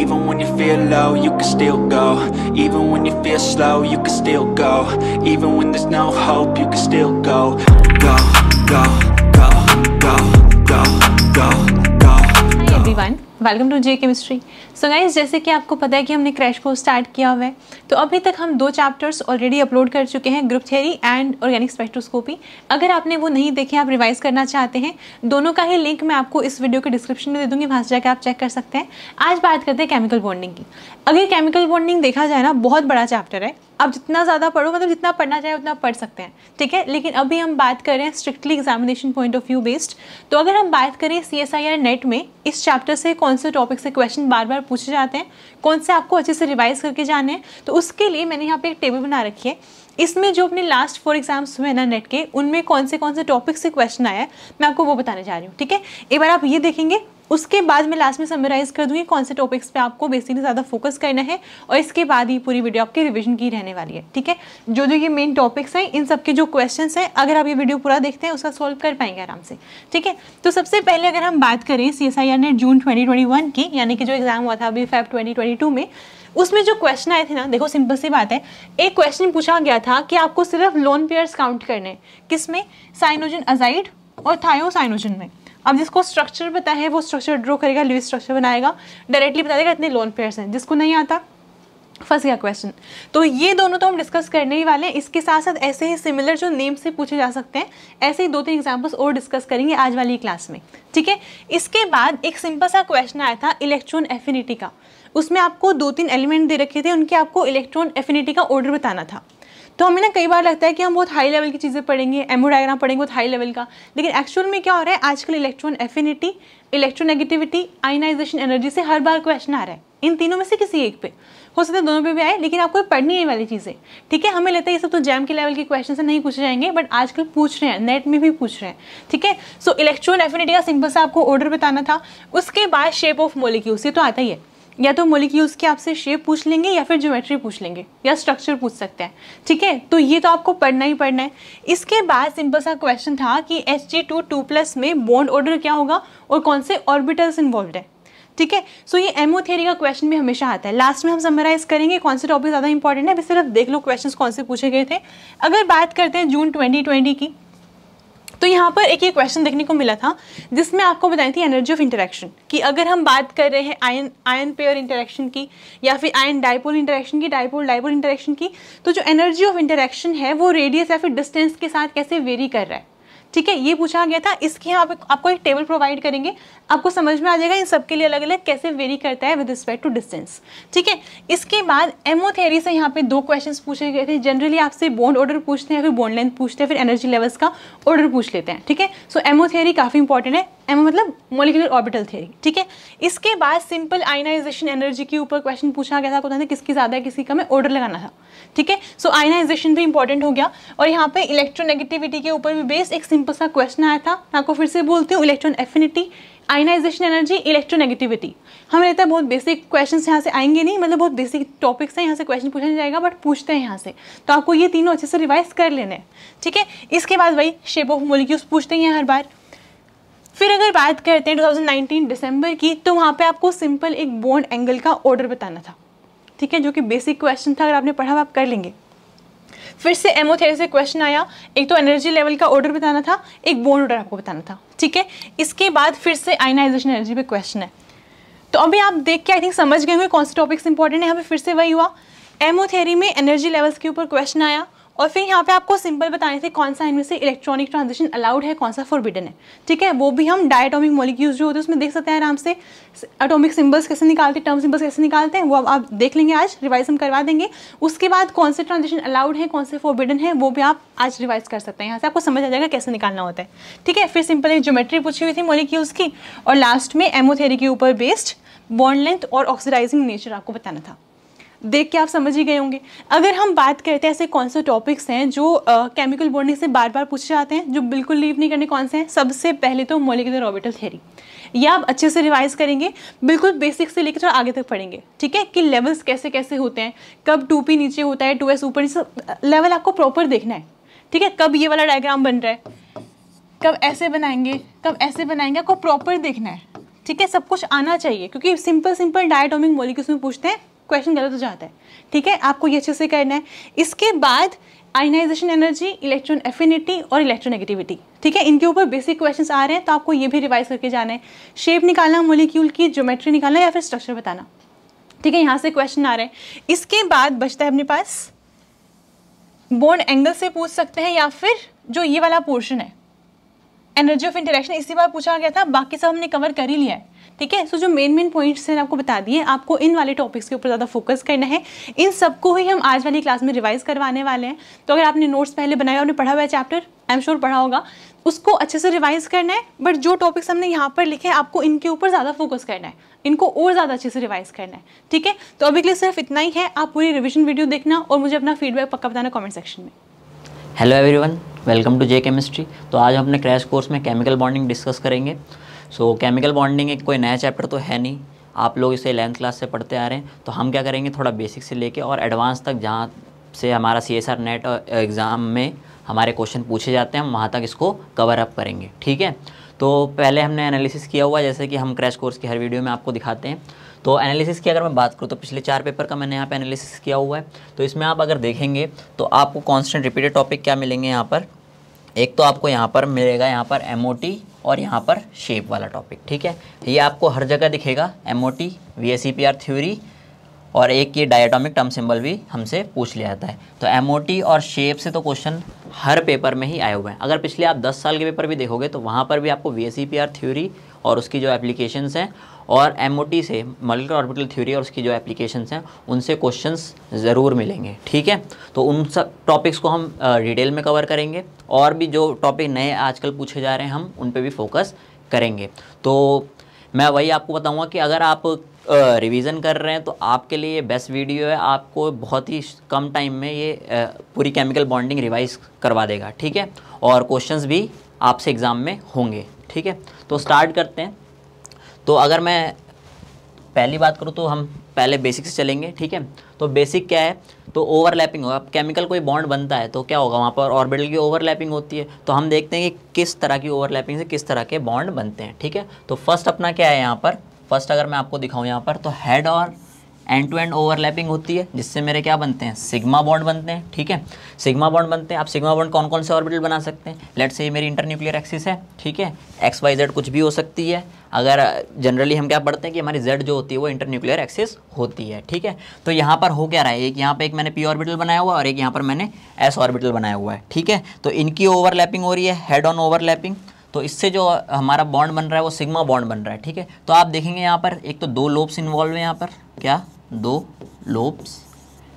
Even when you feel low, you can still go Even when you feel slow, you can still go Even when there's no hope, you can still go Go, go, go, go, go, go, go Hi everyone welcome to J chemistry so guys जैसे कि आपको पता है कि हमने crash course start किया हुआ है तो अभी तक हम दो चैप्टर्स ऑलरेडी अपलोड कर चुके हैं group theory and organic spectroscopy अगर आपने वो नहीं देखे आप रिवाइज करना चाहते हैं दोनों का ही लिंक मैं आपको इस वीडियो के डिस्क्रिप्शन में दे दूंगी वहाँ से जाकर आप चेक कर सकते हैं आज बात करते हैं केमिकल बॉन्डिंग की अगर केमिकल बॉन्डिंग देखा जाए ना बहुत बड़ा चैप्टर है आप जितना ज़्यादा पढ़ो मतलब जितना पढ़ना चाहे उतना पढ़ सकते हैं ठीक है लेकिन अभी हम बात कर रहे हैं strictly examination point of view based तो अगर हम बात करें C S I R NET में इस चैप्टर से कौन से टॉपिक से क्वेश्चन बार बार पूछे जाते हैं कौन से आपको अच्छे से रिवाइज करके जाने हैं तो उसके लिए मैंने यहाँ पर एक टेबल बना रखी है इसमें जो अपने लास्ट फोर एग्जाम्स हुए ना नेट के उनमें कौन से कौन से टॉपिक से क्वेश्चन आया है मैं आपको वो बताने जा रही हूँ ठीक है एक बार आप ये देखेंगे उसके बाद मैं लास्ट में समराइज़ कर दूँगी कौन से टॉपिक्स पे आपको बेसिकली ज़्यादा फोकस करना है और इसके बाद ही पूरी वीडियो आपकी रिविजन की रहने वाली है ठीक है जो जो ये मेन टॉपिक्स हैं इन सबके जो क्वेश्चन हैं अगर आप ये वीडियो पूरा देखते हैं उसका सॉल्व कर पाएंगे आराम से ठीक है तो सबसे पहले अगर हम बात करें सी एस आई आर ने जून ट्वेंटी की यानी कि जो एग्ज़ाम हुआ था अभी फाइव ट्वेंटी में उसमें जो क्वेश्चन आए थे ना देखो सिंपल सी बात है एक क्वेश्चन पूछा गया था कि आपको सिर्फ लोन पेयर्स काउंट करने किस में साइनोजन अजाइड और थायोसाइनोजन में अब जिसको स्ट्रक्चर पता है वो स्ट्रक्चर ड्रॉ करेगा लुइस स्ट्रक्चर बनाएगा डायरेक्टली बता देगा इतने लोन पेयर्स हैं जिसको नहीं आता फंस गया क्वेश्चन तो ये दोनों तो हम डिस्कस करने ही वाले हैं इसके साथ साथ ऐसे ही सिमिलर जो नेम से पूछे जा सकते हैं ऐसे ही दो तीन एग्जाम्पल्स और डिस्कस करेंगे आज वाली क्लास में ठीक है इसके बाद एक सिंपल सा क्वेश्चन आया था इलेक्ट्रॉन एफिनिटी का उसमें आपको दो तीन एलिमेंट दे रखे थे उनके आपको इलेक्ट्रॉन एफिनिटी का ऑर्डर बताना था तो हमें ना कई बार लगता है कि हम बहुत हाई लेवल की चीज़ें पढ़ेंगे एमओ डायग्राम पढ़ेंगे बहुत हाई लेवल का लेकिन एक्चुअल में क्या हो रहा है आजकल electron affinity electronegativity ionization energy से हर बार क्वेश्चन आ रहा है इन तीनों में से किसी एक पे हो सकता है दोनों पे भी आए लेकिन आपको पढ़नी है वाली चीज़ें ठीक है हमें लगता है ये सब तो जैम के लेवल के क्वेश्चन से नहीं पूछे जाएंगे बट आजकल पूछ रहे हैं नेट में भी पूछ रहे हैं ठीक है सो इलेक्ट्रॉन एफिनिटी का सिंपल सा आपको ऑर्डर बताना था उसके बाद शेप ऑफ मोलिक्यूल से तो आता ही है या तो मोलिक्यूल्स के आपसे शेप पूछ लेंगे या फिर ज्योमेट्री पूछ लेंगे या स्ट्रक्चर पूछ सकते हैं ठीक है तो ये तो आपको पढ़ना ही पढ़ना है इसके बाद सिंपल सा क्वेश्चन था कि S G two two plus में बॉन्ड ऑर्डर क्या होगा और कौन से ऑर्बिटल्स इन्वॉल्व है ठीक है सो ये एमओ थेरी का क्वेश्चन भी हमेशा आता है लास्ट में हम समराइज करेंगे कौन से टॉपिक ज़्यादा इंपॉर्टेंट है अभी सिर्फ देख लो क्वेश्चन कौन से पूछे गए थे अगर बात करते हैं जून ट्वेंटी की तो यहाँ पर एक ये क्वेश्चन देखने को मिला था जिसमें आपको बताई थी एनर्जी ऑफ इंटरेक्शन कि अगर हम बात कर रहे हैं आयन आयन पेयर इंटरेक्शन की या फिर आयन डाइपोल इंटरेक्शन की डाइपोल डाइपोल इंटरेक्शन की तो जो एनर्जी ऑफ इंटरेक्शन है वो रेडियस या फिर डिस्टेंस के साथ कैसे वेरी कर रहा है ठीक है ये पूछा गया था इसके हम आप, आपको एक टेबल प्रोवाइड करेंगे आपको समझ में आ जाएगा इन सबके लिए अलग अलग कैसे वेरी करता है विद रिस्पेक्ट टू डिस्टेंस ठीक है इसके बाद एमओ थेरी से यहाँ पे दो क्वेश्चंस पूछे गए थे जनरली आपसे बोन ऑर्डर पूछते हैं फिर बोन लेंथ पूछते हैं फिर एनर्जी लेवल्स का ऑर्डर पूछ लेते हैं ठीक है सो एमओ थेरी काफ़ी इंपॉर्टेंट है एम मतलब मोलिकुलर ऑर्बिटल थ्योरी ठीक है इसके बाद सिंपल आइनाइजेशन एनर्जी के ऊपर क्वेश्चन पूछा गया था था तो किसकी ज़्यादा है किसी का मैं ऑर्डर लगाना था ठीक है सो आइनाइजेशन भी इंपॉर्टेंट हो गया और यहाँ पे इलेक्ट्रोनेगेटिविटी के ऊपर भी बेस्ड एक सिंपल सा क्वेश्चन आया था मैं आपको फिर से बोलती हूँ electron affinity ionization energy electronegativity हमें लगता है बहुत बेसिक क्वेश्चन यहाँ से आएंगे नहीं मतलब बहुत बेसिक टॉपिक्स हैं यहाँ से क्वेश्चन पूछा जाएगा बट पूछते हैं यहाँ से तो आपको ये तीनों अच्छे से रिवाइज कर लेने ठीक है इसके बाद वही शेप ऑफ मोलिक्यूल्स पूछते हैं हर बार फिर अगर बात करते हैं 2019 दिसंबर की तो वहाँ पे आपको सिंपल एक बोन एंगल का ऑर्डर बताना था ठीक है जो कि बेसिक क्वेश्चन था अगर आपने पढ़ा तो आप कर लेंगे फिर से एमोथेरेपी से क्वेश्चन आया एक तो एनर्जी लेवल का ऑर्डर बताना था एक बोन ऑर्डर आपको बताना था ठीक है इसके बाद फिर से आइनाइजेशन एनर्जी पर क्वेश्चन है तो अभी आप देख के आई थिंक समझ गए हुए कौन से टॉपिक्स इंपॉर्टेंट है यहाँ पे फिर से वही हुआ एमोथेरी में एनर्जी लेवल्स के ऊपर क्वेश्चन आया और फिर यहाँ पे आपको सिंपल बताने थे कौन सा इनमें से इलेक्ट्रॉनिक ट्रांजिशन अलाउड है कौन सा फॉरबिडन है ठीक है वो भी हम डायटोमिक मोलिक्यूल्स जो होते हैं उसमें देख सकते हैं आराम से एटॉमिक सिंबल्स कैसे निकालते हैं टर्म सिंबल्स कैसे निकालते हैं वो अब आप देख लेंगे आज रिवाइज हम करवा देंगे उसके बाद कौन से ट्रांजेक्शन अलाउड है कौन से फॉरबिडन है वो भी आप आज रिवाइज कर सकते हैं यहाँ से आपको समझ आ जाएगा कैसे निकालना होता है ठीक है फिर सिंपल एक ज्योमेट्री पूछी हुई थी मोलिक्यूल्स की और लास्ट में एमोथेरी के ऊपर बेस्ड बॉन्ड लेंथ और ऑक्सीडाइजिंग नेचर आपको बताना था देख के आप समझ ही गए होंगे अगर हम बात करते हैं ऐसे कौन से टॉपिक्स हैं जो केमिकल बॉन्डिंग से बार बार पूछे जाते हैं जो बिल्कुल लीव नहीं करने कौन से हैं सबसे पहले तो मोलिकुलर ऑर्बिटल थेरी ये आप अच्छे से रिवाइज करेंगे बिल्कुल बेसिक से लेकर थोड़ा आगे तक पढ़ेंगे ठीक है कि लेवल्स कैसे कैसे होते हैं कब टू पी नीचे होता है टू एस ऊपर लेवल आपको प्रॉपर देखना है ठीक है कब ये वाला डायग्राम बन रहा है कब ऐसे बनाएंगे कब ऐसे बनाएंगे आपको प्रॉपर देखना है ठीक है सब कुछ आना चाहिए क्योंकि सिंपल सिंपल डायटोमिक मोलिक्यूल्स में पूछते हैं क्वेश्चन गलत हो जाता है ठीक है आपको ये अच्छे से करना है इसके बाद आइनाइजेशन एनर्जी इलेक्ट्रॉन एफिनिटी और इलेक्ट्रोनेगेटिविटी ठीक है इनके ऊपर बेसिक क्वेश्चंस आ रहे हैं तो आपको ये भी रिवाइज करके जाना है शेप निकालना मोलिक्यूल की ज्योमेट्री निकालना या फिर स्ट्रक्चर बताना ठीक है यहाँ से क्वेश्चन आ रहे हैं इसके बाद बचता है अपने पास बोन एंगल से पूछ सकते हैं या फिर जो ये वाला पोर्शन है एनर्जी ऑफ इंटरेक्शन इसी बार पूछा गया था बाकी सब हमने कवर कर ही लिया है ठीक है सो जो मेन मेन पॉइंट्स हैं आपको बता दिए आपको इन वाले टॉपिक्स के ऊपर ज़्यादा फोकस करना है इन सबको ही हम आज वाली क्लास में रिवाइज करवाने वाले हैं तो अगर आपने नोट्स पहले बनाए और पढ़ा हुआ है चैप्टर आई एम श्योर पढ़ा होगा उसको अच्छे से रिवाइज करना है बट जो टॉपिक्स हमने यहाँ पर लिखे हैं आपको इनके ऊपर ज़्यादा फोकस करना है इनको और ज़्यादा अच्छे से रिवाइज करना है ठीक है तो अभी के लिए सिर्फ इतना ही है आप पूरी रिविजन वीडियो देखना और मुझे अपना फीडबैक पक्का बताना कॉमेंट सेक्शन में hello everyone welcome to J chemistry तो आज हम अपने क्रैश कोर्स में केमिकल बॉन्डिंग डिस्कस करेंगे सो केमिकल बॉन्डिंग एक कोई नया चैप्टर तो है नहीं आप लोग इसे इलेवंथ क्लास से पढ़ते आ रहे हैं तो हम क्या करेंगे थोड़ा बेसिक से लेके और एडवांस तक जहाँ से हमारा C S R NET exam में हमारे क्वेश्चन पूछे जाते हैं हम वहाँ तक इसको कवर अप करेंगे ठीक है तो पहले हमने एनालिसिस किया हुआ जैसे कि हम क्रैश कोर्स की हर वीडियो में आपको दिखाते हैं तो एनालिसिस की अगर मैं बात करूँ तो पिछले चार पेपर का मैंने यहाँ पे एनालिसिस किया हुआ है तो इसमें आप अगर देखेंगे तो आपको कांस्टेंट रिपीटेड टॉपिक क्या मिलेंगे यहाँ पर एक तो आपको यहाँ पर मिलेगा यहाँ पर एम और यहाँ पर शेप वाला टॉपिक ठीक है ये आपको हर जगह दिखेगा M O T V S C P R theory और एक ये डायटॉमिक टर्म सिंबल भी हमसे पूछ लिया जाता है तो एम और शेप से तो क्वेश्चन हर पेपर में ही आए हुए हैं अगर पिछले आप 10 साल के पेपर भी देखोगे तो वहाँ पर भी आपको वी एस थ्योरी और उसकी जो एप्लीकेशंस हैं और एम से मॉलिकुलर ऑर्बिटल थ्योरी और उसकी जो एप्लीकेशंस हैं उनसे क्वेश्चंस ज़रूर मिलेंगे ठीक है तो उन सब टॉपिक्स को हम डिटेल में कवर करेंगे और भी जो टॉपिक नए आजकल पूछे जा रहे हैं हम उन पर भी फोकस करेंगे तो मैं वही आपको बताऊंगा कि अगर आप रिवीजन कर रहे हैं तो आपके लिए ये बेस्ट वीडियो है आपको बहुत ही कम टाइम में ये पूरी केमिकल बॉन्डिंग रिवाइज करवा देगा ठीक है और क्वेश्चंस भी आपसे एग्ज़ाम में होंगे ठीक है तो स्टार्ट करते हैं तो अगर मैं पहली बात करूँ तो हम पहले बेसिक से चलेंगे ठीक है तो बेसिक क्या है तो ओवरलैपिंग होगा केमिकल कोई बॉन्ड बनता है तो क्या होगा वहाँ पर ऑर्बिटल की ओवरलैपिंग होती है तो हम देखते हैं कि किस तरह की ओवरलैपिंग से किस तरह के बॉन्ड बनते हैं ठीक है तो फर्स्ट अपना क्या है यहाँ पर फर्स्ट अगर मैं आपको दिखाऊँ यहाँ पर तो हेड और एंड टू एंड ओवरलैपिंग होती है जिससे मेरे क्या बनते हैं सिग्मा बॉन्ड बनते हैं ठीक है सिग्मा बॉन्ड बनते हैं आप सिग्मा बॉन्ड कौन कौन से ऑर्बिटल बना सकते हैं लेट से ये मेरी इंटरन्यूक्लियर एक्सिस है ठीक है एक्स वाई जेड कुछ भी हो सकती है अगर जनरली uh, हम क्या पढ़ते हैं कि हमारी जेड जो होती है वो इंटरन्यूक्लियर एक्सिस होती है ठीक है तो यहाँ पर हो क्या रहा है एक यहाँ पर एक मैंने पी ऑर्बिटल बनाया हुआ और एक यहाँ पर मैंने एस ऑर्बिटल बनाया हुआ है ठीक है तो इनकी ओवरलैपिंग हो रही है हेड ऑन ओवरलैपिंग तो इससे जो uh, हमारा बॉन्ड बन रहा है वो सिग्मा बॉन्ड बन रहा है ठीक है तो आप देखेंगे यहाँ पर एक तो दो लोब्स इन्वॉल्व है यहाँ पर क्या दो लोब्स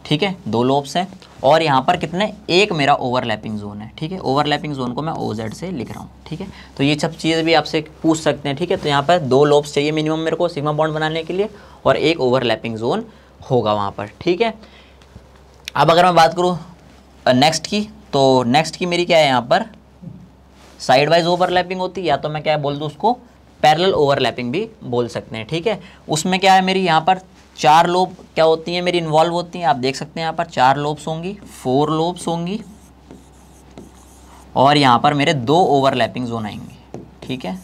ठीक है दो लोब्स हैं और यहाँ पर कितने एक मेरा ओवरलैपिंग जोन है ठीक है ओवरलैपिंग जोन को मैं ओ जेड से लिख रहा हूँ ठीक है तो ये सब चीज़ें भी आपसे पूछ सकते हैं ठीक है तो यहाँ पर दो लोब्स चाहिए मिनिमम मेरे को सिग्मा बॉन्ड बनाने के लिए और एक ओवरलैपिंग जोन होगा वहाँ पर ठीक है अब अगर मैं बात करूँ नेक्स्ट की तो नेक्स्ट की मेरी क्या है यहाँ पर साइड वाइज ओवरलैपिंग होती है या तो मैं क्या बोल दूँ उसको पैरेलल ओवरलैपिंग भी बोल सकते हैं ठीक है उसमें क्या है मेरी यहाँ पर चार लोब क्या होती हैं मेरी इन्वॉल्व होती हैं आप देख सकते हैं यहाँ पर चार लोब्स होंगी फोर लोब्स होंगी और यहाँ पर मेरे दो ओवरलैपिंग जोन आएंगे ठीक है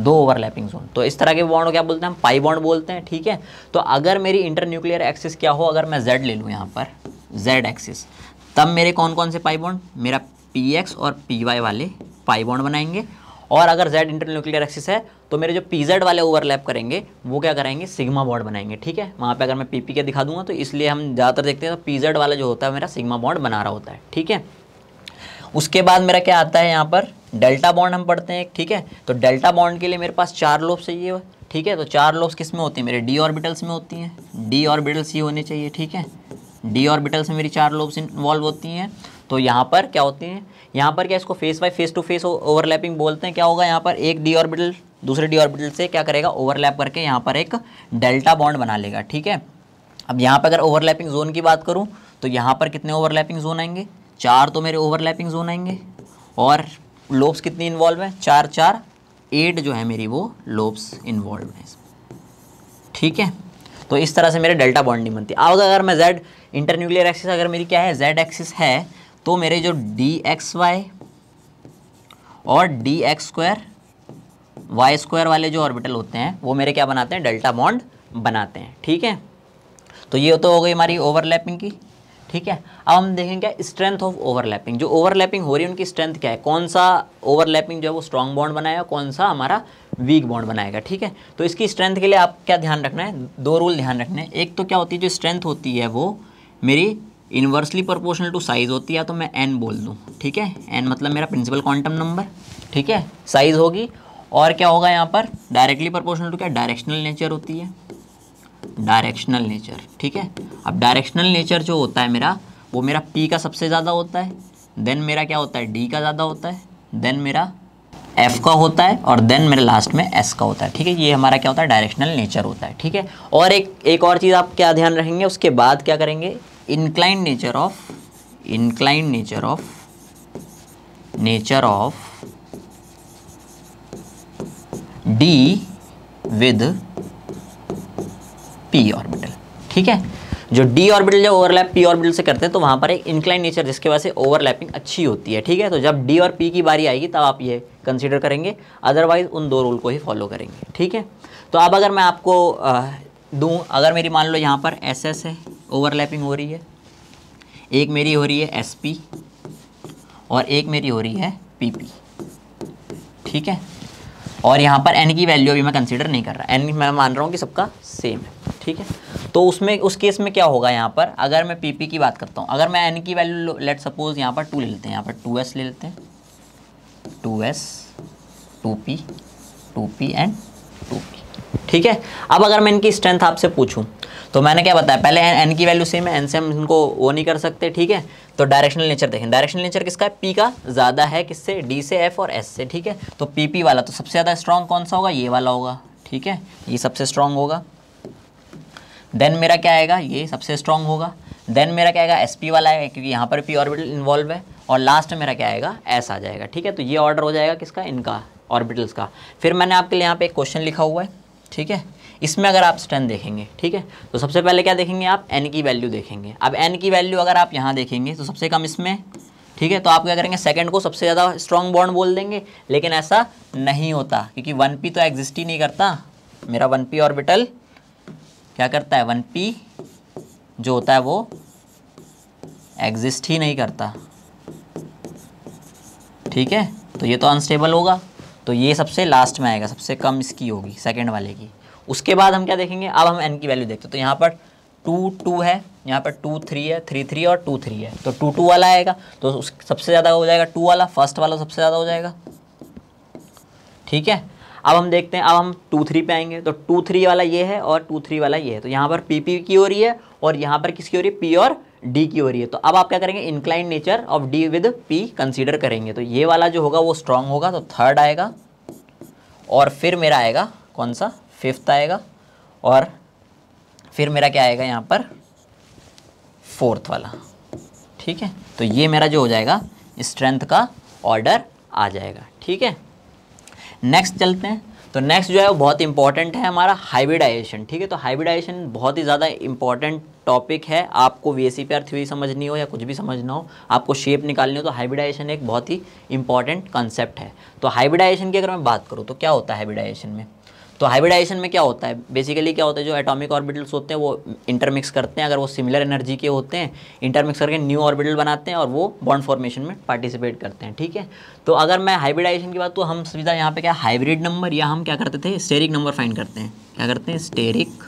दो ओवरलैपिंग जोन तो इस तरह के बॉन्ड क्या बोलते हैं हम पाई बॉन्ड बोलते हैं ठीक है तो अगर मेरी इंटर न्यूक्लियर एक्सिस क्या हो अगर मैं जेड ले लूँ यहाँ पर जेड एक्सिस तब मेरे कौन कौन से पाई बॉन्ड मेरा पी एक्स और पी वाई वाले पाई बॉन्ड बनाएंगे और अगर जेड इंटर न्यूक्लियर एक्सिस है तो मेरे जो पी जेड वाले ओवरलैप करेंगे वो क्या करेंगे सिग्मा बॉन्ड बनाएंगे ठीक है वहाँ पे अगर मैं पी पी के दिखा दूंगा तो इसलिए हम ज़्यादातर देखते हैं तो पी जेड वाला जो होता है मेरा सिग्मा बॉन्ड बना रहा होता है ठीक है उसके बाद मेरा क्या आता है यहाँ पर डेल्टा बॉन्ड हम पढ़ते हैं ठीक है तो डेल्टा बॉन्ड के लिए मेरे पास चार लोब्स चाहिए ठीक है तो चार लोब्स किस में होती हैं मेरे डी ऑर्बिटल्स में होती हैं डी ऑर्बिटल्स ही होने चाहिए ठीक है डी ऑर्बिटल्स में मेरी चार लोब्स इन्वॉल्व होती हैं तो यहाँ पर क्या होती हैं यहाँ पर क्या इसको face by face to face overlapping बोलते हैं क्या होगा यहाँ पर एक डी ऑर्बिटल दूसरे डी ऑर्बिटल से क्या करेगा ओवरलैप करके यहाँ पर एक डेल्टा बॉन्ड बना लेगा ठीक है अब यहाँ पर अगर ओवरलैपिंग जोन की बात करूँ तो यहाँ पर कितने ओवरलैपिंग जोन आएंगे चार तो मेरे ओवरलैपिंग जोन आएंगे और लोब्स कितनी इन्वॉल्व हैं चार चार एट जो है मेरी वो लोब्स इन्वॉल्व हैं ठीक है तो इस तरह से मेरे डेल्टा बॉन्ड नहीं बनती अब अगर मैं जेड इंटरन्यूक्लियर एक्सिस अगर मेरी क्या है जेड एक्सिस है तो मेरे जो डी एक्स वाई और D X square Y square वाले जो ऑर्बिटल होते हैं वो मेरे क्या बनाते हैं डेल्टा बॉन्ड बनाते हैं ठीक है तो ये तो हो गई हमारी ओवरलैपिंग की ठीक है अब हम देखेंगे स्ट्रेंथ ऑफ ओवरलैपिंग जो ओवरलैपिंग हो रही है उनकी स्ट्रेंथ क्या है कौन सा ओवरलैपिंग जो है वो स्ट्रॉन्ग बॉन्ड बनाएगा कौन सा हमारा वीक बॉन्ड बनाएगा ठीक है तो इसकी स्ट्रेंथ के लिए आप क्या ध्यान रखना है दो रूल ध्यान रखना है एक तो क्या होती है जो स्ट्रेंथ होती है वो मेरी इन्वर्सली प्रोपोर्शनल टू साइज़ होती है तो मैं एन बोल दूँ ठीक है एन मतलब मेरा प्रिंसिपल क्वांटम नंबर ठीक है साइज़ होगी और क्या होगा यहाँ पर डायरेक्टली प्रोपोर्शनल टू क्या डायरेक्शनल नेचर होती है डायरेक्शनल नेचर ठीक है अब डायरेक्शनल नेचर जो होता है मेरा वो मेरा पी का सबसे ज़्यादा होता है देन मेरा क्या होता है डी का ज़्यादा होता है देन मेरा एफ का होता है और देन मेरे लास्ट में एस का होता है ठीक है ये हमारा क्या होता है डायरेक्शनल नेचर होता है ठीक है और एक एक और चीज़ आप क्या ध्यान रखेंगे उसके बाद क्या करेंगे inclined nature of inclined nature of nature of d with p orbital ठीक है जो d ऑर्बिटल जब ओवरलैप p ऑर्बिटल से करते हैं तो वहां पर एक इंक्लाइन नेचर जिसके वजह से ओवरलैपिंग अच्छी होती है ठीक है तो जब d और p की बारी आएगी तब आप ये कंसिडर करेंगे अदरवाइज उन दो रूल को ही फॉलो करेंगे ठीक है तो अब अगर मैं आपको दूं, अगर मेरी मान लो यहाँ पर एस एस है ओवरलैपिंग हो रही है एक मेरी हो रही है एस पी और एक मेरी हो रही है पी पी ठीक है और यहाँ पर एन की वैल्यू अभी मैं कंसिडर नहीं कर रहा एन मैं मान रहा हूँ कि सबका सेम है ठीक है तो उसमें उस केस में क्या होगा यहाँ पर अगर मैं पी पी की बात करता हूँ अगर मैं एन की वैल्यू लेट सपोज यहाँ पर टू ले लेते हैं यहाँ पर टू एस ले लेते हैं two S two P two P and two P ठीक है अब अगर मैं इनकी स्ट्रेंथ आपसे पूछूँ तो मैंने क्या बताया पहले एन की वैल्यू सेम है एन से हम इनको वो नहीं कर सकते ठीक है तो डायरेक्शनल नेचर देखें डायरेक्शनल नेचर किसका है पी का ज़्यादा है किससे डी से एफ और एस से ठीक है तो पी पी वाला तो सबसे ज़्यादा स्ट्रॉन्ग कौन सा होगा ये वाला होगा ठीक है ये सबसे स्ट्रॉन्ग होगा देन मेरा क्या आएगा ये सबसे स्ट्रॉन्ग होगा देन मेरा क्या आएगा एस पी वाला है क्योंकि यहाँ पर पी ऑर्बिटल इन्वॉल्व है और लास्ट मेरा क्या आएगा एस आ जाएगा ठीक है तो ये ऑर्डर हो जाएगा किसका इनका ऑर्बिटल्स का फिर मैंने आपके लिए यहाँ पे एक क्वेश्चन लिखा हुआ है ठीक है इसमें अगर आप स्ट्रेंथ देखेंगे ठीक है तो सबसे पहले क्या देखेंगे आप एन की वैल्यू देखेंगे अब एन की वैल्यू अगर आप यहाँ देखेंगे तो सबसे कम इसमें ठीक है तो आप क्या करेंगे सेकंड को सबसे ज़्यादा स्ट्रॉन्ग बॉन्ड बोल देंगे लेकिन ऐसा नहीं होता क्योंकि वन पी तो एग्जिस्ट ही नहीं करता मेरा वन पी ऑर्बिटल क्या करता है वन पी जो होता है वो एग्जिस्ट ही नहीं करता ठीक है तो ये तो अनस्टेबल होगा तो ये सबसे लास्ट में आएगा सबसे कम इसकी होगी सेकेंड वाले की उसके बाद हम क्या देखेंगे अब हम एन की वैल्यू देखते हैं तो यहाँ पर टू टू है यहाँ पर टू थ्री है थ्री थ्री और टू थ्री है तो टू टू वाला आएगा तो उस सबसे ज़्यादा हो जाएगा टू वाला फर्स्ट वाला सबसे ज़्यादा हो जाएगा ठीक है अब हम देखते हैं अब हम टू थ्री पे आएंगे तो टू थ्री वाला ये है और टू थ्री वाला ये है तो यहाँ पर पी पी की हो रही है और यहाँ पर किसकी हो रही है पी और डी की हो रही है तो अब आप क्या करेंगे incline nature of D with P consider करेंगे तो ये वाला जो होगा वो स्ट्रांग होगा तो थर्ड आएगा और फिर मेरा आएगा कौन सा फिफ्थ आएगा और फिर मेरा क्या आएगा यहाँ पर फोर्थ वाला ठीक है तो ये मेरा जो हो जाएगा स्ट्रेंथ का ऑर्डर आ जाएगा ठीक है नेक्स्ट चलते हैं तो नेक्स्ट जो है वो बहुत इंपॉर्टेंट है हमारा हाइब्रिडाइजेशन ठीक है तो हाइब्रिडाइजेशन बहुत ही ज़्यादा इंपॉर्टेंट टॉपिक है आपको वी एस थ्योरी समझनी हो या कुछ भी समझना हो आपको शेप निकालनी हो तो हाइब्रिडाइजेशन एक बहुत ही इंपॉर्टेंट कंसेप्ट है तो हाइब्रिडाइजेशन की अगर मैं बात करूँ तो क्या होता है हाइब्रिडाइजेशन में तो हाइब्रिडाइजेशन में क्या होता है बेसिकली क्या होता है जो एटॉमिक ऑर्बिटल्स होते हैं वो इंटरमिक्स करते हैं अगर वो सिमिलर एनर्जी के होते हैं इंटरमिक्स करके न्यू ऑर्बिटल बनाते हैं और वो बॉन्ड फॉर्मेशन में पार्टिसिपेट करते हैं ठीक है तो अगर मैं हाइब्रिडाइजेशन की बात तो हम सीधा यहाँ पे क्या हाइब्रिड नंबर या हम क्या करते थे स्टेरिक नंबर फाइन करते हैं क्या करते हैं स्टेरिक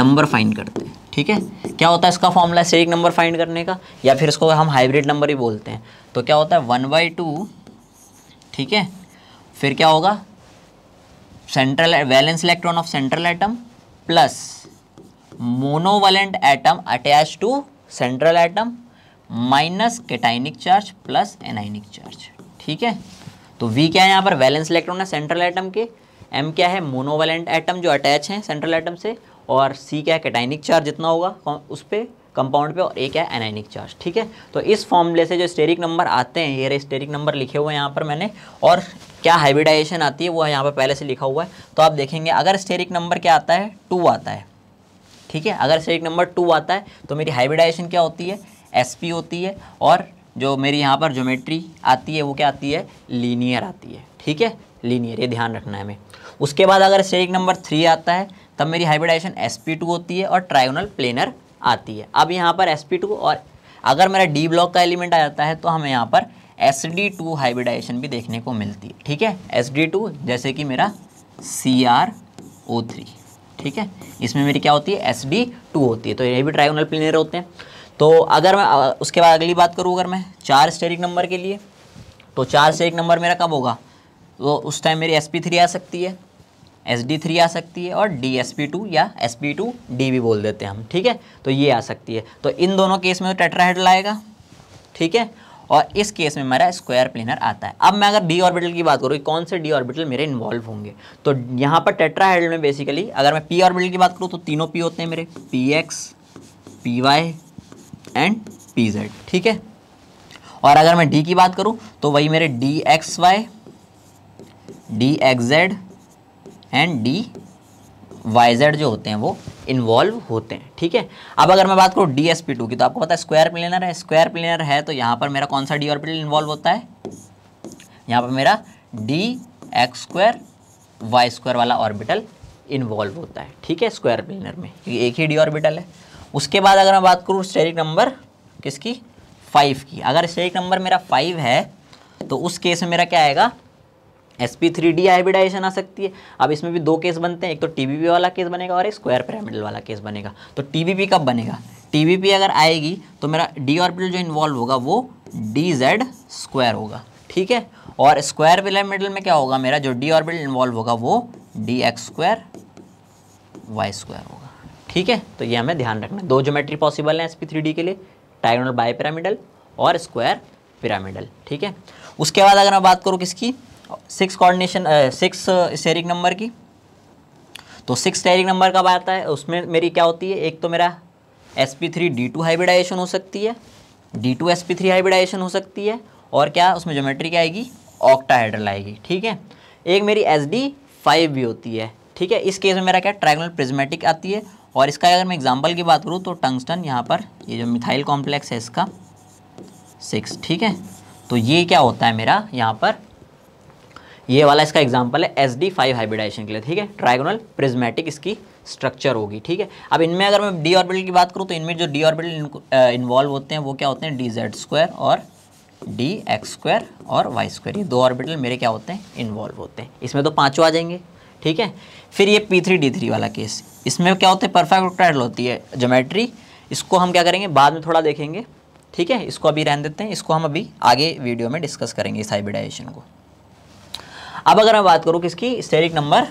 नंबर फाइन करते हैं ठीक है क्या होता है इसका फॉर्मूला स्टेरिक नंबर फाइंड करने का या फिर इसको हम हाइब्रिड नंबर ही बोलते हैं तो क्या होता है वन बाई टू ठीक है फिर क्या होगा central valence electron of central atom plus monovalent atom attach to central atom minus cationic charge plus anionic charge ठीक है तो वी क्या है यहाँ पर वैलेंस इलेक्ट्रॉन है सेंट्रल एटम के एम क्या है मोनोवलेंट एटम जो अटैच हैं सेंट्रल एटम से और सी क्या है केटाइनिक चार्ज जितना होगा उस पर कंपाउंड पे और एक है एनाइनिक चार्ज ठीक है तो इस फॉर्मूले से जो स्टेरिक नंबर आते हैं ये स्टेरिक नंबर लिखे हुए हैं यहाँ पर मैंने और क्या हाइब्रिडाइजेशन आती है वो यहाँ पर पहले से लिखा हुआ है तो आप देखेंगे अगर स्टेरिक नंबर क्या आता है टू आता है ठीक है अगर स्टेरिक नंबर टू आता है तो मेरी हाइब्रिडाइजेशन क्या होती है एस होती है और जो मेरी यहाँ पर ज्योमेट्री आती है वो क्या आती है लीनियर आती है ठीक है लीनियर ये ध्यान रखना है हमें उसके बाद अगर स्टेरिक नंबर थ्री आता है तब मेरी हाइब्रिडाइजेशन एस होती है और ट्राइगोनल प्लेनर आती है अब यहाँ पर एस और अगर मेरा डी ब्लॉक का एलिमेंट आ जाता है तो हमें यहाँ पर एस डी टू हाइब्रिडाइजेशन भी देखने को मिलती है ठीक है एस डी टू जैसे कि मेरा सी आर ओ थ्री ठीक है इसमें मेरी क्या होती है एस डी टू होती है तो ये भी ट्राइगोनल प्लेनर होते हैं तो अगर मैं उसके बाद अगली बात करूँ अगर मैं चार स्टेरिक नंबर के लिए तो चार स्टेरिक नंबर मेरा कब होगा तो उस टाइम मेरी एस पी थ्री आ सकती है एस डी थ्री आ सकती है और डी एस पी टू या एस पी टू डी भी बोल देते हैं हम ठीक है तो ये आ सकती है तो इन दोनों केस में तो टेट्राहेड्रल आएगा ठीक है और इस केस में मेरा स्क्वायर प्लेनर आता है अब मैं अगर डी ऑर्बिटल की बात करूँ कौन से डी ऑर्बिटल मेरे इन्वॉल्व होंगे तो यहाँ पर टेट्राहेड्रल में बेसिकली अगर मैं पी ऑर्बिटल की बात करूँ तो तीनों पी होते हैं मेरे P X P Y and P Z ठीक है और अगर मैं डी की बात करूँ तो वही मेरे D X Y D X Z and D Y Z जो होते हैं वो इन्वॉल्व होते हैं ठीक है अब अगर मैं बात करूँ डी एस पी टू की तो आपको पता है स्क्वायर प्लेनर है स्क्वायर प्लेनर है तो यहाँ पर मेरा कौन सा डी ऑर्बिटल इन्वॉल्व होता है यहाँ पर मेरा D X square Y square वाला ऑर्बिटल इन्वॉल्व होता है ठीक है स्क्वायर प्लेनर में क्योंकि एक ही डी ऑर्बिटल है उसके बाद अगर मैं बात करूँ स्टेरिक नंबर किसकी फाइव की अगर स्टेरिक नंबर मेरा फाइव है तो उस केस में मेरा क्या आएगा S P three D hybridization आ सकती है अब इसमें भी दो केस बनते हैं एक तो टी बी पी वाला केस बनेगा और एक स्क्वायर पिरामिडल वाला केस बनेगा तो टी बी पी कब बनेगा टी बी पी अगर आएगी तो मेरा डी ऑर्बिटल जो इन्वॉल्व होगा वो डी जेड स्क्वायर होगा ठीक है और स्क्वायर पिरामिडल में क्या होगा मेरा जो डी ऑर्बिटल इन्वॉल्व होगा वो D X square Y square होगा ठीक है तो ये हमें ध्यान रखना है दो ज्योमेट्री पॉसिबल है एस पी थ्री डी के लिए डायगोनल बाई पिरामिडल और स्क्वायर पिरामिडल ठीक है उसके बाद अगर मैं बात करूँ किसकी six coordination six steric number की तो सिक्स स्टेरिक नंबर कब आता है उसमें मेरी क्या होती है एक तो मेरा S P three D two hybridization हो सकती है D two S P three hybridization हो सकती है और क्या उसमें ज्योमेट्री क्या आएगी ऑक्टाहाइड्रल आएगी ठीक है एक मेरी एस डी फाइव भी होती है ठीक है इस केस में मेरा क्या ट्राइगोनल प्रिज्मेटिक आती है और इसका अगर मैं एग्जाम्पल की बात करूँ तो टंगस्टन यहाँ पर ये जो मिथाइल कॉम्प्लेक्स है इसका सिक्स ठीक है तो ये क्या होता है मेरा यहाँ पर ये वाला इसका एग्जाम्पल है एस डी फाइव हाइब्रिडाइजेशन के लिए ठीक है ट्राइगोनल प्रिज्मेटिक इसकी स्ट्रक्चर होगी ठीक है अब इनमें अगर मैं डी ऑर्बिटल की बात करूँ तो इनमें जो डी ऑर्बिटल इन्वॉल्व होते हैं वो क्या होते हैं डी जेड स्क्वायर और डी एक्स स्क्वायर और वाई स्क्वायर ये दो ऑर्बिटल मेरे क्या होते हैं इन्वॉल्व होते हैं इसमें तो पाँचों आ जाएंगे ठीक है फिर ये पी थ्री डी थ्री वाला केस इसमें क्या होता है परफेक्ट ऑक्टाइडल होती है जोमेट्री इसको हम क्या करेंगे बाद में थोड़ा देखेंगे ठीक है इसको अभी रहने देते हैं इसको हम अभी आगे वीडियो में डिस्कस करेंगे इस हाइब्रिडाइजेशन को अब अगर मैं बात करूँ किसकी स्टेरिक नंबर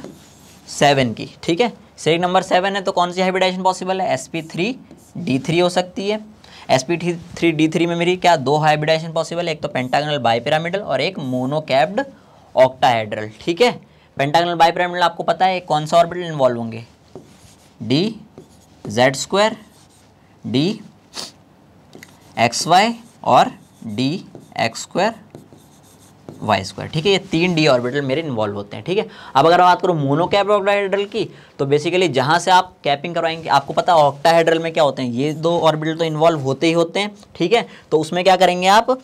सेवन की ठीक है स्टेरिक नंबर सेवन है तो कौन सी हाइब्रिडाइजेशन पॉसिबल है S P three D three हो सकती है S P three D three में मेरी क्या दो हाइब्रिडाइजेशन पॉसिबल है एक तो पेंटागनल बाईपिरामिडल और एक मोनोकैप्ड ऑक्टाहेड्रल ठीक है पेंटागनल बाईपिरामिडल आपको पता है कौन सा ऑर्बिटल इन्वॉल्व होंगे D Z square D X Y और D X square Y square ठीक है ये तीन डी ऑर्बिटल मेरे इन्वॉल्व होते हैं ठीक है अब अगर बात करूँ मोनो कैप कैप्रोडाइड्रल की तो बेसिकली जहाँ से आप कैपिंग करवाएंगे आपको पता है ऑक्टाहाइड्रल में क्या होते हैं ये दो ऑर्बिटल तो इन्वॉल्व होते ही होते हैं ठीक है तो उसमें क्या करेंगे आप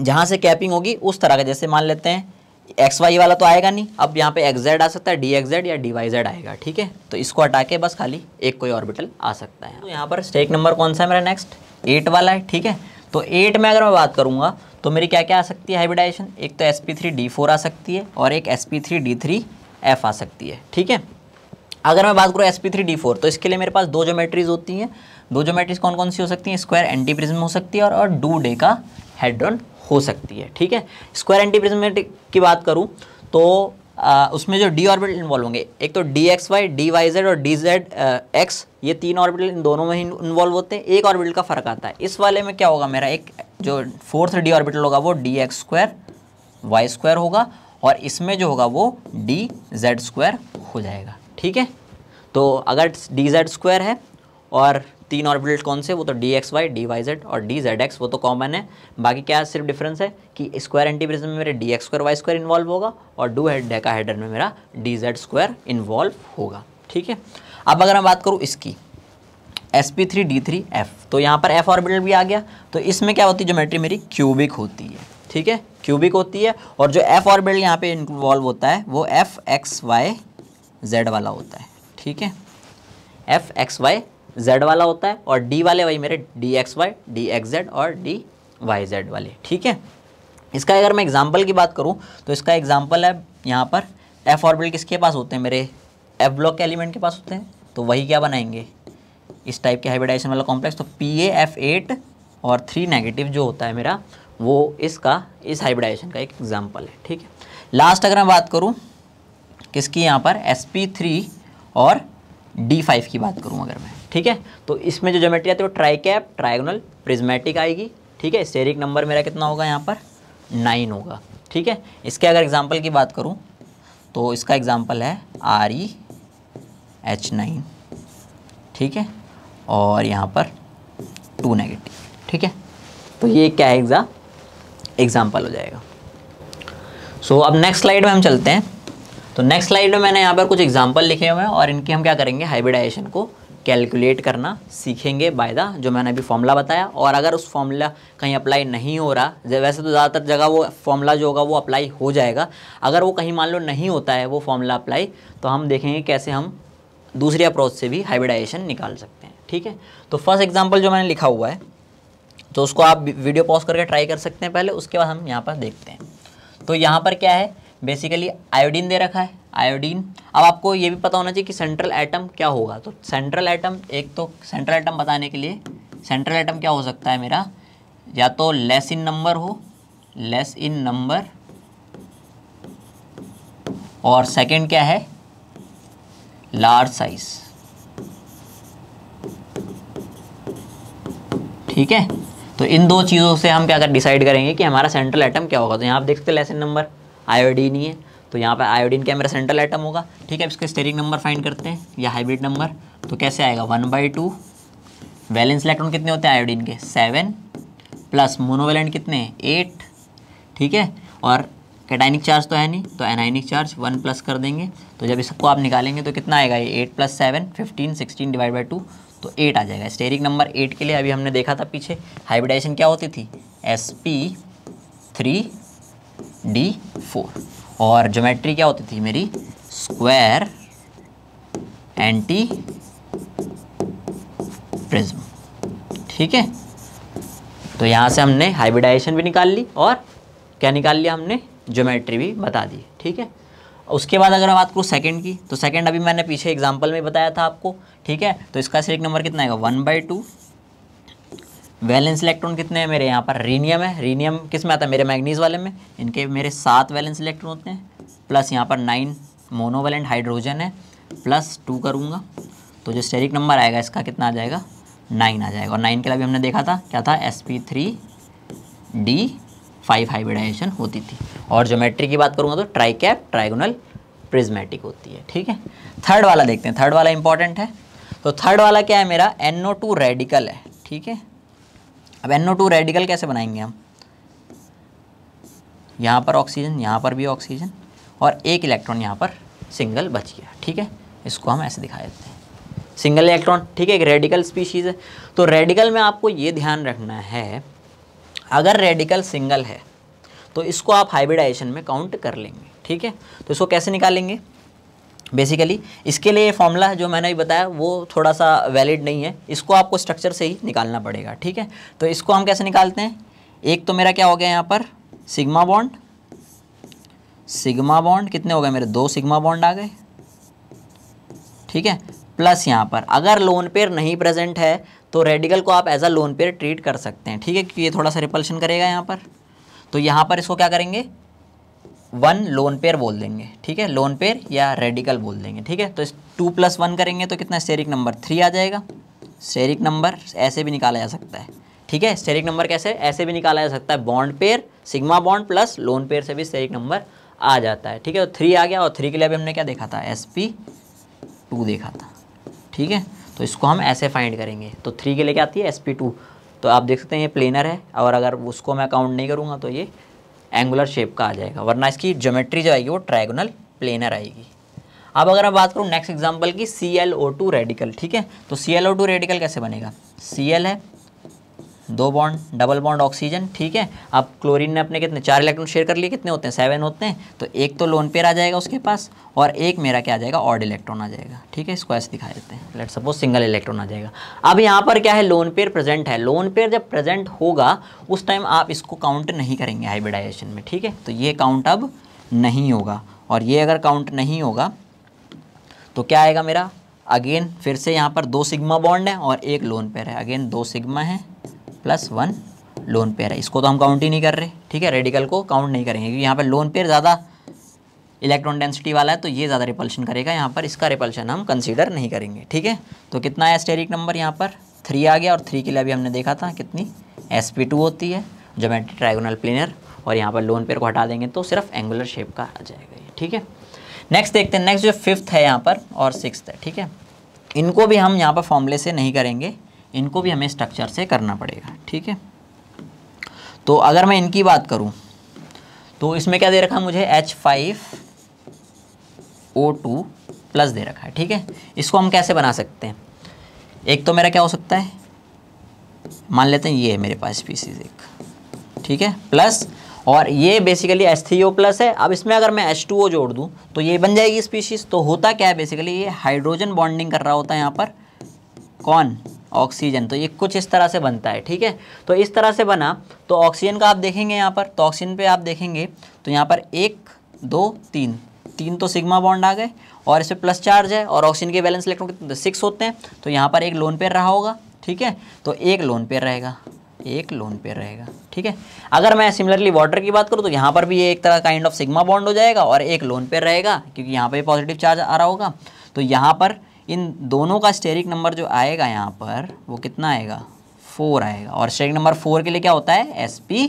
जहाँ से कैपिंग होगी उस तरह का जैसे मान लेते हैं एक्स वाई वाला तो आएगा नहीं अब यहाँ पे एक्स जेड आ सकता है डी एक्स जेड या डी वाई जेड आएगा ठीक है तो इसको हटा के बस खाली एक कोई ऑर्बिटल आ सकता है तो यहाँ पर स्टेक नंबर कौन सा है मेरा नेक्स्ट एट वाला है ठीक है तो एट में अगर मैं बात करूँगा तो मेरी क्या क्या आ सकती है हाइब्रिडाइजेशन एक तो S P three D four आ सकती है और एक S P three D three F आ सकती है ठीक है अगर मैं बात करूँ S P three D four तो इसके लिए मेरे पास दो जोमेट्रीज होती हैं दो जोमेट्रीज कौन कौन सी हो सकती हैं स्क्वायर एंटी प्रिज्म हो सकती है और, और डू डे का हेड्रॉन हो सकती है ठीक है स्क्वायर एंटी प्रिज्म की बात करूँ तो आ, उसमें जो डी ऑर्बिटल इन्वॉल्व होंगे एक तो D X Y D Y Z और डी जेड एक्स ये तीन ऑर्बिटल इन दोनों में ही इन्वॉल्व होते हैं एक ऑर्बिटल का फर्क आता है इस वाले में क्या होगा मेरा एक जो फोर्थ डी ऑर्बिटल होगा वो D X square Y square होगा और इसमें जो होगा वो डी जेड स्क्वायर हो जाएगा ठीक है तो अगर डी जेड स्क्वायर है और तीन ऑर्बिटल्स कौन से वो तो D X Y D Y Z और डी जेड एक्स वो तो कॉमन है बाकी क्या सिर्फ डिफरेंस है कि स्क्वायर एंटीप्रिज्म में मेरे D X square Y square involve होगा और डू हेड डेका हेडर में मेरा डी जेड स्क्वायर इन्वॉल्व होगा ठीक है अब अगर मैं बात करूँ इसकी S P three D three F तो यहाँ पर एफ ऑर्बिटल भी आ गया तो इसमें क्या होती है ज्योमेट्री मेरी क्यूबिक होती है ठीक है क्यूबिक होती है और जो एफ ऑर्बिटल यहाँ पे इन्वॉल्व होता है वो एफ एक्स वाई जेड वाला होता है ठीक है एफ एक्स वाई z वाला होता है और d वाले वही मेरे D X Y D X Z और डी वाई जेड वाले ठीक है इसका अगर मैं एग्जाम्पल की बात करूँ तो इसका एग्जाम्पल है यहाँ पर एफ ऑर्बिटल किसके पास होते हैं मेरे एफ ब्लॉक के एलिमेंट के पास होते हैं तो वही क्या बनाएंगे इस टाइप के हाइब्रिडाइजेशन वाला कॉम्प्लेक्स तो पी ए एफ एट और थ्री नेगेटिव जो होता है मेरा वो इसका इस हाइब्रिडाइजेशन का एक एग्जाम्पल है ठीक है लास्ट अगर मैं बात करूँ किसकी यहाँ पर एस पी थ्री और डी फाइव की बात करूँ अगर मैं ठीक है तो इसमें जो ज्योमेट्री आती है वो ट्राई कैप ट्राइगोनल प्रिज्मेटिक आएगी ठीक है सेरिक नंबर मेरा कितना होगा यहाँ पर नाइन होगा ठीक है इसके अगर एग्जाम्पल की बात करूँ तो इसका एग्जाम्पल है आर ई एच नाइन ठीक है और यहाँ पर टू नेगेटिव ठीक है तो ये क्या है एग्ज़ाम एग्ज़ाम्पल हो जाएगा सो so, अब नेक्स्ट स्लाइड में हम चलते हैं तो नेक्स्ट स्लाइड में मैंने यहाँ पर कुछ एग्जाम्पल लिखे हुए हैं और इनके हम क्या करेंगे हाइब्रिडाइजेशन को कैलकुलेट करना सीखेंगे बाय द जो मैंने अभी फॉर्मूला बताया और अगर उस फॉर्मूला कहीं अप्लाई नहीं हो रहा वैसे तो ज़्यादातर जगह वो फॉर्मूला जो होगा वो अप्लाई हो जाएगा अगर वो कहीं मान लो नहीं होता है वो फॉर्मूला अप्लाई तो हम देखेंगे कैसे हम दूसरे अप्रोच से भी हाइब्रिडाइजेशन निकाल सकते हैं ठीक है तो फर्स्ट एग्जाम्पल जो मैंने लिखा हुआ है तो उसको आप वीडियो पॉज करके ट्राई कर सकते हैं पहले उसके बाद हम यहाँ पर देखते हैं तो यहाँ पर क्या है बेसिकली आयोडीन दे रखा है आयोडीन अब आपको ये भी पता होना चाहिए कि सेंट्रल एटम क्या होगा तो सेंट्रल एटम एक तो सेंट्रल एटम बताने के लिए सेंट्रल एटम क्या हो सकता है मेरा या तो लेस इन नंबर हो लेस इन नंबर और सेकंड क्या है लार्ज साइज ठीक है तो इन दो चीज़ों से हम क्या कर डिसाइड करेंगे कि हमारा सेंट्रल एटम क्या होगा तो यहाँ आप देख सकते हैं लेसन नंबर आयोडीन ही है तो यहाँ पर आयोडीन क्या मेरा सेंट्रल आइटम होगा ठीक है इसका स्टेरिक नंबर फाइंड करते हैं या हाइब्रिड नंबर तो कैसे आएगा one by two valence electron कितने होते हैं आयोडीन के सेवन प्लस मोनोवेलेंट कितने एट ठीक है और कैटाइनिक चार्ज तो है नहीं तो एनाइनिक चार्ज वन प्लस कर देंगे तो जब इसको आप निकालेंगे तो कितना आएगा ये eight plus seven fifteen sixteen divide by two तो एट आ जाएगा स्टेरिक नंबर एट के लिए अभी हमने देखा था पीछे हाइब्रिडाइजेशन क्या होती थी S P three D four और ज्योमेट्री क्या होती थी मेरी स्क्वायर एंटी प्रिज्म ठीक है तो यहाँ से हमने हाइब्रिडाइजेशन भी निकाल ली और क्या निकाल लिया हमने ज्योमेट्री भी बता दी ठीक है उसके बाद अगर बात करूँ सेकंड की तो सेकंड अभी मैंने पीछे एग्जांपल में बताया था आपको ठीक है तो इसका सिर्फ नंबर कितना आएगा one by two valence electron कितने हैं मेरे यहाँ पर रीनियम है रीनियम किस में आता है मेरे मैग्नीज वाले में इनके मेरे सात वैलेंस इलेक्ट्रॉन होते हैं प्लस यहाँ पर नाइन मोनोवैलेंट हाइड्रोजन है प्लस टू करूँगा तो जो स्टेरिक नंबर आएगा इसका कितना आ जाएगा नाइन आ जाएगा और नाइन के लिए हमने देखा था क्या था S P three D five hybridization होती थी और ज्योमेट्री की बात करूँगा तो ट्राई कैप ट्राइगोनल प्रिज्मेटिक होती है ठीक है थर्ड वाला देखते हैं थर्ड वाला इंपॉर्टेंट है तो थर्ड वाला क्या है मेरा एन रेडिकल है ठीक है अब एन टू रेडिकल कैसे बनाएंगे हम यहाँ पर ऑक्सीजन यहाँ पर भी ऑक्सीजन और एक इलेक्ट्रॉन यहाँ पर सिंगल बच गया ठीक है इसको हम ऐसे दिखा देते हैं सिंगल इलेक्ट्रॉन ठीक है एक रेडिकल स्पीशीज़ है तो रेडिकल में आपको ये ध्यान रखना है अगर रेडिकल सिंगल है तो इसको आप हाइब्रिडाइजेशन में काउंट कर लेंगे ठीक है तो इसको कैसे निकालेंगे बेसिकली इसके लिए फॉर्मूला जो मैंने अभी बताया वो थोड़ा सा वैलिड नहीं है इसको आपको स्ट्रक्चर से ही निकालना पड़ेगा ठीक है तो इसको हम कैसे निकालते हैं एक तो मेरा क्या हो गया यहाँ पर सिग्मा बॉन्ड सिग्मा बॉन्ड कितने हो गए मेरे दो सिग्मा बॉन्ड आ गए ठीक है प्लस यहाँ पर अगर लोन पेयर नहीं प्रेजेंट है तो रेडिकल को आप as a lone pair treat कर सकते हैं ठीक है क्योंकि ये थोड़ा सा रिपल्शन करेगा यहाँ पर तो यहाँ पर इसको क्या करेंगे वन लोन पेयर बोल देंगे ठीक है लोन पेयर या रेडिकल बोल देंगे ठीक है तो इस टू प्लस वन करेंगे तो कितना स्टेरिक नंबर थ्री आ जाएगा स्टेरिक नंबर ऐसे भी निकाला जा सकता है ठीक है स्टेरिक नंबर कैसे ऐसे भी निकाला जा सकता है bond pair sigma bond plus lone pair से भी स्टेरिक नंबर आ जाता है ठीक है तो थ्री आ गया और थ्री के लिए अभी हमने क्या देखा था एस पी टू देखा था ठीक है तो इसको हम ऐसे फाइंड करेंगे तो थ्री के लिए क्या आती है एस पी टू तो आप देख सकते हैं ये प्लेनर है और अगर उसको मैं काउंट नहीं करूँगा तो ये एंगुलर शेप का आ जाएगा वरना इसकी ज्योमेट्री जो आएगी वो ट्राइगोनल प्लेनर आएगी अब अगर मैं बात करूँ नेक्स्ट एग्जाम्पल की C L O two radical ठीक है तो C L O two radical कैसे बनेगा सी एल है दो बॉन्ड डबल बॉन्ड ऑक्सीजन ठीक है अब क्लोरीन ने अपने कितने चार इलेक्ट्रॉन शेयर कर लिए कितने होते हैं सेवन होते हैं तो एक तो लोन पेयर आ जाएगा उसके पास और एक मेरा क्या आ जाएगा ऑड इलेक्ट्रॉन आ जाएगा ठीक है इसको ऐसे दिखा देते हैं लेट सपोज सिंगल इलेक्ट्रॉन आ जाएगा अब यहाँ पर क्या है लोन पेयर प्रेजेंट है लोन पेयर जब प्रेजेंट होगा उस टाइम आप इसको काउंट नहीं करेंगे हाइब्रिडाइजेशन में ठीक है तो ये काउंट अब नहीं होगा और ये अगर काउंट नहीं होगा तो क्या आएगा मेरा अगेन फिर से यहाँ पर दो सिग्मा बॉन्ड है और एक लोन पेयर है अगेन दो सिग्मा है प्लस वन लोन पेयर है इसको तो हम काउंट ही नहीं कर रहे ठीक है रेडिकल को काउंट नहीं करेंगे क्योंकि यहाँ पर लोन पेयर ज़्यादा इलेक्ट्रॉन डेंसिटी वाला है तो ये ज़्यादा रिपल्शन करेगा यहाँ पर इसका रिपल्शन हम कंसीडर नहीं करेंगे ठीक है तो कितना है स्टेरिक नंबर यहाँ पर थ्री आ गया और थ्री के लिए अभी हमने देखा था कितनी एस होती है जोमेट्री ट्राइगोनल प्लेनर और यहाँ पर लोन पेयर को हटा देंगे तो सिर्फ एंगुलर शेप का आ जाएगा ये ठीक है नेक्स्ट देखते हैं नेक्स्ट जो फिफ्थ है यहाँ पर और सिक्स है ठीक है इनको भी हम यहाँ पर फॉर्मूले से नहीं करेंगे इनको भी हमें स्ट्रक्चर से करना पड़ेगा ठीक है तो अगर मैं इनकी बात करूँ तो इसमें क्या दे रखा है मुझे H five O two plus दे रखा है ठीक है इसको हम कैसे बना सकते हैं एक तो मेरा क्या हो सकता है मान लेते हैं ये है मेरे पास स्पीसीज एक ठीक है प्लस और ये basically H three O plus है अब इसमें अगर मैं एच टू ओ जोड़ दूँ तो ये बन जाएगी स्पीशीज़ तो होता क्या है बेसिकली ये हाइड्रोजन बॉन्डिंग कर रहा होता है यहाँ पर कौन ऑक्सीजन तो ये कुछ इस तरह से बनता है ठीक है तो इस तरह से बना तो ऑक्सीजन का आप देखेंगे यहाँ पर तो ऑक्सीजन पे आप देखेंगे तो यहाँ पर एक दो तीन तीन तो सिग्मा बॉन्ड आ गए और इसमें प्लस चार्ज है और ऑक्सीजन के बैलेंस इलेक्ट्रॉन सिक्स होते हैं तो यहाँ पर एक लोन पेयर रहा होगा ठीक है तो एक लोन पेयर रहेगा एक लोन पेयर रहेगा ठीक है अगर मैं सिमिलरली वाटर की बात करूँ तो यहाँ पर भी ये एक तरह काइंड ऑफ सिग्मा बॉन्ड हो जाएगा और एक लोन पेयर रहेगा क्योंकि यहाँ पर पॉजिटिव चार्ज आ रहा होगा तो यहाँ पर इन दोनों का स्टेरिक नंबर जो आएगा यहाँ पर वो कितना आएगा फोर आएगा और स्टेरिक नंबर फोर के लिए क्या होता है एस पी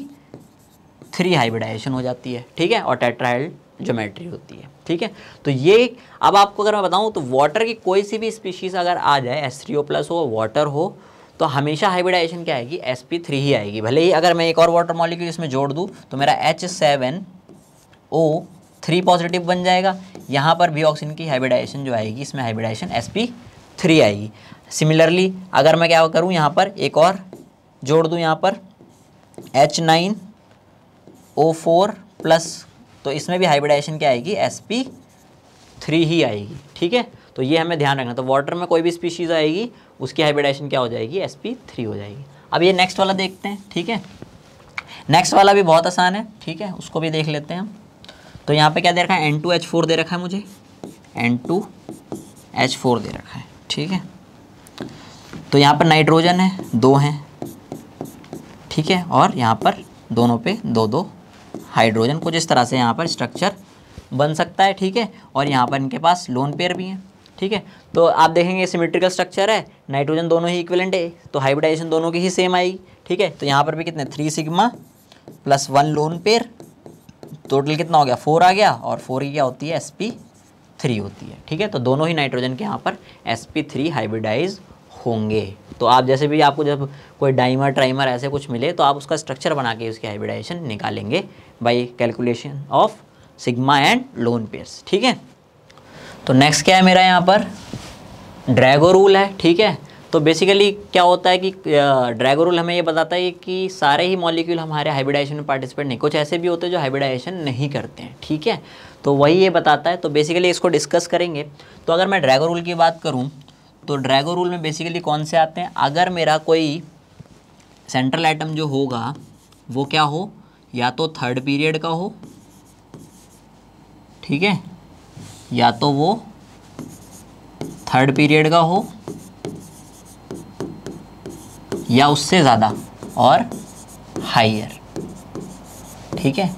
थ्री हाइब्रिडाइजेशन हो जाती है ठीक है और टेट्राइल ज्योमेट्री होती है ठीक है तो ये अब आपको अगर मैं बताऊँ तो वाटर की कोई सी भी स्पीशीज़ अगर आ जाए एस थ्री ओ प्लस हो वाटर हो तो हमेशा हाइब्रिडाइजेशन क्या आएगी एस पी थ्री ही आएगी भले ही अगर मैं एक और वाटर मॉलिक्यूल इसमें जोड़ दूँ तो मेरा H seven O three positive बन जाएगा यहाँ पर भी ऑक्सीजन की हाइब्रिडाइजेशन जो आएगी इसमें हाइब्रिडाइजेशन एस पी थ्री आएगी सिमिलरली अगर मैं क्या करूँ यहाँ पर एक और जोड़ दूँ यहाँ पर H nine O four plus तो इसमें भी हाइब्रिडाइजेशन क्या आएगी एस पी थ्री ही आएगी ठीक है तो ये हमें ध्यान रखना तो वाटर में कोई भी स्पीशीज़ आएगी उसकी हाइब्रिडाइजेशन क्या हो जाएगी एस पी थ्री हो जाएगी अब ये नेक्स्ट वाला देखते हैं ठीक है नेक्स्ट वाला भी बहुत आसान है ठीक है उसको भी देख लेते हैं हम तो यहाँ पे क्या दे रखा है एन टू एच फोर दे रखा है मुझे एन टू एच फोर दे रखा है ठीक है तो यहाँ पर नाइट्रोजन है दो हैं ठीक है और यहाँ पर दोनों पे दो दो हाइड्रोजन कुछ इस तरह से यहाँ पर स्ट्रक्चर बन सकता है ठीक है और यहाँ पर इनके पास लोन पेयर भी हैं ठीक है तो आप देखेंगे सिमेट्रिकल स्ट्रक्चर है नाइट्रोजन दोनों ही इक्विलेंट है तो हाइब्रिडाइजेशन दोनों की ही सेम आएगी ठीक है तो यहाँ पर भी कितने three sigma plus one lone pair total कितना हो गया फोर आ गया और फोर की क्या होती है एस पी थ्री होती है ठीक है तो दोनों ही नाइट्रोजन के यहाँ पर एस पी थ्री हाइब्रिडाइज होंगे तो आप जैसे भी आपको जब कोई डाइमर ट्राइमर ऐसे कुछ मिले तो आप उसका स्ट्रक्चर बना के उसकी हाइब्रिडाइजेशन निकालेंगे by calculation of sigma and lone pairs ठीक है तो नेक्स्ट क्या है मेरा यहाँ पर ड्रैगो रूल है ठीक है तो बेसिकली क्या होता है कि ड्रैगो रूल हमें ये बताता है कि सारे ही मॉलिक्यूल हमारे हाइब्रिडाइजेशन में पार्टिसिपेट नहीं कुछ ऐसे भी होते हैं जो हाइब्रिडाइजेशन नहीं करते हैं ठीक है तो वही ये बताता है तो बेसिकली इसको डिस्कस करेंगे तो अगर मैं ड्रैगो रूल की बात करूँ तो ड्रैगो रूल में बेसिकली कौन से आते हैं अगर मेरा कोई सेंट्रल आइटम जो होगा वो क्या हो या तो थर्ड पीरियड का हो ठीक है या तो वो थर्ड पीरियड का हो या उससे ज़्यादा और हाइयर ठीक है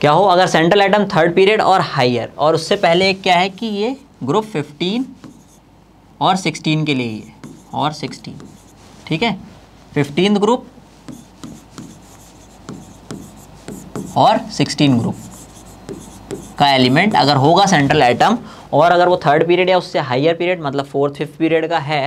क्या हो अगर सेंट्रल एटम थर्ड पीरियड और हाइयर और उससे पहले एक क्या है कि ये ग्रुप 15 और 16 के लिए ही है और 16 ठीक है फिफ्टीन ग्रुप और 16 ग्रुप का एलिमेंट अगर होगा सेंट्रल एटम और अगर वो थर्ड पीरियड या उससे हायर पीरियड मतलब फोर्थ फिफ्थ पीरियड का है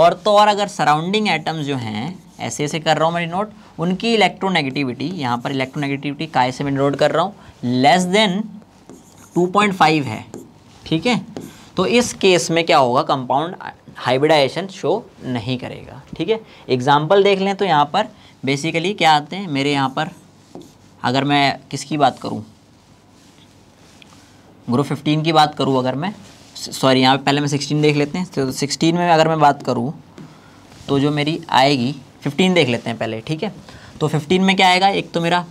और तो और अगर सराउंडिंग एटम्स जो हैं ऐसे ऐसे कर रहा हूँ मेरी नोट उनकी इलेक्ट्रोनेगेटिविटी यहाँ पर इलेक्ट्रोनेगेटिविटी काय से मैं नोट कर रहा हूँ लेस देन 2.5 है ठीक है तो इस केस में क्या होगा कंपाउंड हाइब्रिडाइजेशन शो नहीं करेगा ठीक है एग्जाम्पल देख लें तो यहाँ पर बेसिकली क्या आते हैं मेरे यहाँ पर अगर मैं किसकी बात करूँ ग्रुप फिफ्टीन की बात करूँ अगर मैं सॉरी यहाँ पे पहले मैं सिक्सटीन देख लेते हैं तो सिक्सटीन में अगर मैं बात करूँ तो जो मेरी आएगी फिफ्टीन देख लेते हैं पहले ठीक है तो फिफ्टीन में क्या आएगा एक तो मेरा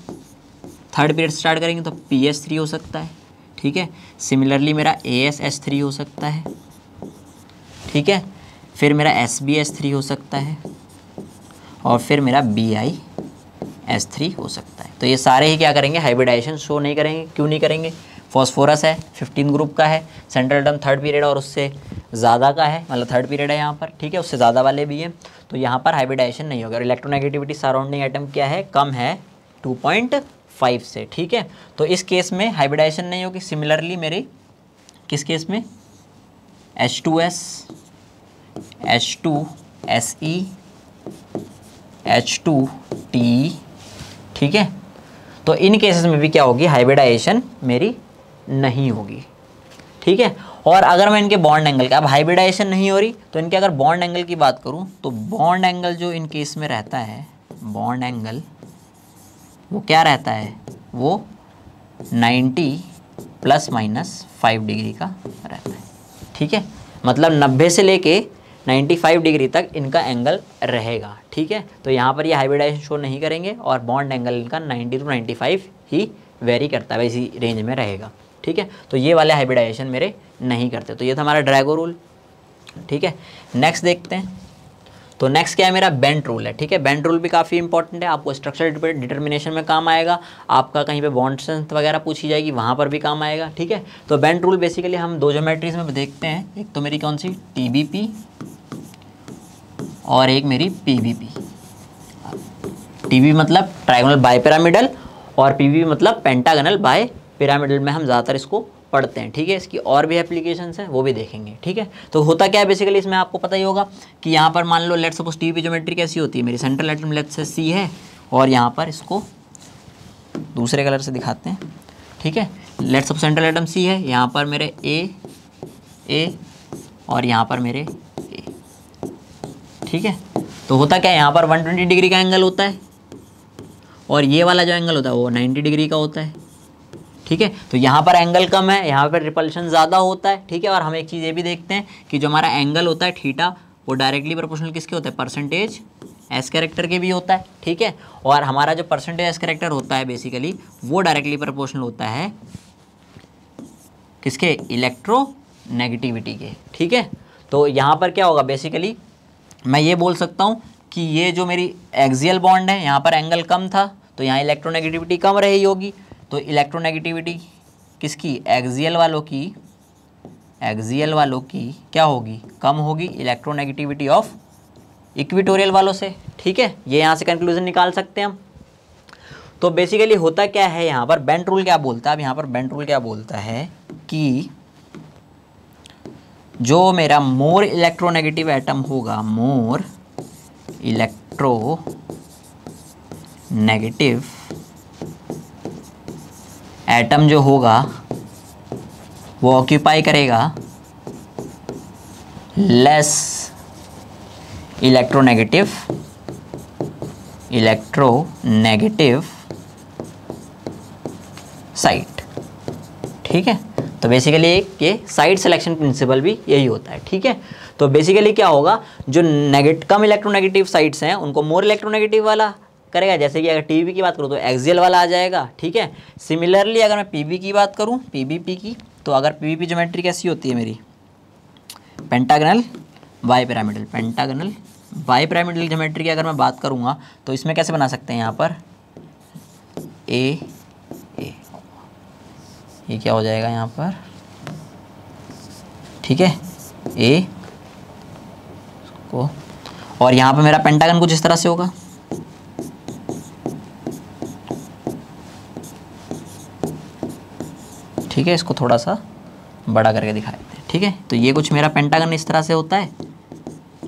थर्ड पीरियड स्टार्ट करेंगे तो पी एस थ्री हो सकता है ठीक है सिमिलरली मेरा ए एस एस थ्री हो सकता है ठीक है फिर मेरा एस बी एस थ्री हो सकता है और फिर मेरा बी आई एस थ्री हो सकता है तो ये सारे ही क्या करेंगे हाइब्रिडाइजेशन शो नहीं करेंगे क्यों नहीं करेंगे फॉस्फोरस है फिफ्टीन ग्रुप का है सेंट्रल डम थर्ड पीरियड और उससे ज़्यादा का है मतलब थर्ड पीरियड है यहाँ पर ठीक है उससे ज़्यादा वाले भी हैं तो यहाँ पर हाइब्रिडाइजेशन नहीं होगा और इलेक्ट्रोनेगेटिविटी सराउंडिंग आइटम क्या है कम है टू पॉइंट फाइव से ठीक है तो इस केस में हाइब्रिडाइजेशन नहीं होगी सिमिलरली मेरी किस केस में H two S H two S E H two T ठीक है तो इन केसेस में भी क्या होगी हाइब्रिडाइजेशन मेरी नहीं होगी ठीक है और अगर मैं इनके बॉन्ड एंगल का अब हाइब्रिडाइजेशन नहीं हो रही तो इनके अगर बॉन्ड एंगल की बात करूँ तो बॉन्ड एंगल जो इनके इसमें रहता है बॉन्ड एंगल वो क्या रहता है वो 90 प्लस माइनस 5 डिग्री का रहता है ठीक है मतलब 90 से लेके 95 डिग्री तक इनका एंगल रहेगा ठीक है तो यहाँ पर ये हाइब्रिडाइजेशन शो नहीं करेंगे और बॉन्ड एंगल इनका नाइन्टी टू नाइन्टी ही वेरी करता है इसी रेंज में रहेगा ठीक है तो ये वाले हाइब्रिडाइजेशन मेरे नहीं करते तो ये था हमारा ड्रैगो रूल ठीक है नेक्स्ट देखते हैं तो नेक्स्ट क्या है मेरा बेंट रूल है ठीक है बेंट रूल भी काफ़ी इंपॉर्टेंट है आपको स्ट्रक्चर डिटर्मिनेशन में काम आएगा आपका कहीं पे बॉन्ड स्ट्रेंथ वगैरह पूछी जाएगी वहाँ पर भी काम आएगा ठीक है तो बेंट रूल बेसिकली हम दो जोमेट्रीज में देखते हैं एक तो मेरी कौन सी टी और एक मेरी पी टीबी मतलब ट्राइगोनल बाय पैरामिडल और पीबी मतलब पेंटागनल बाय पिरामिडल में हम ज़्यादातर इसको पढ़ते हैं ठीक है इसकी और भी एप्लीकेशंस हैं वो भी देखेंगे ठीक है तो होता क्या है बेसिकली इसमें आपको पता ही होगा कि यहाँ पर मान लो let suppose T P geometry कैसी होती है मेरी सेंट्रल लेटर लेट से सी है और यहाँ पर इसको दूसरे कलर से दिखाते हैं ठीक है let suppose central atom C है यहाँ पर मेरे ए ए और यहाँ पर मेरे ए ठीक है तो होता क्या है यहाँ पर 120 डिग्री का एंगल होता है और ये वाला जो एंगल होता है वो 90 डिग्री का होता है ठीक है तो यहाँ पर एंगल कम है यहाँ पर रिपल्शन ज़्यादा होता है ठीक है और हम एक चीज़ ये भी देखते हैं कि जो हमारा एंगल होता है ठीटा वो डायरेक्टली प्रोपोर्शनल किसके होता है परसेंटेज एस कैरेक्टर के भी होता है ठीक है और हमारा जो परसेंटेज एस कैरेक्टर होता है बेसिकली वो डायरेक्टली प्रोपोर्शनल होता है किसके इलेक्ट्रो नेगेटिविटी के ठीक है तो यहाँ पर क्या होगा बेसिकली मैं ये बोल सकता हूँ कि ये जो मेरी एक्सियल बॉन्ड है यहाँ पर एंगल कम था तो यहाँ इलेक्ट्रोनेगेटिविटी कम रही होगी तो इलेक्ट्रोनेगेटिविटी किसकी एक्जियल वालों की एक्जियल वालों की क्या होगी कम होगी इलेक्ट्रोनेगेटिविटी ऑफ इक्विटोरियल वालों से ठीक है ये यहाँ से कंक्लूजन निकाल सकते हैं हम तो बेसिकली होता क्या है यहाँ पर बेंट रूल क्या बोलता है अब यहाँ पर बेंट रूल क्या बोलता है कि जो मेरा मोर इलेक्ट्रोनेगेटिव एटम होगा मोर इलेक्ट्रो नेगेटिव एटम जो होगा वो ऑक्यूपाई करेगा लेस इलेक्ट्रोनेगेटिव इलेक्ट्रोनेगेटिव साइट ठीक है तो बेसिकली एक ये साइट सिलेक्शन प्रिंसिपल भी यही होता है ठीक है तो बेसिकली क्या होगा जो नेगेट कम इलेक्ट्रोनेगेटिव साइट्स हैं उनको मोर इलेक्ट्रोनेगेटिव वाला करेगा जैसे कि अगर टीवी की बात करूँ तो एक्सेल वाला आ जाएगा ठीक है सिमिलरली अगर मैं पीबी की बात करूँ पीबीपी की तो अगर पी ज्योमेट्री कैसी होती है मेरी pentagonal bipyramidal pentagonal bipyramidal geometry की अगर मैं बात करूँगा तो इसमें कैसे बना सकते हैं यहाँ पर ए ए ये क्या हो जाएगा यहाँ पर ठीक है ए को और यहाँ पर मेरा पेंटागन कुछ इस तरह से होगा ठीक है इसको थोड़ा सा बड़ा करके दिखा देते हैं ठीक है तो ये कुछ मेरा पेंटागन इस तरह से होता है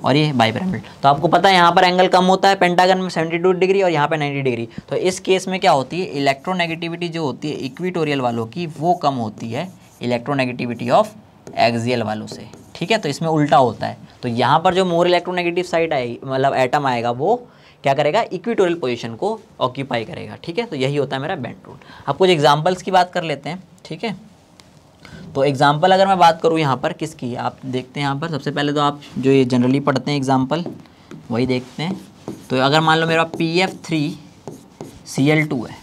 और ये बाई पिरामिड तो आपको पता है यहाँ पर एंगल कम होता है पेंटागन में सेवेंटी टू डिग्री और यहाँ पे नाइन्टी डिग्री तो इस केस में क्या होती है इलेक्ट्रोनेगेटिविटी जो होती है इक्विटोरियल वालों की वो कम होती है इलेक्ट्रोनेगेटिविटी ऑफ एक्जियल वालों से ठीक है तो इसमें उल्टा होता है तो यहाँ पर जो मोर इलेक्ट्रोनेगेटिव साइड आएगी मतलब एटम आएगा वो क्या करेगा इक्विटोरियल पोजीशन को ऑक्यूपाई करेगा ठीक है तो यही होता है मेरा बेंट रूल अब कुछ एग्जाम्पल्स की बात कर लेते हैं ठीक है तो एग्जाम्पल अगर मैं बात करूँ यहाँ पर किसकी आप देखते हैं यहाँ पर सबसे पहले तो आप जो ये जनरली पढ़ते हैं एग्जाम्पल वही देखते हैं तो अगर मान लो मेरा P F three C L two है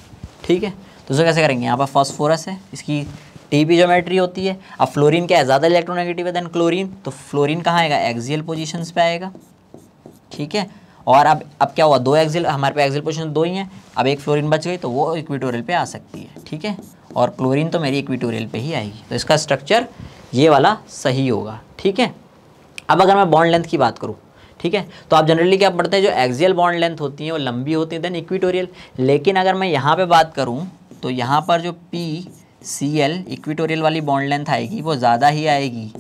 ठीक है तो उसको कैसे करेंगे यहाँ पर फॉस्फोरस है इसकी टी बी जोमेट्री होती है अब फ्लोरीन क्या है ज़्यादा इलेक्ट्रोनेगेटिव है देन क्लोरीन तो फ्लोरीन कहाँ आएगा एक्जियल पोजिशन पर आएगा ठीक है और अब अब क्या हुआ दो एक्सिल हमारे पे एक्सिल पोजिशन दो ही हैं अब एक फ्लोरिन बच गई तो वो इक्विटोरियल पे आ सकती है ठीक है और क्लोरिन तो मेरी इक्विटोरियल पे ही आएगी तो इसका स्ट्रक्चर ये वाला सही होगा ठीक है अब अगर मैं बॉन्ड लेंथ की बात करूँ ठीक है तो आप जनरली क्या पढ़ते हैं जो एक्सियल बॉन्ड लेंथ होती है वो लंबी होती है देन इक्विटोरियल लेकिन अगर मैं यहाँ पर बात करूँ तो यहाँ पर जो पी सी एल इक्विटोरियल वाली बॉन्ड लेंथ आएगी वो ज़्यादा ही आएगी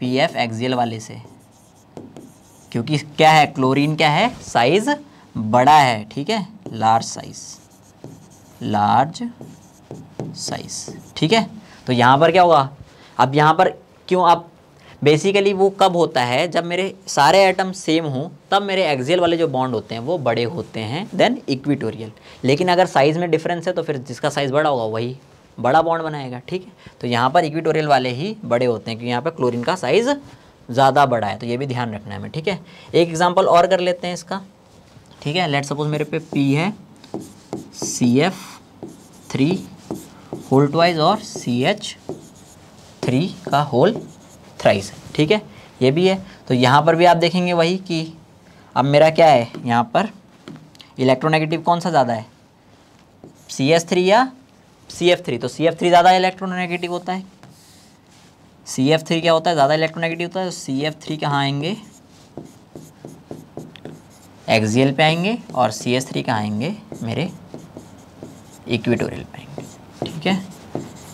पी एफ एक्सियल वाले से क्योंकि क्या है क्लोरीन क्या है साइज बड़ा है ठीक है लार्ज साइज लार्ज साइज ठीक है तो यहाँ पर क्या होगा अब यहाँ पर क्यों आप बेसिकली वो कब होता है जब मेरे सारे एटम सेम हों तब मेरे एक्सियल वाले जो बॉन्ड होते हैं वो बड़े होते हैं देन इक्विटोरियल लेकिन अगर साइज़ में डिफरेंस है तो फिर जिसका साइज़ बड़ा होगा वही बड़ा बॉन्ड बनाएगा ठीक है तो यहाँ पर इक्विटोरियल वाले ही बड़े होते हैं क्योंकि यहाँ पर क्लोरीन का साइज़ ज़्यादा बड़ा है तो ये भी ध्यान रखना है हमें ठीक है एक एग्जाम्पल और कर लेते हैं इसका ठीक है लेट सपोज मेरे पे पी है C F three whole twice और सी एच थ्री का होल थ्राइज है ठीक है ये भी है तो यहाँ पर भी आप देखेंगे वही कि अब मेरा क्या है यहाँ पर इलेक्ट्रोनेगेटिव कौन सा ज़्यादा है सी एस थ्री या सी एफ थ्री तो सी एफ थ्री ज़्यादा इलेक्ट्रोनेगेटिव होता है सी एफ थ्री क्या होता है ज़्यादा इलेक्ट्रोनेगेटिव होता है सी एफ थ्री कहाँ आएंगे एक्जीएल पे आएंगे और सी एस थ्री कहाँ आएंगे मेरे इक्विटोरियल पे आएंगे ठीक है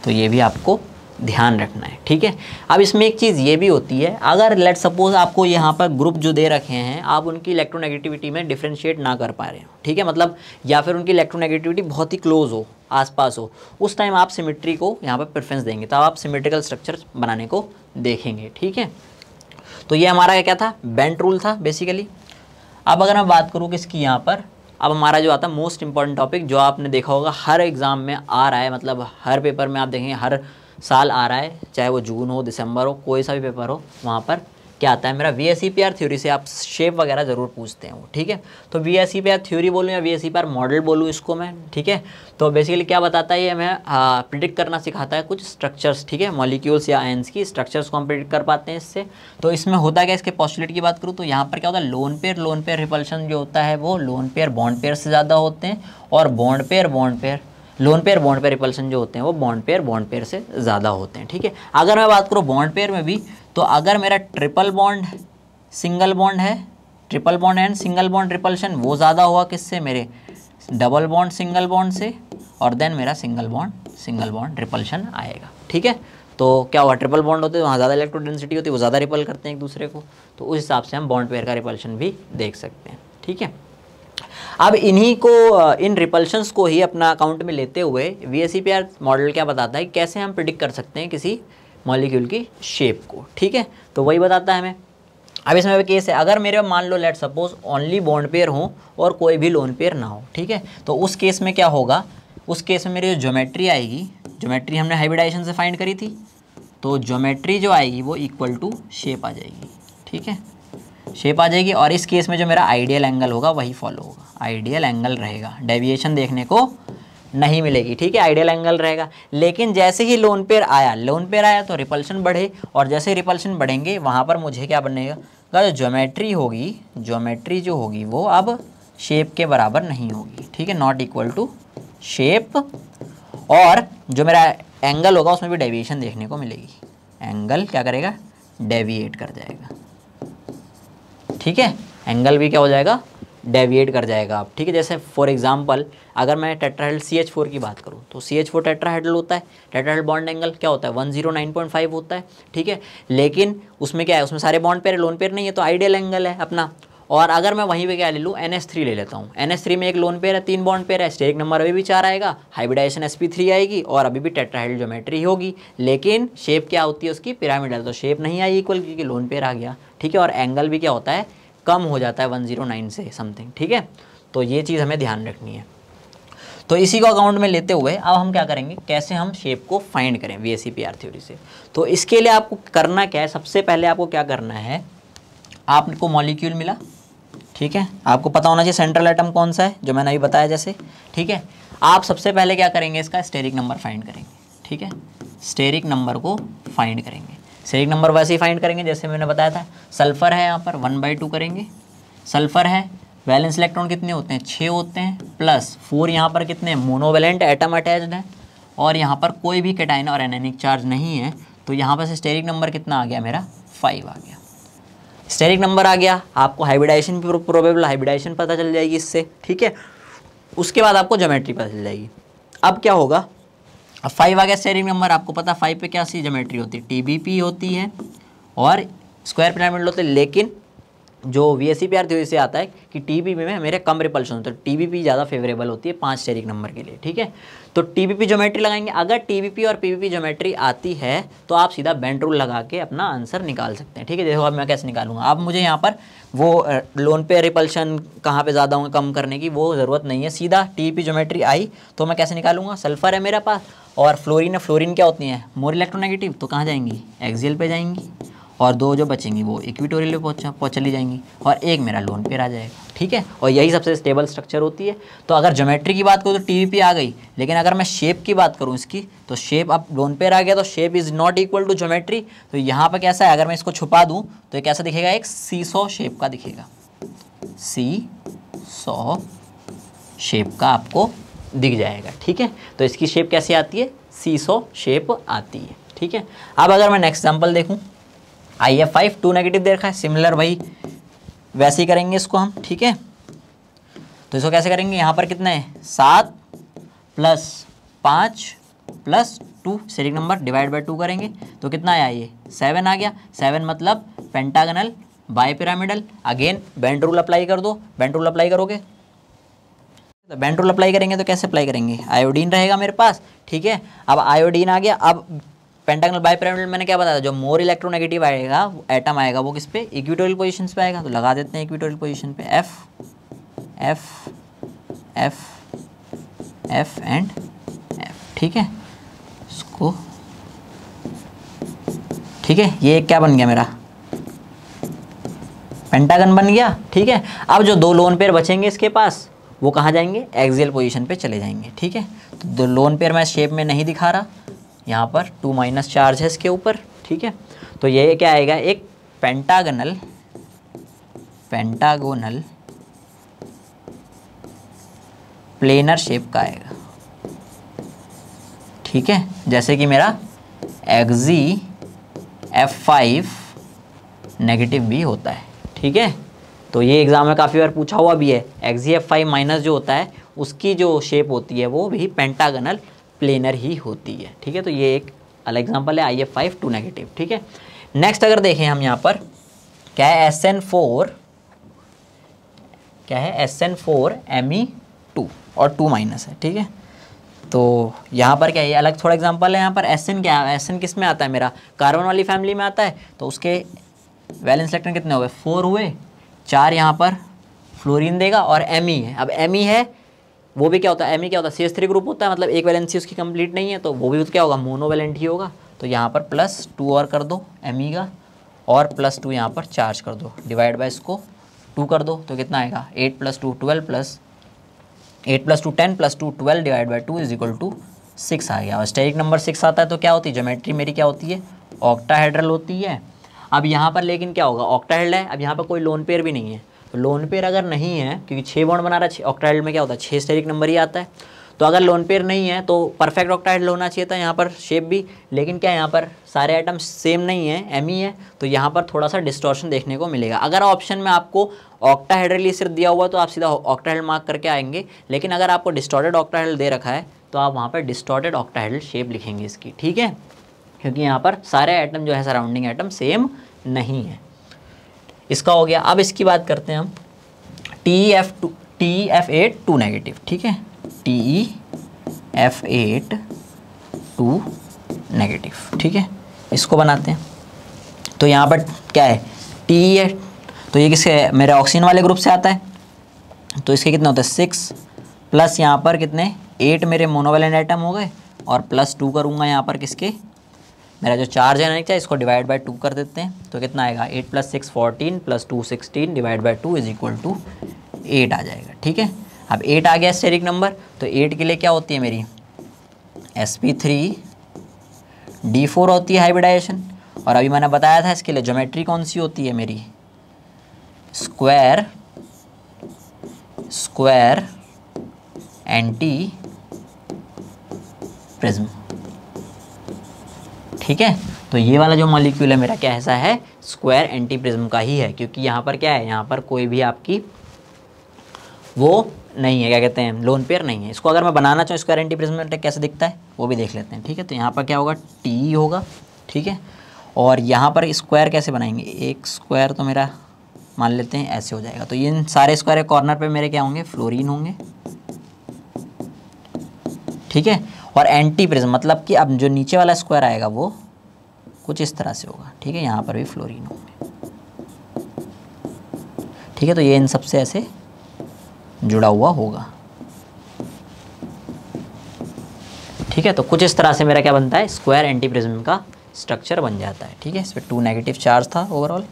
तो ये भी आपको ध्यान रखना है ठीक है अब इसमें एक चीज़ ये भी होती है अगर लेट सपोज आपको यहाँ पर ग्रुप जो दे रखे हैं आप उनकी इलेक्ट्रोनेगेटिविटी में डिफ्रेंशिएट ना कर पा रहे हो ठीक है मतलब या फिर उनकी इलेक्ट्रोनेगेटिविटी बहुत ही क्लोज हो आसपास हो उस टाइम आप सिमेट्री को यहाँ पर प्रेफरेंस देंगे तो आप सिमेट्रिकल स्ट्रक्चर बनाने को देखेंगे ठीक है तो ये हमारा क्या था बेंट रूल था बेसिकली अब अगर मैं बात करूँ कि इसकी यहाँ पर अब हमारा जो आता है मोस्ट इंपॉर्टेंट टॉपिक जो आपने देखा होगा हर एग्ज़ाम में आ रहा है मतलब हर पेपर में आप देखेंगे हर साल आ रहा है चाहे वो जून हो दिसंबर हो कोई सा भी पेपर हो वहाँ पर क्या आता है मेरा वी एस थ्योरी से आप शेप वगैरह ज़रूर पूछते हैं वो ठीक है तो वी एस थ्योरी बोलूँ या वी एस मॉडल बोलूँ इसको मैं ठीक है तो बेसिकली क्या बताता है ये हमें प्रिडिक्ट हाँ, करना सिखाता है कुछ स्ट्रक्चर्स ठीक है मॉलिक्यूल्स या आयंस की स्ट्रक्चर्स को हम प्रिडिक्ट कर पाते हैं इससे तो इसमें होता क्या इसके पॉस्टुलेट की बात करूँ तो यहाँ पर क्या होता है lone pair lone pair repulsion जो होता है वो लोन पेयर बॉन्ड पेयर से ज़्यादा होते हैं और bond pair bond pair lone pair bond pair repulsion जो होते हैं वो बॉन्ड पेयर बॉन्ड पेयर से ज़्यादा होते हैं ठीक है अगर मैं बात करूँ बॉन्ड पेयर में भी तो अगर मेरा ट्रिपल बॉन्ड सिंगल बॉन्ड है triple bond and single bond repulsion वो ज़्यादा हुआ किससे मेरे डबल बॉन्ड सिंगल बॉन्ड से और देन मेरा single bond single bond repulsion आएगा ठीक है तो क्या हुआ ट्रिपल बॉन्ड होते हैं वहाँ ज़्यादा इलेक्ट्रोडेंसिटी होती है वो ज़्यादा रिपल करते हैं एक दूसरे को तो उस हिसाब से हम बॉन्ड पेयर का रिपल्शन भी देख सकते हैं ठीक है अब इन्हीं को इन रिपल्शंस को ही अपना अकाउंट में लेते हुए वी मॉडल क्या बताता है कैसे हम प्रिडिक्ट कर सकते हैं किसी मॉलिक्यूल की शेप को ठीक है तो वही बताता है हमें अब इसमें भी केस है अगर मेरे मान लो let suppose only bond pair हो और कोई भी लोन पेयर ना हो ठीक है तो उस केस में क्या होगा उस केस में मेरी जो ज्योमेट्री आएगी ज्योमेट्री हमने हाइब्रिडाइजेशन से फाइंड करी थी तो ज्योमेट्री जो आएगी वो इक्वल टू शेप आ जाएगी ठीक है शेप आ जाएगी और इस केस में जो मेरा आइडियल एंगल होगा वही फॉलो होगा आइडियल एंगल रहेगा डेविएशन देखने को नहीं मिलेगी ठीक है आइडियल एंगल रहेगा लेकिन जैसे ही लोन पेयर आया लोन पेयर आया तो रिपल्शन बढ़े और जैसे ही रिपल्शन बढ़ेंगे वहाँ पर मुझे क्या बनेगा तो जो ज्योमेट्री होगी ज्योमेट्री जो होगी वो अब शेप के बराबर नहीं होगी ठीक है नॉट इक्वल टू शेप और जो मेरा एंगल होगा उसमें भी डेविएशन देखने को मिलेगी एंगल क्या करेगा डेविएट कर जाएगा ठीक है एंगल भी क्या हो जाएगा डेविएट कर जाएगा आप ठीक है जैसे फॉर एग्जांपल अगर मैं हेडल सी एच फोर की बात करूँ तो सी एच फोर टेट्राहेडल होता है टेट्राहेडल बॉन्ड एंगल क्या होता है one zero nine point five होता है ठीक है लेकिन उसमें क्या है उसमें सारे बॉन्ड पेयर लोन पेयर नहीं है तो आइडियल एंगल है अपना और अगर मैं वहीं पे क्या ले लूँ एन एस थ्री ले लेता हूँ एन एस थ्री में एक लोन पेयर है तीन बॉन्ड पेयर है स्टेक नंबर अभी भी चार आएगा हाइब्रिडाइजेशन एस पी थ्री आएगी और अभी भी टेट्राहाइड ज्योमेट्री होगी लेकिन शेप क्या होती है उसकी पिरामिडल तो शेप नहीं आई इक्वल क्योंकि लोन पेयर आ गया ठीक है और एंगल भी क्या होता है कम हो जाता है वन जीरो नाइन से समथिंग ठीक है तो ये चीज़ हमें ध्यान रखनी है तो इसी को अकाउंट में लेते हुए अब हम क्या करेंगे कैसे हम शेप को फाइंड करें वी एस थ्योरी से तो इसके लिए आपको करना क्या है सबसे पहले आपको क्या करना है आपको मॉलिक्यूल मिला ठीक है आपको पता होना चाहिए सेंट्रल आइटम कौन सा है जो मैंने अभी बताया जैसे ठीक है आप सबसे पहले क्या करेंगे इसका स्टेरिक नंबर फाइंड करेंगे ठीक है स्टेरिक नंबर को फाइंड करेंगे स्टेरिक नंबर वैसे ही फाइंड करेंगे जैसे मैंने बताया था सल्फर है यहाँ पर वन बाई टू करेंगे सल्फर है वैलेंस इलेक्ट्रॉन कितने होते हैं छः होते हैं प्लस फोर यहाँ पर कितने मोनोवैलेंट एटम अटैच्ड हैं और यहाँ पर कोई भी कैटाइन और एनैनिक चार्ज नहीं है तो यहाँ पर स्टेरिक नंबर कितना आ गया मेरा फाइव आ गया स्टेरिक नंबर आ गया आपको हाइब्रिडाइजेशन भी प्रोबेबल हाइब्रिडाइजेशन पता चल जाएगी इससे ठीक है उसके बाद आपको जोमेट्री पता चल जाएगी अब क्या होगा अब फाइव आ गया स्टेरिक नंबर आपको पता फाइव पे क्या सी जोमेट्री होती है टी होती है और स्क्वायर पिरामिड होते हैं लेकिन जो V S C P R theory से आता है कि टी बी पी में मेरे कम रिपल्शन होते हैं टी बी पी ज़्यादा फेवरेबल होती है पाँच स्टेरिक नंबर के लिए ठीक है तो टी बी पी ज्योमेट्री लगाएंगे अगर टी बी पी और पी बी पी ज्योमेट्री आती है तो आप सीधा बेंट रूल लगा के अपना आंसर निकाल सकते हैं ठीक है देखो अब मैं कैसे निकालूंगा आप मुझे यहाँ पर वो लोन पे रिपल्शन कहाँ पे ज़्यादा होंगे कम करने की वो ज़रूरत नहीं है सीधा टी बी पी ज्योमेट्री आई तो मैं कैसे निकालूंगा सल्फर है मेरे पास और फ्लोरिन है फ्लोरिन क्या होती है मोर इलेक्ट्रोनेगेटिव तो कहाँ जाएंगी एक्जियल पर जाएंगी और दो जो बचेंगी वो इक्विटोरियल में पहुँच चली जाएंगी और एक मेरा लोन पेयर आ जाएगा ठीक है और यही सबसे स्टेबल स्ट्रक्चर होती है तो अगर ज्योमेट्री की बात करूँ तो टी आ गई लेकिन अगर मैं शेप की बात करूँ इसकी तो शेप अब लोन पेयर आ गया तो shape is not equal to geometry तो यहाँ पर कैसा है अगर मैं इसको छुपा दूँ तो कैसा दिखेगा एक सो शेप का दिखेगा सी सौ शेप का आपको दिख जाएगा ठीक है तो इसकी शेप कैसे आती है सी सो शेप आती है ठीक है अब अगर मैं नेक्स्ट एग्जाम्पल देखूँ I F five two negative दे रखा है सिमिलर भाई वैसे ही करेंगे इसको हम ठीक है तो इसको कैसे करेंगे यहाँ पर कितना है सात प्लस पाँच plus two steric number divide by two करेंगे तो कितना आया ये सेवन आ गया सेवन मतलब pentagonal bipyramidal again bent rule apply कर दो बेंट रूल अप्लाई करोगे तो बेंट रूल अप्लाई करेंगे तो कैसे अप्लाई करेंगे आयोडीन रहेगा मेरे पास ठीक है अब आयोडीन आ गया अब पेंटागनल बाई मैंने क्या बताया जो मोर इलेक्ट्रोनेगेटिव आएगा एटम आएगा वो किस पे इक्विटोरियल पोजिशन पे आएगा तो लगा देते हैं इक्विटोरियल पोजीशन पे F F F F and F ठीक है इसको ठीक है ये क्या बन गया मेरा पेंटागन बन गया ठीक है अब जो दो लोन पेयर बचेंगे इसके पास वो कहाँ जाएंगे एक्सियल पोजिशन पे चले जाएंगे ठीक है तो दो लोन पेयर मैं शेप में नहीं दिखा रहा यहाँ पर टू माइनस चार्ज है इसके ऊपर ठीक है तो ये क्या आएगा एक पेंटागनल पेंटागोनल प्लेनर शेप का आएगा ठीक है जैसे कि मेरा एक्जी एफ फाइव नेगेटिव भी होता है ठीक है तो ये एग्ज़ाम में काफ़ी बार पूछा हुआ भी है एक्जी एफ फाइव माइनस जो होता है उसकी जो शेप होती है वो भी पेंटागनल प्लेनर ही होती है ठीक है तो ये एक अलग एग्जाम्पल है I F five two negative ठीक है नेक्स्ट अगर देखें हम यहाँ पर क्या है एस एन फोर क्या है S N four M E two और टू माइनस है ठीक है तो यहाँ पर क्या है अलग थोड़ा एग्जाम्पल है यहाँ पर एस एन क्या है एस एन किस में आता है मेरा कार्बन वाली फैमिली में आता है तो उसके वैलेंस इलेक्ट्रॉन कितने हो गए फोर हुए चार यहाँ पर फ्लोरीन देगा और एम ई e है अब एम ई e है वो भी क्या होता है एम e क्या होता है सी एस थ्री ग्रुप होता है मतलब एक वैलेंसी उसकी कंप्लीट नहीं है तो वो भी क्या होगा मोनो वैलेंट ही होगा तो यहाँ पर प्लस टू और कर दो एम e का और प्लस टू यहाँ पर चार्ज कर दो डिवाइड बाय इसको टू कर दो तो कितना आएगा eight plus two twelve plus eight plus two ten plus two twelve divide by two is equal to six आ गया और स्टेरिक नंबर सिक्स आता है तो क्या होती है जोमेट्री मेरी क्या होती है ऑक्टाहेड्रल होती है अब यहाँ पर लेकिन क्या होगा ऑक्टाहेड्रल है अब यहाँ पर कोई लोन पेयर भी नहीं है लोन पेयर अगर नहीं है क्योंकि छः बॉन्ड बना रहा है ऑक्टाइल में क्या होता है छः स्टेरिक नंबर ही आता है तो अगर लोन पेयर नहीं है तो परफेक्ट ऑक्टाइड होना चाहिए था यहाँ पर शेप भी लेकिन क्या यहाँ पर सारे आइटम सेम नहीं है एम ही है तो यहाँ पर थोड़ा सा डिस्टॉर्शन देखने को मिलेगा अगर ऑप्शन में आपको ऑक्टाहेड्रली सिर्फ दिया हुआ तो आप सीधा ऑक्टाहेड मार्क करके आएंगे लेकिन अगर आपको डिस्टॉर्टेड ऑक्टाहेड दे रखा है तो आप वहाँ पर डिस्टॉर्टेड ऑक्टाहेड शेप लिखेंगे इसकी ठीक है क्योंकि यहाँ पर सारे आइटम जो है सराउंडिंग आइटम सेम नहीं है इसका हो गया अब इसकी बात करते हैं हम T F two T F eight two negative ठीक है T E F eight two negative ठीक है इसको बनाते हैं तो यहाँ पर क्या है टी ए e तो ये किसके मेरे ऑक्सीजन वाले ग्रुप से आता है तो इसके कितने होते हैं सिक्स प्लस यहाँ पर कितने एट मेरे मोनोवेलेंट आइटम हो गए और प्लस टू करूँगा यहाँ पर किसके मेरा जो चार्ज है ना इसको डिवाइड बाई टू कर देते हैं तो कितना आएगा eight plus six fourteen plus two sixteen divide by two is equal to eight आ जाएगा ठीक है अब एट आ गया स्टेरिक नंबर तो एट के लिए क्या होती है मेरी S P three D four होती है हाइब्रिडाइजेशन और अभी मैंने बताया था इसके लिए ज्योमेट्री कौन सी होती है मेरी स्क्वायर स्क्वायर एंटी प्रिज्म ठीक है तो ये वाला जो मॉलिक्यूल है मेरा क्या ऐसा है स्क्वायर एंटी प्रिज्म का ही है क्योंकि यहाँ पर क्या है यहाँ पर कोई भी आपकी वो नहीं है क्या कहते हैं लोन पेयर नहीं है इसको अगर मैं बनाना चाहूँ स्क्वायर एंटी प्रिज्म कैसे दिखता है वो भी देख लेते हैं ठीक है तो यहाँ पर क्या होगा टी होगा ठीक है और यहाँ पर स्क्वायर कैसे बनाएंगे एक स्क्वायर तो मेरा मान लेते हैं ऐसे हो जाएगा तो इन सारे स्क्वायर कॉर्नर पर मेरे क्या होंगे फ्लोरिन होंगे ठीक है और एंटी प्रिज्म मतलब कि अब जो नीचे वाला स्क्वायर आएगा वो कुछ इस तरह से होगा ठीक है यहाँ पर भी फ्लोरिन होंगे ठीक है तो ये इन सबसे ऐसे जुड़ा हुआ होगा ठीक है तो कुछ इस तरह से मेरा क्या बनता है स्क्वायर एंटी प्रिज्म का स्ट्रक्चर बन जाता है ठीक है इस पर टू नेगेटिव चार्ज था ओवरऑल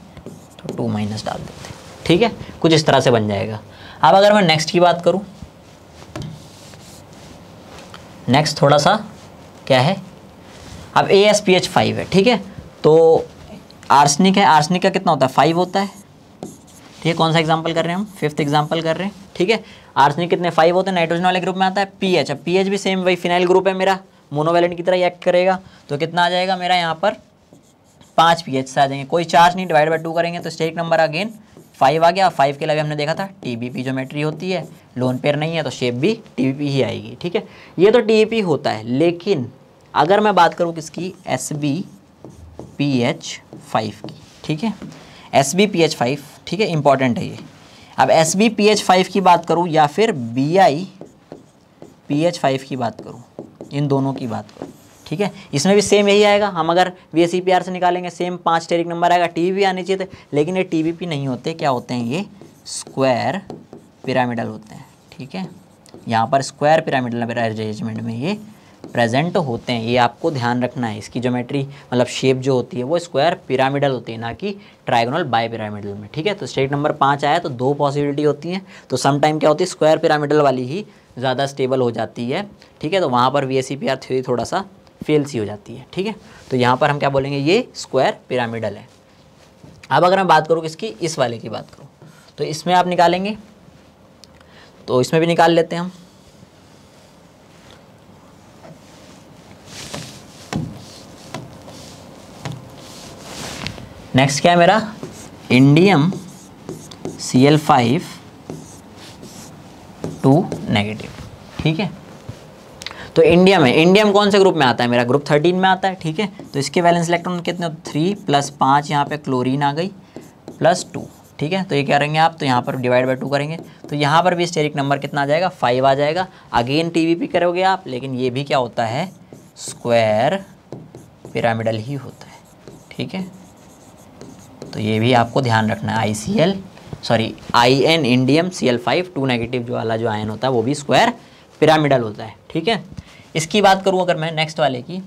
तो टू माइनस डाल देते ठीक है कुछ इस तरह से बन जाएगा अब अगर मैं नेक्स्ट की बात करूँ नेक्स्ट थोड़ा सा क्या है अब A S P H five है ठीक है तो आर्सनिक है आर्सनिक का कितना होता है फाइव होता है ठीक है कौन सा एग्जाम्पल कर रहे हैं हम फिफ्थ एग्जाम्पल कर रहे हैं ठीक है आर्सनिक कितने फाइव होते हैं नाइट्रोजन वाले ग्रुप में आता है पी एच अब पी एच भी सेम वही फिनाइल ग्रुप है मेरा मोनोवेलेंट की तरह एक्ट करेगा तो कितना आ जाएगा मेरा यहाँ पर पाँच पी एच से आ जाएंगे कोई चार्ज नहीं डिवाइड बाई टू करेंगे तो स्टेक नंबर अगेन फाइव आ गया फाइव के अलावा हमने देखा था टीबीपी ज्योमेट्री होती है लोन पेयर नहीं है तो शेप भी टीबीपी ही आएगी ठीक है ये तो टीबीपी होता है लेकिन अगर मैं बात करूँ किसकी S B P H five की ठीक है S B P H five ठीक है इंपॉर्टेंट है ये अब S B P H five की बात करूँ या फिर B I P H five की बात करूँ इन दोनों की बात करूँ ठीक है इसमें भी सेम यही आएगा हम अगर वी से निकालेंगे सेम पाँच टेरिक नंबर आएगा टी भी आने चाहिए थे तो, लेकिन ये टी भी नहीं होते क्या होते हैं ये स्क्वायर पिरामिडल होते हैं ठीक है यहाँ पर स्क्वायर पिरामिडल अरेंजमेंट में ये प्रेजेंट होते हैं ये आपको ध्यान रखना है इसकी ज्योमेट्री मतलब शेप जो होती है वो स्क्वायर पिरामिडल होती है ना कि ट्राइगोनल बाय पिरामिडल में ठीक है तो स्टेट नंबर पाँच आया तो दो पॉसिबिलिटी होती हैं तो समटाइम क्या होती है स्क्वायर पिरामिडल वाली ही ज़्यादा स्टेबल हो जाती है ठीक है तो वहाँ पर वी एस थ्योरी थोड़ा सा फेल सी हो जाती है ठीक है तो यहाँ पर हम क्या बोलेंगे ये स्क्वायर पिरामिडल है अब अगर मैं बात करूँ किसकी इस वाले की बात करूँ तो इसमें आप निकालेंगे तो इसमें भी निकाल लेते हैं हम नेक्स्ट क्या है मेरा indium C L five two negative ठीक है तो इंडियम है इंडियम कौन से ग्रुप में आता है मेरा ग्रुप थर्टीन में आता है ठीक है तो इसके वैलेंस इलेक्ट्रॉन कितने थ्री प्लस पाँच यहाँ पर क्लोरीन आ गई प्लस टू ठीक है तो ये क्या करेंगे आप तो यहाँ पर डिवाइड बाई टू करेंगे तो यहाँ पर भी स्टेरिक नंबर कितना आ जाएगा फाइव आ जाएगा अगेन टी करोगे आप लेकिन ये भी क्या होता है स्क्वायर पिरामिडल ही होता है ठीक है तो ये भी आपको ध्यान रखना है I C L sorry I N indium C L five two negative जो वाला जो आयन होता है वो भी स्क्वायर पिरामिडल होता है ठीक है इसकी बात करूं अगर मैं नेक्स्ट वाले की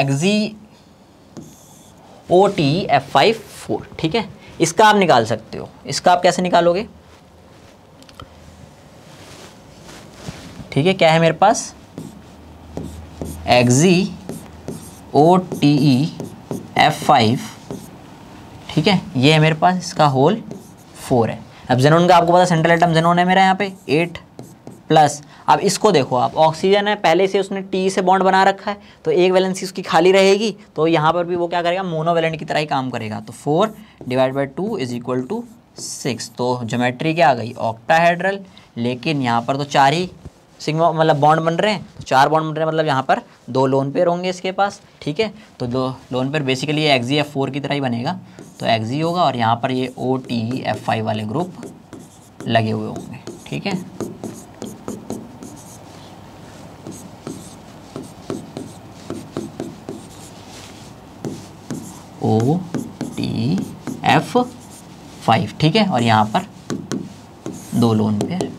X E O T F five four ठीक है इसका आप निकाल सकते हो इसका आप कैसे निकालोगे ठीक है क्या है मेरे पास X E O T E F five ठीक है ये है मेरे पास इसका होल फोर है अब जेनोन का आपको पता सेंट्रल आइटम जेनोन है मेरा यहाँ पे एट प्लस अब इसको देखो आप ऑक्सीजन है पहले से उसने टी से बॉन्ड बना रखा है तो एक वैलेंसी उसकी खाली रहेगी तो यहाँ पर भी वो क्या करेगा मोनोवेलेंट की तरह ही काम करेगा तो four divide by two is equal to six तो जोमेट्री क्या आ गई ऑक्टाहेड्रल लेकिन यहाँ पर तो चार ही सिग्मा मतलब बॉन्ड बन रहे हैं तो चार बॉन्ड बन रहे हैं मतलब यहाँ पर दो लोन पेयर होंगे इसके पास ठीक है तो दो लोन पेयर बेसिकली ये एक्जी एफ फोर की तरह ही बनेगा तो एक्जी होगा और यहाँ पर ये ओ टी एफ फाइव वाले ग्रुप लगे हुए होंगे ठीक है ओ टी एफ फाइव ठीक है और यहाँ पर दो लोन पेयर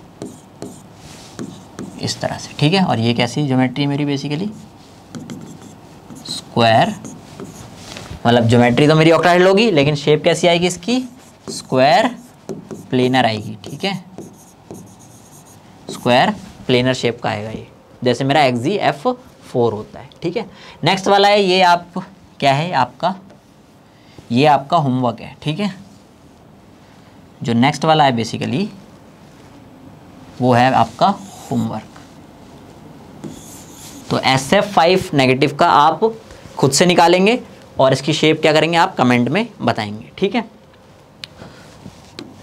इस तरह से ठीक है और ये कैसी ज्योमेट्री है मेरी बेसिकली स्क्वायर मतलब ज्योमेट्री तो मेरी ऑक्टाइड होगी लेकिन शेप कैसी आएगी इसकी स्क्वायर प्लेनर आएगी ठीक है स्क्वायर प्लेनर शेप का आएगा ये जैसे मेरा एक्जी एफ फोर होता है ठीक है नेक्स्ट वाला है ये आप क्या है आपका ये आपका होमवर्क है ठीक है जो नेक्स्ट वाला है बेसिकली वो है आपका होमवर्क तो एस एफ फाइव नेगेटिव का आप खुद से निकालेंगे और इसकी शेप क्या करेंगे आप कमेंट में बताएंगे ठीक है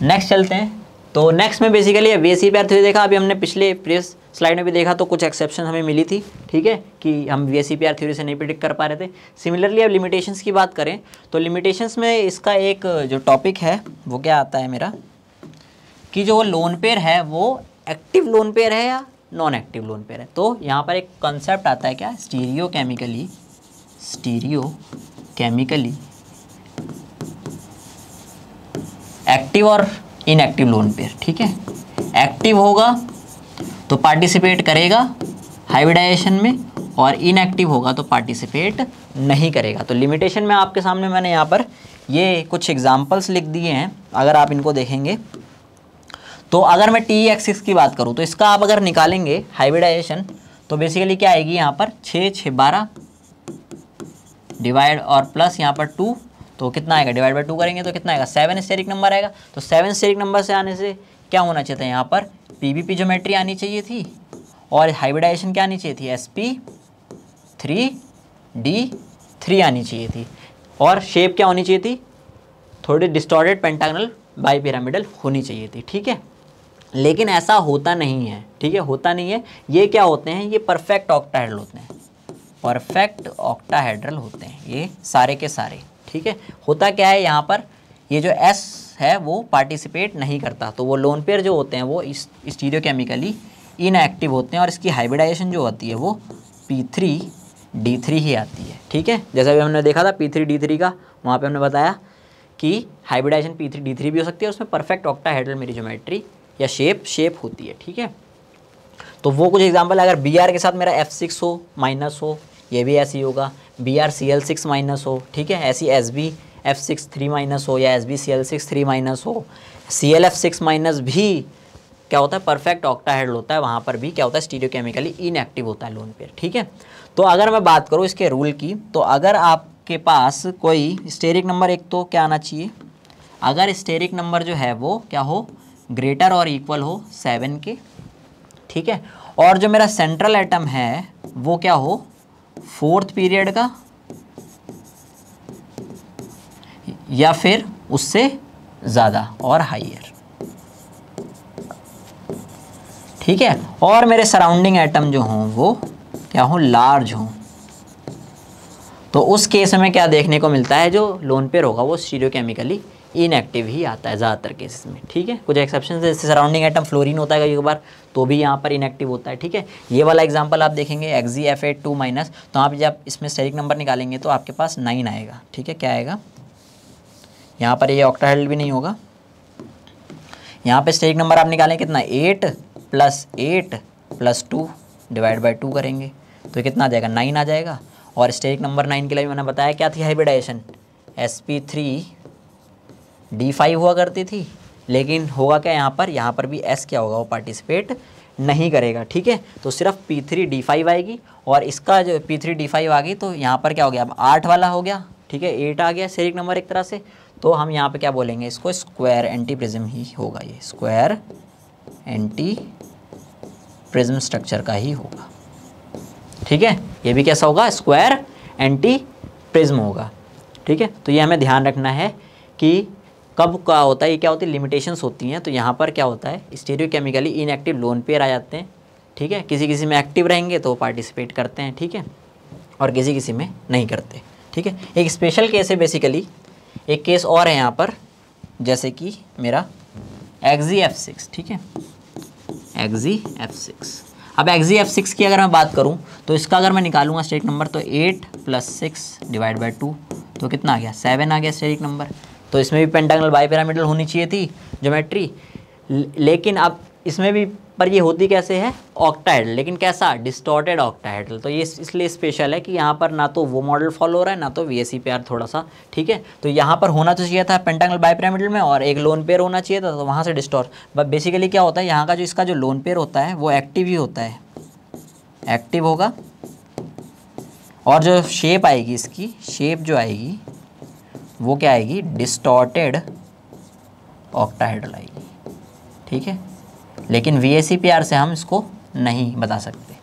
नेक्स्ट चलते हैं तो नेक्स्ट में बेसिकली वी पे आर देखा अभी हमने पिछले प्रीवियस स्लाइड में भी देखा तो कुछ एक्सेप्शन हमें मिली थी ठीक है कि हम वी एस थ्योरी से नहीं प्रिडिक्ट कर पा रहे थे सिमिलरली अब लिमिटेशंस की बात करें तो लिमिटेशंस में इसका एक जो टॉपिक है वो क्या आता है मेरा कि जो लोन पेयर है वो एक्टिव लोन पेयर है या नॉन एक्टिव लोन पेयर है तो यहाँ पर एक कंसेप्ट आता है क्या stereo chemically stereo chemically active और इनएक्टिव लोन पेयर ठीक है एक्टिव होगा तो पार्टिसिपेट करेगा हाइब्रिडाइजेशन में और इनएक्टिव होगा तो पार्टिसिपेट नहीं करेगा तो लिमिटेशन में आपके सामने मैंने यहाँ पर ये कुछ एग्जाम्पल्स लिख दिए हैं अगर आप इनको देखेंगे तो अगर मैं टी एक्सिस की बात करूँ तो इसका आप अगर निकालेंगे हाइब्रिडाइजेशन तो बेसिकली क्या आएगी यहाँ पर छः छः बारह डिवाइड और प्लस यहाँ पर टू तो कितना आएगा डिवाइड बाई टू करेंगे तो कितना आएगा सेवन स्टेरिक नंबर आएगा तो सेवन स्टेरिक नंबर से आने से क्या होना चाहिए था यहाँ पर पी ज्योमेट्री आनी चाहिए थी और हाइब्रिडाइजेशन क्या आनी चाहिए थी S P three D three आनी चाहिए थी और शेप क्या होनी चाहिए थी थोड़ी डिस्टॉर्टेड पेंटागनल बाई पिरामिडल होनी चाहिए थी ठीक है लेकिन ऐसा होता नहीं है ठीक है होता नहीं है ये क्या होते हैं ये परफेक्ट ऑक्टाहेड्रल होते हैं परफेक्ट ऑक्टाहेड्रल होते हैं ये सारे के सारे ठीक है होता क्या है यहाँ पर ये जो एस है वो पार्टिसिपेट नहीं करता तो वो लोन पेयर जो होते हैं वो इस स्टीरियोकेमिकली इनएक्टिव होते हैं और इसकी हाइब्रिडाइजेशन जो होती है वो पी थ्री डी थ्री ही आती है ठीक है जैसा भी हमने देखा था पी थ्री डी थ्री का वहाँ पे हमने बताया कि hybridization P three D three भी हो सकती है उसमें परफेक्ट ऑक्टाहेड्रल मेरी ज्योमेट्री या शेप शेप होती है ठीक है तो वो कुछ एग्जाम्पल अगर बी आर के साथ मेरा एफ सिक्स हो माइनस हो ये भी ऐसे ही होगा B R C L six minus हो ठीक है ऐसी S B F six three minus हो या S B C L six three minus हो C L F six minus भी क्या होता है परफेक्ट हेड होता है वहाँ पर भी क्या होता है स्टीरियोकेमिकली इनएक्टिव होता है लोन पेयर ठीक है तो अगर मैं बात करूँ इसके रूल की तो अगर आपके पास कोई स्टेरिक नंबर एक तो क्या आना चाहिए अगर स्टेरिक नंबर जो है वो क्या हो ग्रेटर और इक्वल हो सेवन के ठीक है और जो मेरा सेंट्रल एटम है वो क्या हो फोर्थ पीरियड का या फिर उससे ज़्यादा और हाइयर ठीक है और मेरे सराउंडिंग आइटम जो हों वो क्या हों लार्ज हों तो उस केस में क्या देखने को मिलता है जो लोन पेयर होगा वो स्टीरियोकेमिकली इनएक्टिव ही आता है ज़्यादातर केसेस में ठीक है कुछ एक्सेप्शन जैसे सराउंडिंग आइटम फ्लोरीन होता है कई बार तो भी यहाँ पर इनएक्टिव होता है ठीक है ये वाला एग्जाम्पल आप देखेंगे X E F eight two minus तो आप जब इसमें स्टेरिक नंबर निकालेंगे तो आपके पास नाइन आएगा ठीक है क्या आएगा यहाँ पर ये ऑक्टाहेल भी नहीं होगा यहाँ पर स्टेरिक नंबर आप निकालें कितना eight plus eight plus two divide by two करेंगे तो कितना आ जाएगा नाइन आ जाएगा और स्टेरिक नंबर नाइन के लिए मैंने बताया क्या थी hybridization S P three D five हुआ करती थी लेकिन होगा क्या यहाँ पर यहाँ पर भी एस क्या होगा वो पार्टिसिपेट नहीं करेगा ठीक है तो सिर्फ पी थ्री डी फाइव आएगी और इसका जो पी थ्री डी फाइव आ गई तो यहाँ पर क्या हो गया अब आठ वाला हो गया ठीक है एट आ गया सीरिक नंबर एक तरह से तो हम यहाँ पे क्या बोलेंगे इसको स्क्वायर एंटी प्रिज्म ही होगा ये स्क्वायर एंटी प्रिज्म स्ट्रक्चर का ही होगा ठीक है ये भी कैसा होगा स्क्वायर एंटी प्रिज्म होगा ठीक है तो ये हमें ध्यान रखना है कि कब का होता है ये क्या होती है लिमिटेशंस होती हैं तो यहाँ पर क्या होता है stereo chemically inactive lone pair आ जाते हैं ठीक है किसी किसी में एक्टिव रहेंगे तो वो पार्टिसिपेट करते हैं ठीक है और किसी किसी में नहीं करते ठीक है एक स्पेशल केस है बेसिकली एक केस और है यहाँ पर जैसे कि मेरा एक्जी एफ सिक्स ठीक है एक्जी एफ सिक्स अब एक्जी एफ सिक्स की अगर मैं बात करूँ तो इसका अगर मैं निकालूंगा स्टेट नंबर तो eight plus six divide by two तो कितना आ गया सेवन आ गया स्टेट नंबर तो इसमें भी पेंटागनल बाई पैरामीडल होनी चाहिए थी ज्योमेट्री लेकिन अब इसमें भी पर ये होती कैसे है ऑक्टाइडल लेकिन कैसा डिस्टॉर्टेड ऑक्टाइडल तो ये इसलिए स्पेशल है कि यहाँ पर ना तो वो मॉडल फॉलो हो रहा है ना तो वी एस थोड़ा सा ठीक है तो यहाँ पर होना तो चाहिए था बाई बायपिरामिडल में और एक लोन पेयर होना चाहिए था तो वहाँ से डिस्टॉर्ट बट बेसिकली क्या होता है यहाँ का जो इसका जो लोन पेयर होता है वो एक्टिव ही होता है एक्टिव होगा और जो शेप आएगी इसकी शेप जो आएगी वो क्या आएगी डिस्टॉर्टेड ऑक्टाहेड्रल आएगी ठीक है लेकिन वी से हम इसको नहीं बता सकते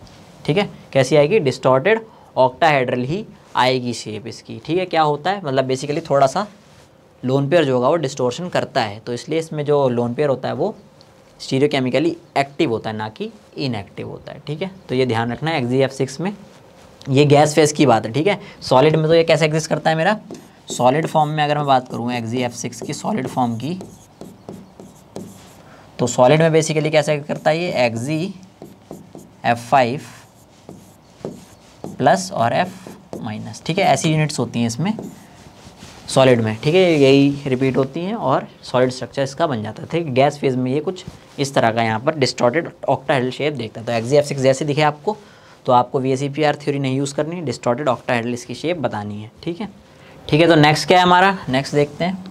ठीक है कैसी आएगी डिस्टॉर्टेड ऑक्टाहेड्रल ही आएगी शेप इसकी ठीक है क्या होता है मतलब बेसिकली थोड़ा सा लोन पेयर जो होगा वो डिस्टोर्शन करता है तो इसलिए इसमें जो लोन पेयर होता है वो स्टीरियोकेमिकली एक्टिव होता है ना कि इनएक्टिव होता है ठीक है तो ये ध्यान रखना है एक्जी एफ सिक्स में ये गैस फेस की बात है ठीक है सॉलिड में तो ये कैसे एग्जिस्ट करता है मेरा सॉलिड फॉर्म में अगर मैं बात करूँ एक्जी एफ सिक्स की सॉलिड फॉर्म की तो सॉलिड में बेसिकली कैसे करता है ये एक्जी एफ फाइव प्लस और एफ माइनस ठीक है ऐसी यूनिट्स होती हैं इसमें सॉलिड में ठीक है यही रिपीट होती हैं और सॉलिड स्ट्रक्चर इसका बन जाता है ठीक गैस फेज में ये कुछ इस तरह का यहाँ पर डिस्टॉर्टेड ऑक्टाहेडल शेप देखता है तो एक्जी एफ सिक्स जैसे दिखे आपको तो आपको वी एस थ्योरी नहीं यूज़ करनी है डिस्टॉर्टेड ऑक्टाहेडल इसकी शेप बतानी है ठीक है ठीक है तो नेक्स्ट क्या है हमारा नेक्स्ट देखते हैं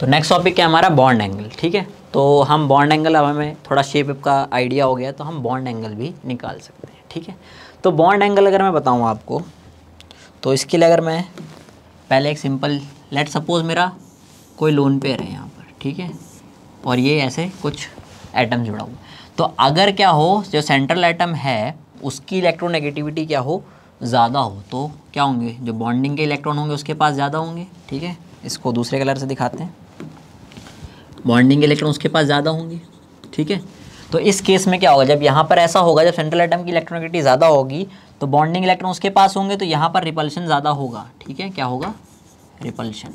तो नेक्स्ट टॉपिक क्या है हमारा बॉन्ड एंगल ठीक है तो हम बॉन्ड एंगल अब हमें थोड़ा शेप का आइडिया हो गया तो हम बॉन्ड एंगल भी निकाल सकते हैं ठीक है तो बॉन्ड एंगल अगर मैं बताऊँ आपको तो इसके लिए अगर मैं पहले एक सिंपल लेट सपोज़ मेरा कोई लोन पेयर है यहाँ पर ठीक है और ये ऐसे कुछ एटम जुड़ा हुआ तो अगर क्या हो जो सेंट्रल एटम है उसकी इलेक्ट्रोनेगेटिविटी क्या हो ज़्यादा हो तो क्या होंगे जो बॉन्डिंग के इलेक्ट्रॉन होंगे उसके पास ज़्यादा होंगे ठीक है इसको दूसरे कलर से दिखाते हैं बॉन्डिंग के इलेक्ट्रॉन उसके पास ज़्यादा होंगे ठीक है तो इस केस में क्या होगा जब यहाँ पर ऐसा होगा जब सेंट्रल एटम की इलेक्ट्रोनिटी ज़्यादा होगी तो बॉन्डिंग इलेक्ट्रॉन उसके पास होंगे तो यहाँ पर रिपल्शन ज़्यादा होगा ठीक है क्या होगा रिपल्शन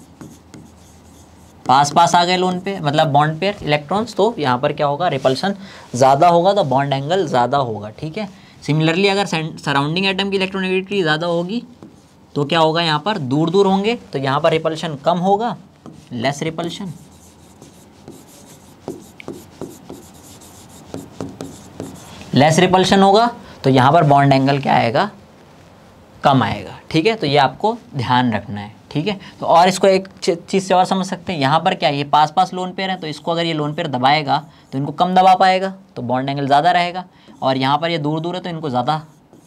पास पास आ गए लोन पे मतलब बॉन्ड पेयर इलेक्ट्रॉन्स तो यहाँ पर क्या होगा रिपल्शन ज़्यादा होगा तो बॉन्ड एंगल ज़्यादा होगा ठीक है सिमिलरली अगर सराउंडिंग एटम की इलेक्ट्रोनेगेटिविटी ज़्यादा होगी तो क्या होगा यहाँ पर दूर दूर होंगे तो यहाँ पर रिपल्शन कम होगा लेस रिपल्शन लेस रिपल्शन होगा तो यहाँ पर बॉन्ड एंगल क्या आएगा कम आएगा ठीक है तो ये आपको ध्यान रखना है ठीक है तो और इसको एक चीज़ से और समझ सकते हैं यहाँ पर क्या ये पास पास लोन पेयर हैं तो इसको अगर ये लोन पेयर दबाएगा तो इनको कम दबा पाएगा तो बॉन्ड एंगल ज़्यादा रहेगा और यहाँ पर ये दूर दूर है तो इनको ज़्यादा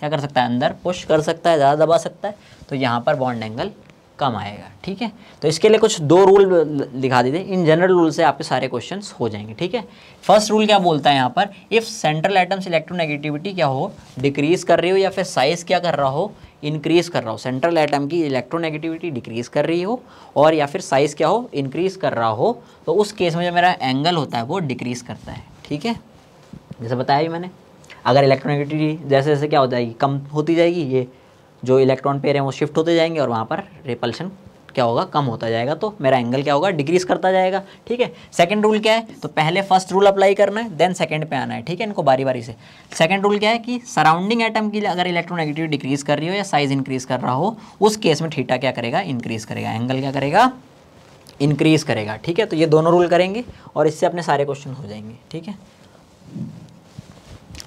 क्या कर सकता है अंदर पुश कर सकता है ज़्यादा दबा सकता है तो यहाँ पर बॉन्ड एंगल कम आएगा ठीक है तो इसके लिए कुछ दो रूल दिखा दीजिए इन जनरल रूल से आपके सारे क्वेश्चन हो जाएंगे ठीक है फर्स्ट रूल क्या बोलता है यहाँ पर इफ़ सेंट्रल इलेक्ट्रो इलेक्ट्रोनेगेटिविटी क्या हो डिक्रीज़ कर रही हो या फिर साइज़ क्या कर रहा हो इंक्रीज़ कर रहा हो सेंट्रल आइटम की इलेक्ट्रोनेगेटिविटी डिक्रीज़ कर रही हो और या फिर साइज़ क्या हो इंक्रीज़ कर रहा हो तो उस केस में जो मेरा एंगल होता है वो डिक्रीज़ करता है ठीक है जैसे बताया मैंने अगर इलेक्ट्रोनिगेटिविटी जैसे जैसे क्या हो जाएगी कम होती जाएगी ये जो इलेक्ट्रॉन पेयर हैं वो शिफ्ट होते जाएंगे और वहाँ पर रिपल्शन क्या होगा कम होता जाएगा तो मेरा एंगल क्या होगा डिक्रीज करता जाएगा ठीक है सेकंड रूल क्या है तो पहले फर्स्ट रूल अप्लाई करना है देन सेकंड पे आना है ठीक है इनको बारी बारी से सेकंड रूल क्या है कि सराउंडिंग एटम की अगर इलेक्ट्रोनेगेटिव डिक्रीज कर रही हो या साइज इंक्रीज कर रहा हो उस केस में ठीटा क्या करेगा इंक्रीज करेगा एंगल क्या करेगा इंक्रीज करेगा ठीक है तो ये दोनों रूल करेंगे और इससे अपने सारे क्वेश्चन हो जाएंगे ठीक है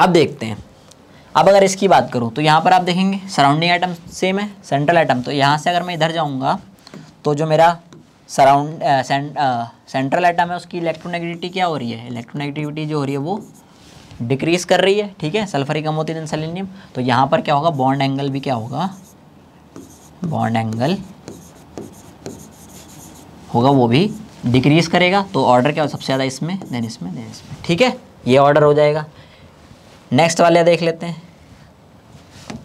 अब देखते हैं अब अगर इसकी बात करूँ तो यहाँ पर आप देखेंगे सराउंडिंग आइटम सेम है सेंट्रल आइटम तो यहाँ से अगर मैं इधर जाऊँगा तो जो मेरा सराउंड सेंट्रल आइटम है उसकी इलेक्ट्रोनेगेटिविटी क्या हो रही है इलेक्ट्रोनेगेटिविटी जो हो रही है वो डिक्रीज़ कर रही है ठीक है सल्फरी कम होती है सेलिनियम तो यहाँ पर क्या होगा बॉन्ड एंगल भी क्या होगा बॉन्ड एंगल होगा वो भी डिक्रीज़ करेगा तो ऑर्डर क्या हो सबसे ज़्यादा इसमें देन इसमें देन इसमें ठीक है ये ऑर्डर हो जाएगा नेक्स्ट वाले देख लेते हैं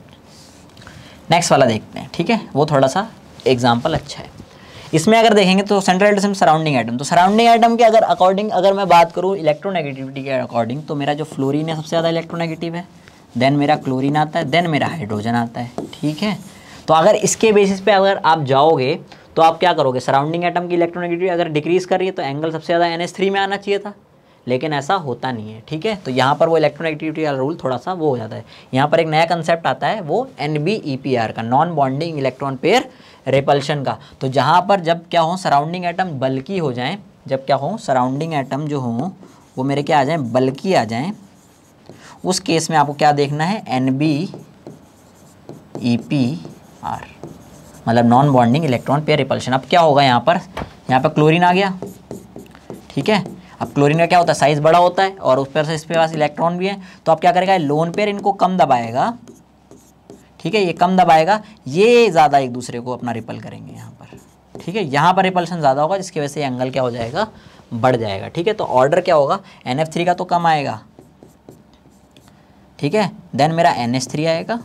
नेक्स्ट वाला देखते हैं ठीक है वो थोड़ा सा एग्जाम्पल अच्छा है इसमें अगर देखेंगे तो सेंट्रल एटम सराउंडिंग एटम तो सराउंडिंग एटम के अगर अकॉर्डिंग अगर मैं बात करूँ इलेक्ट्रोनेगेटिविटी के अकॉर्डिंग तो मेरा जो फ्लोरीन है सबसे ज़्यादा इलेक्ट्रोनेगेटिव है देन मेरा क्लोरीन आता है देन मेरा हाइड्रोजन आता है ठीक है तो अगर इसके बेसिस पे अगर आप जाओगे तो आप क्या करोगे सराउंडिंग एटम की इलेक्ट्रोनेगेटिविटी अगर डिक्रीज़ कर रही है तो एंगल सबसे ज़्यादा एन में आना चाहिए था लेकिन ऐसा होता नहीं है ठीक है तो यहाँ पर वो इलेक्ट्रोनेगेटिविटी वाला रूल थोड़ा सा वो हो जाता है यहाँ पर एक नया कंसेप्ट आता है वो एन e का non bonding electron pair repulsion का तो जहाँ पर जब क्या हो सराउंडिंग एटम बल्कि हो जाएँ जब क्या हो सराउंडिंग एटम जो हों वो मेरे क्या आ जाएँ बल्कि आ जाएँ उस केस में आपको क्या देखना है N B E P R मतलब non bonding electron pair repulsion अब क्या होगा यहाँ पर यहाँ पर क्लोरीन आ गया ठीक है अब क्लोरीन का क्या होता है साइज़ बड़ा होता है और उस पर से इसके पास इलेक्ट्रॉन भी है तो आप क्या करेगा लोन पेयर इनको कम दबाएगा ठीक है ये कम दबाएगा ये ज़्यादा एक दूसरे को अपना रिपल करेंगे यहाँ पर ठीक है यहाँ पर रिपल्शन ज़्यादा होगा जिसकी वजह से एंगल क्या हो जाएगा बढ़ जाएगा ठीक है तो ऑर्डर क्या होगा एन का तो कम आएगा ठीक है देन मेरा एन आएगा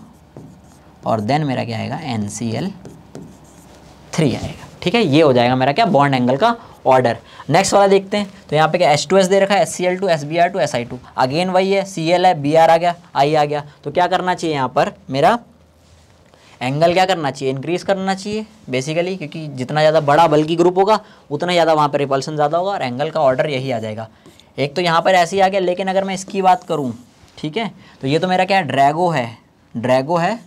और देन मेरा क्या आएगा एन थ्री आएगा ठीक है ये हो जाएगा मेरा क्या बॉन्ड एंगल का ऑर्डर नेक्स्ट वाला देखते हैं तो यहाँ पे क्या एस टू एस दे रखा है S C L two S B R two S I two again वही है सी एल है बी आर आ गया आई आ गया तो क्या करना चाहिए यहाँ पर मेरा एंगल क्या करना चाहिए इंक्रीज करना चाहिए बेसिकली क्योंकि जितना ज़्यादा बड़ा बल्कि ग्रुप होगा उतना ज़्यादा वहाँ पर रिपल्सन ज़्यादा होगा और एंगल का ऑर्डर यही आ जाएगा एक तो यहाँ पर ऐसे ही आ गया लेकिन अगर मैं इसकी बात करूँ ठीक है तो ये तो मेरा क्या है ड्रैगो है ड्रैगो है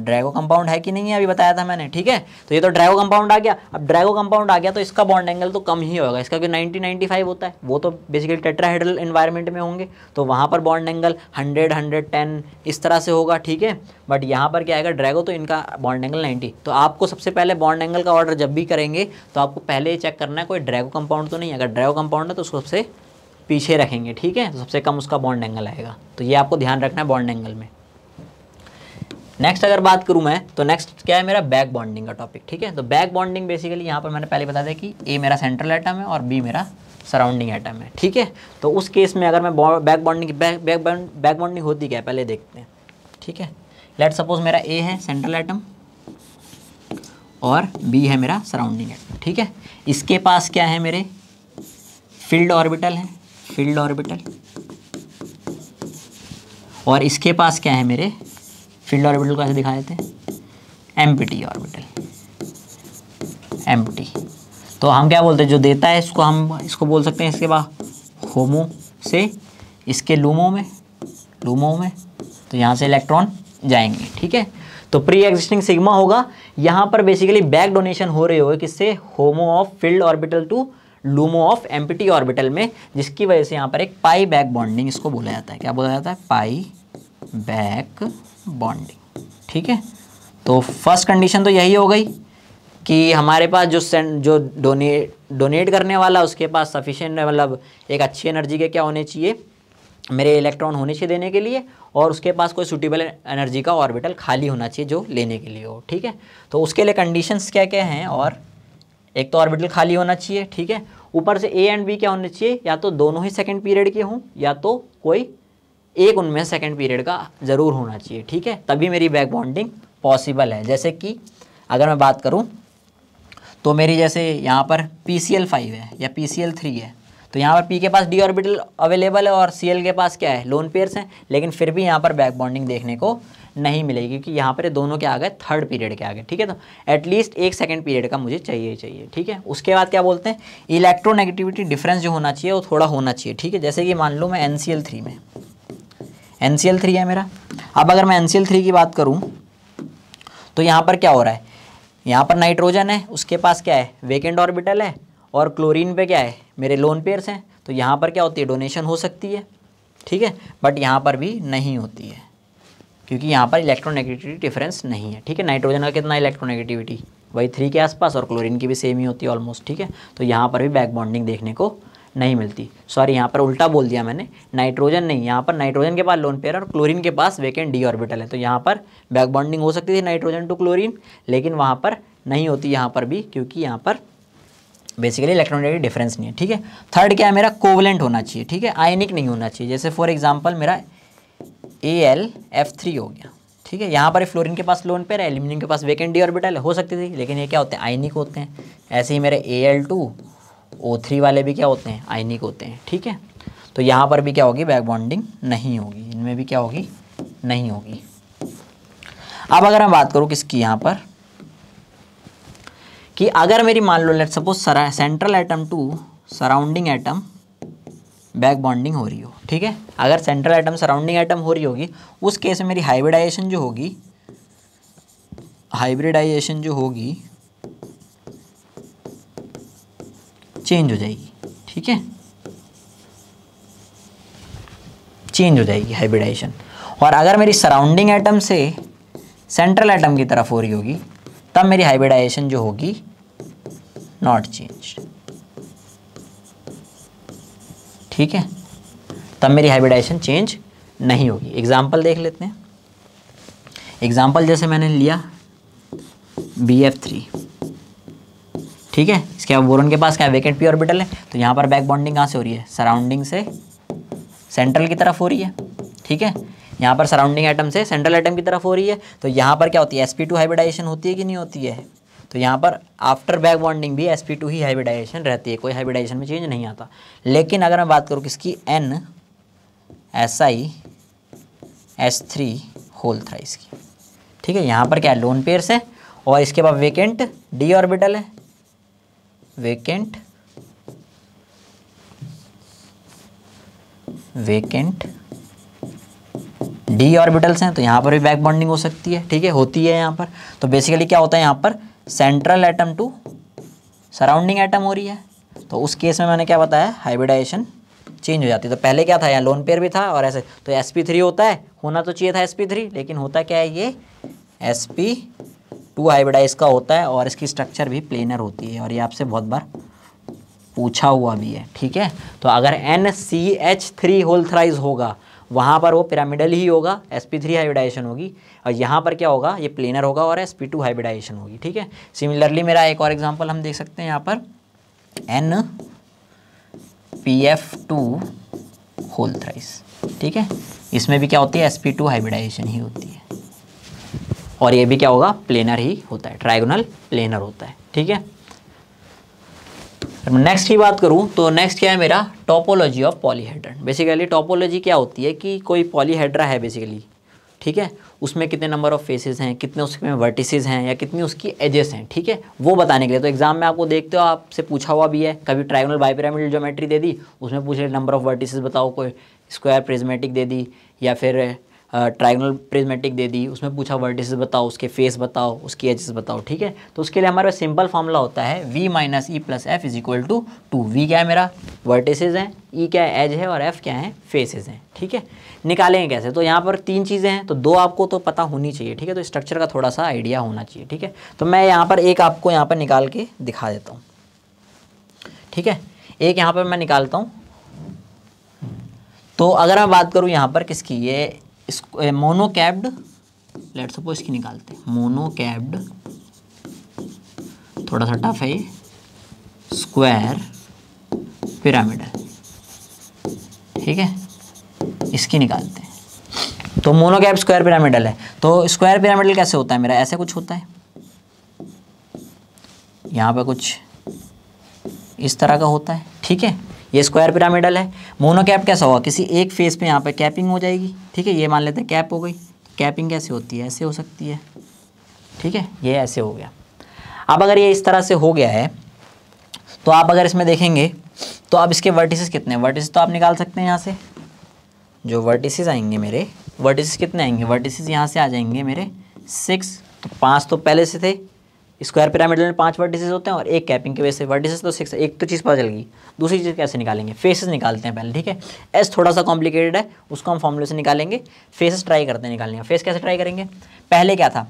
ड्रैगो कंपाउंड है कि नहीं है अभी बताया था मैंने ठीक है तो ये तो ड्रैगो कंपाउंड आ गया अब ड्रैगो कंपाउंड आ गया तो इसका बॉन्ड एंगल तो कम ही होगा इसका नाइन्टी नाइन्टी फाइव होता है वो तो बेसिकली टेट्राहेड्रल एनवायरनमेंट में होंगे तो वहाँ पर bond angle hundred hundred ten इस तरह से होगा ठीक है बट यहाँ पर क्या आएगा ड्रैगो तो इनका बॉन्ड एंगल नाइन्टी तो आपको सबसे पहले बॉन्ड एंगल का ऑर्डर जब भी करेंगे तो आपको पहले ये चेक करना है कोई ड्रैगो कंपाउंड तो नहीं अगर ड्रैगो कंपाउंड है तो उसको सबसे पीछे रखेंगे ठीक है तो सबसे कम उसका बॉन्ड एंगल आएगा तो ये आपको ध्यान रखना है बॉन्ड एंगल में नेक्स्ट अगर बात करूँ मैं तो नेक्स्ट क्या है मेरा बैक बॉन्डिंग का टॉपिक ठीक है तो बैक बॉन्डिंग बेसिकली यहाँ पर मैंने पहले बता दिया कि ए मेरा सेंट्रल आइटम है और बी मेरा सराउंडिंग आइटम है ठीक है तो उस केस में अगर मैं back bonding back back bonding होती क्या है पहले देखते हैं ठीक है लेट सपोज मेरा ए है सेंट्रल आइटम और बी है मेरा सराउंडिंग आइटम ठीक है इसके पास क्या है मेरे फील्ड ऑर्बिटल है फील्ड ऑर्बिटल और इसके पास क्या है मेरे फील्ड ऑर्बिटल को ऐसे दिखा देते हैं एम ऑर्बिटल एम तो हम क्या बोलते हैं जो देता है इसको हम इसको बोल सकते हैं इसके बाद होमो से इसके लूमो में लूमो में तो यहाँ से इलेक्ट्रॉन जाएंगे ठीक है तो प्री एग्जिस्टिंग सिग्मा होगा यहाँ पर बेसिकली बैक डोनेशन हो रहे होगा किससे HOMO of filled orbital to LUMO of empty orbital में जिसकी वजह से यहाँ पर एक पाई बैक बॉन्डिंग इसको बोला जाता है क्या बोला जाता है पाई बैक बॉन्डिंग ठीक है तो फर्स्ट कंडीशन तो यही हो गई कि हमारे पास जो सेंड जो डोनेट डोनेट करने वाला उसके पास सफिशेंट मतलब एक अच्छी एनर्जी के क्या होने चाहिए मेरे इलेक्ट्रॉन होने चाहिए देने के लिए और उसके पास कोई सुटेबल एनर्जी का ऑर्बिटल खाली होना चाहिए जो लेने के लिए हो ठीक है तो उसके लिए कंडीशंस क्या क्या हैं और एक तो ऑर्बिटल खाली होना चाहिए ठीक है ऊपर से ए एंड बी क्या होने चाहिए या तो दोनों ही सेकेंड पीरियड के हों या तो कोई एक उनमें सेकेंड पीरियड का ज़रूर होना चाहिए ठीक है तभी मेरी बैक बॉन्डिंग पॉसिबल है जैसे कि अगर मैं बात करूँ तो मेरी जैसे यहाँ पर पी सी एल फाइव है या पी सी एल थ्री है तो यहाँ पर पी के पास डी ऑर्बिटल अवेलेबल है और सी एल के पास क्या है लोन पेयर्स हैं लेकिन फिर भी यहाँ पर बैक बॉन्डिंग देखने को नहीं मिलेगी क्योंकि यहाँ पर दोनों के आ गए थर्ड पीरियड के आ गए ठीक है तो एटलीस्ट एक सेकेंड पीरियड का मुझे चाहिए चाहिए ठीक है उसके बाद क्या बोलते हैं इलेक्ट्रोनेगेटिविटी डिफरेंस जो होना चाहिए वो थोड़ा होना चाहिए ठीक है जैसे कि मान लो मैं एन में एन थ्री है मेरा अब अगर मैं एन थ्री की बात करूँ तो यहाँ पर क्या हो रहा है यहाँ पर नाइट्रोजन है उसके पास क्या है वेकेंट ऑर्बिटल है और क्लोरीन पे क्या है मेरे लोन पेयर्स हैं तो यहाँ पर क्या होती है डोनेशन हो सकती है ठीक है बट यहाँ पर भी नहीं होती है क्योंकि यहाँ पर इलेक्ट्रोनेगेटिविटी डिफरेंस नहीं है ठीक है नाइट्रोजन का कितना इलेक्ट्रोनेगेटिविटी वही थ्री के आसपास और क्लोरीन की भी सेम ही होती है ऑलमोस्ट ठीक है तो यहाँ पर भी बैक बॉन्डिंग देखने को नहीं मिलती सॉरी यहाँ पर उल्टा बोल दिया मैंने नाइट्रोजन नहीं यहाँ पर नाइट्रोजन के पास लोन पेयर और क्लोरीन के पास वेकेंट डी ऑर्बिटल है तो यहाँ पर बैक बॉन्डिंग हो सकती थी नाइट्रोजन टू क्लोरीन लेकिन वहाँ पर नहीं होती यहाँ पर भी क्योंकि यहाँ पर बेसिकली इलेक्ट्रॉनिक डिफरेंस नहीं है ठीक है थर्ड क्या है मेरा कोवलेंट होना चाहिए ठीक है आयनिक नहीं होना चाहिए जैसे फॉर एग्जाम्पल मेरा ए एल एफ थ्री हो गया ठीक है यहाँ पर फ्लोरिन के पास लोन पेयर है एल्यूमिनियम के पास वेकेंट डी ऑर्बिटल हो सकती थी लेकिन ये क्या होते हैं आयनिक होते हैं ऐसे ही मेरे A L two O three वाले भी क्या होते हैं आयनिक होते हैं ठीक है तो यहाँ पर भी क्या होगी बैक बॉन्डिंग नहीं होगी इनमें भी क्या होगी नहीं होगी अब अगर हम बात करूँ किसकी यहाँ पर कि अगर मेरी मान लो let suppose central atom to surrounding atom back bonding हो रही हो ठीक है अगर सेंट्रल एटम सराउंडिंग एटम हो रही होगी उस केस में मेरी हाइब्रिडाइजेशन जो होगी हाइब्रिडाइजेशन जो होगी चेंज हो जाएगी ठीक है चेंज हो जाएगी हाइब्रिडाइजेशन और अगर मेरी सराउंडिंग एटम से सेंट्रल एटम की तरफ हो रही होगी तब मेरी हाइब्रिडाइजेशन जो होगी नॉट चेंज ठीक है तब मेरी हाइब्रिडाइजेशन चेंज नहीं होगी एग्जाम्पल देख लेते हैं एग्जाम्पल जैसे मैंने लिया बी एफ थ्री ठीक है इसके बाद बोरोन के पास क्या वेकेंट पी ऑर्बिटल है तो यहाँ पर बैक बॉन्डिंग कहाँ से हो रही है सराउंडिंग से सेंट्रल की तरफ हो रही है ठीक है यहाँ पर सराउंडिंग आइटम से सेंट्रल आइटम की तरफ हो रही है तो यहाँ पर क्या होती है एस पी टू हाइब्रिडाइजेशन होती है कि नहीं होती है तो यहाँ पर आफ्टर बैक बॉन्डिंग भी एस पी टू ही हाइब्रिडाइजेशन रहती है कोई हाइब्रिडाइजेशन में चेंज नहीं आता लेकिन अगर मैं बात करूँ किसकी N S I S three whole thrice की ठीक है यहाँ पर क्या है लोन पेयर्स है और इसके बाद वेकेंट डी ऑर्बिटल है वेकेंट वेकेंट डी ऑर्बिटल्स हैं तो यहाँ पर भी बैक बॉन्डिंग हो सकती है ठीक है होती है यहाँ पर तो बेसिकली क्या होता है यहाँ पर central atom to surrounding atom हो रही है तो उस केस में मैंने क्या बताया हाइब्रिडाइजेशन चेंज हो जाती है तो पहले क्या था यहाँ लोन पेयर भी था और ऐसे तो एस होता है होना तो चाहिए था एस लेकिन होता क्या है ये एस टू हाइब्रिडाइज का होता है और इसकी स्ट्रक्चर भी प्लेनर होती है और ये आपसे बहुत बार पूछा हुआ भी है ठीक है तो अगर N C H three whole thrice होगा वहाँ पर वो पिरामिडल ही होगा एस पी थ्री हाइब्रिडाइजेशन होगी और यहाँ पर क्या होगा ये प्लेनर होगा और एस पी टू हाइब्रिडाइजेशन होगी ठीक है सिमिलरली मेरा एक और एग्जाम्पल हम देख सकते हैं यहाँ पर N P F two whole thrice ठीक है इसमें भी क्या होती है एस पी टू हाइब्रिडाइजेशन ही होती है और ये भी क्या होगा प्लेनर ही होता है ट्राइगोनल प्लेनर होता है ठीक है नेक्स्ट की बात करूँ तो नेक्स्ट क्या है मेरा topology of polyhedron basically topology क्या होती है कि कोई पॉलीहेड्रा है बेसिकली ठीक है उसमें कितने नंबर ऑफ फेसेस हैं कितने उसमें वर्टिसेस हैं या कितनी उसकी एजेस हैं ठीक है वो बताने के लिए तो एग्जाम में आपको देखते हो आपसे पूछा हुआ भी है कभी ट्राइगोनल बाईपिरामिडल ज्योमेट्री दे दी उसमें पूछे नंबर ऑफ वर्टिसेस बताओ कोई स्क्वायर प्रिज्मेटिक दे दी या फिर ट्राइगनल प्रिजमेटिक दे दी उसमें पूछा वर्टिसेस बताओ उसके फेस बताओ उसकी एजेस बताओ ठीक है तो उसके लिए पास सिंपल फॉर्मूला होता है V minus E plus F is equal to two V क्या है मेरा वर्टिसेज हैं ई e क्या है एज है और एफ क्या है फेसेज हैं ठीक है निकालेंगे कैसे तो यहाँ पर तीन चीज़ें हैं तो दो आपको तो पता होनी चाहिए ठीक है तो स्ट्रक्चर का थोड़ा सा आइडिया होना चाहिए ठीक है तो मैं यहाँ पर एक आपको यहाँ पर निकाल के दिखा देता हूँ ठीक है एक यहाँ पर मैं निकालता हूँ तो अगर मैं बात करूँ यहाँ पर किसकी ये मोनो कैब्ड लेट सपोज इसकी निकालते हैं मोनो कैब्ड थोड़ा सा टफ है ये स्क्वायर है ठीक है इसकी निकालते हैं तो मोनो कैब स्क्वायर पिरामिडल है तो स्क्वायर पिरामिडल कैसे होता है मेरा ऐसे कुछ होता है यहाँ पर कुछ इस तरह का होता है ठीक है ये स्क्वायर पिरामिडल है मोनो कैप कैसा होगा किसी एक फेस पे यहाँ पे कैपिंग हो जाएगी ठीक है ये मान लेते हैं कैप हो गई कैपिंग कैसे होती है ऐसे हो सकती है ठीक है ये ऐसे हो गया अब अगर ये इस तरह से हो गया है तो आप अगर इसमें देखेंगे तो आप इसके वर्टिसेस कितने वर्टिस तो आप निकाल सकते हैं यहाँ से जो वर्टिसेस आएंगे मेरे वर्टिसेस कितने आएंगे वर्टिसेस यहाँ से आ जाएंगे मेरे सिक्स तो पाँच तो पहले से थे स्क्वायर पिरामिडल में पांच वर्टिसेस होते हैं और एक कैपिंग की वजह से वर्टिसेस तो सिक्स एक तो चीज़ पता चल गई दूसरी चीज़ कैसे निकालेंगे फेसेस निकालते हैं पहले ठीक है एस थोड़ा सा कॉम्प्लिकेटेड है उसको हम फॉर्मूले से निकालेंगे फेसेस ट्राई करते हैं निकालने का फेस कैसे ट्राई करेंगे पहले क्या था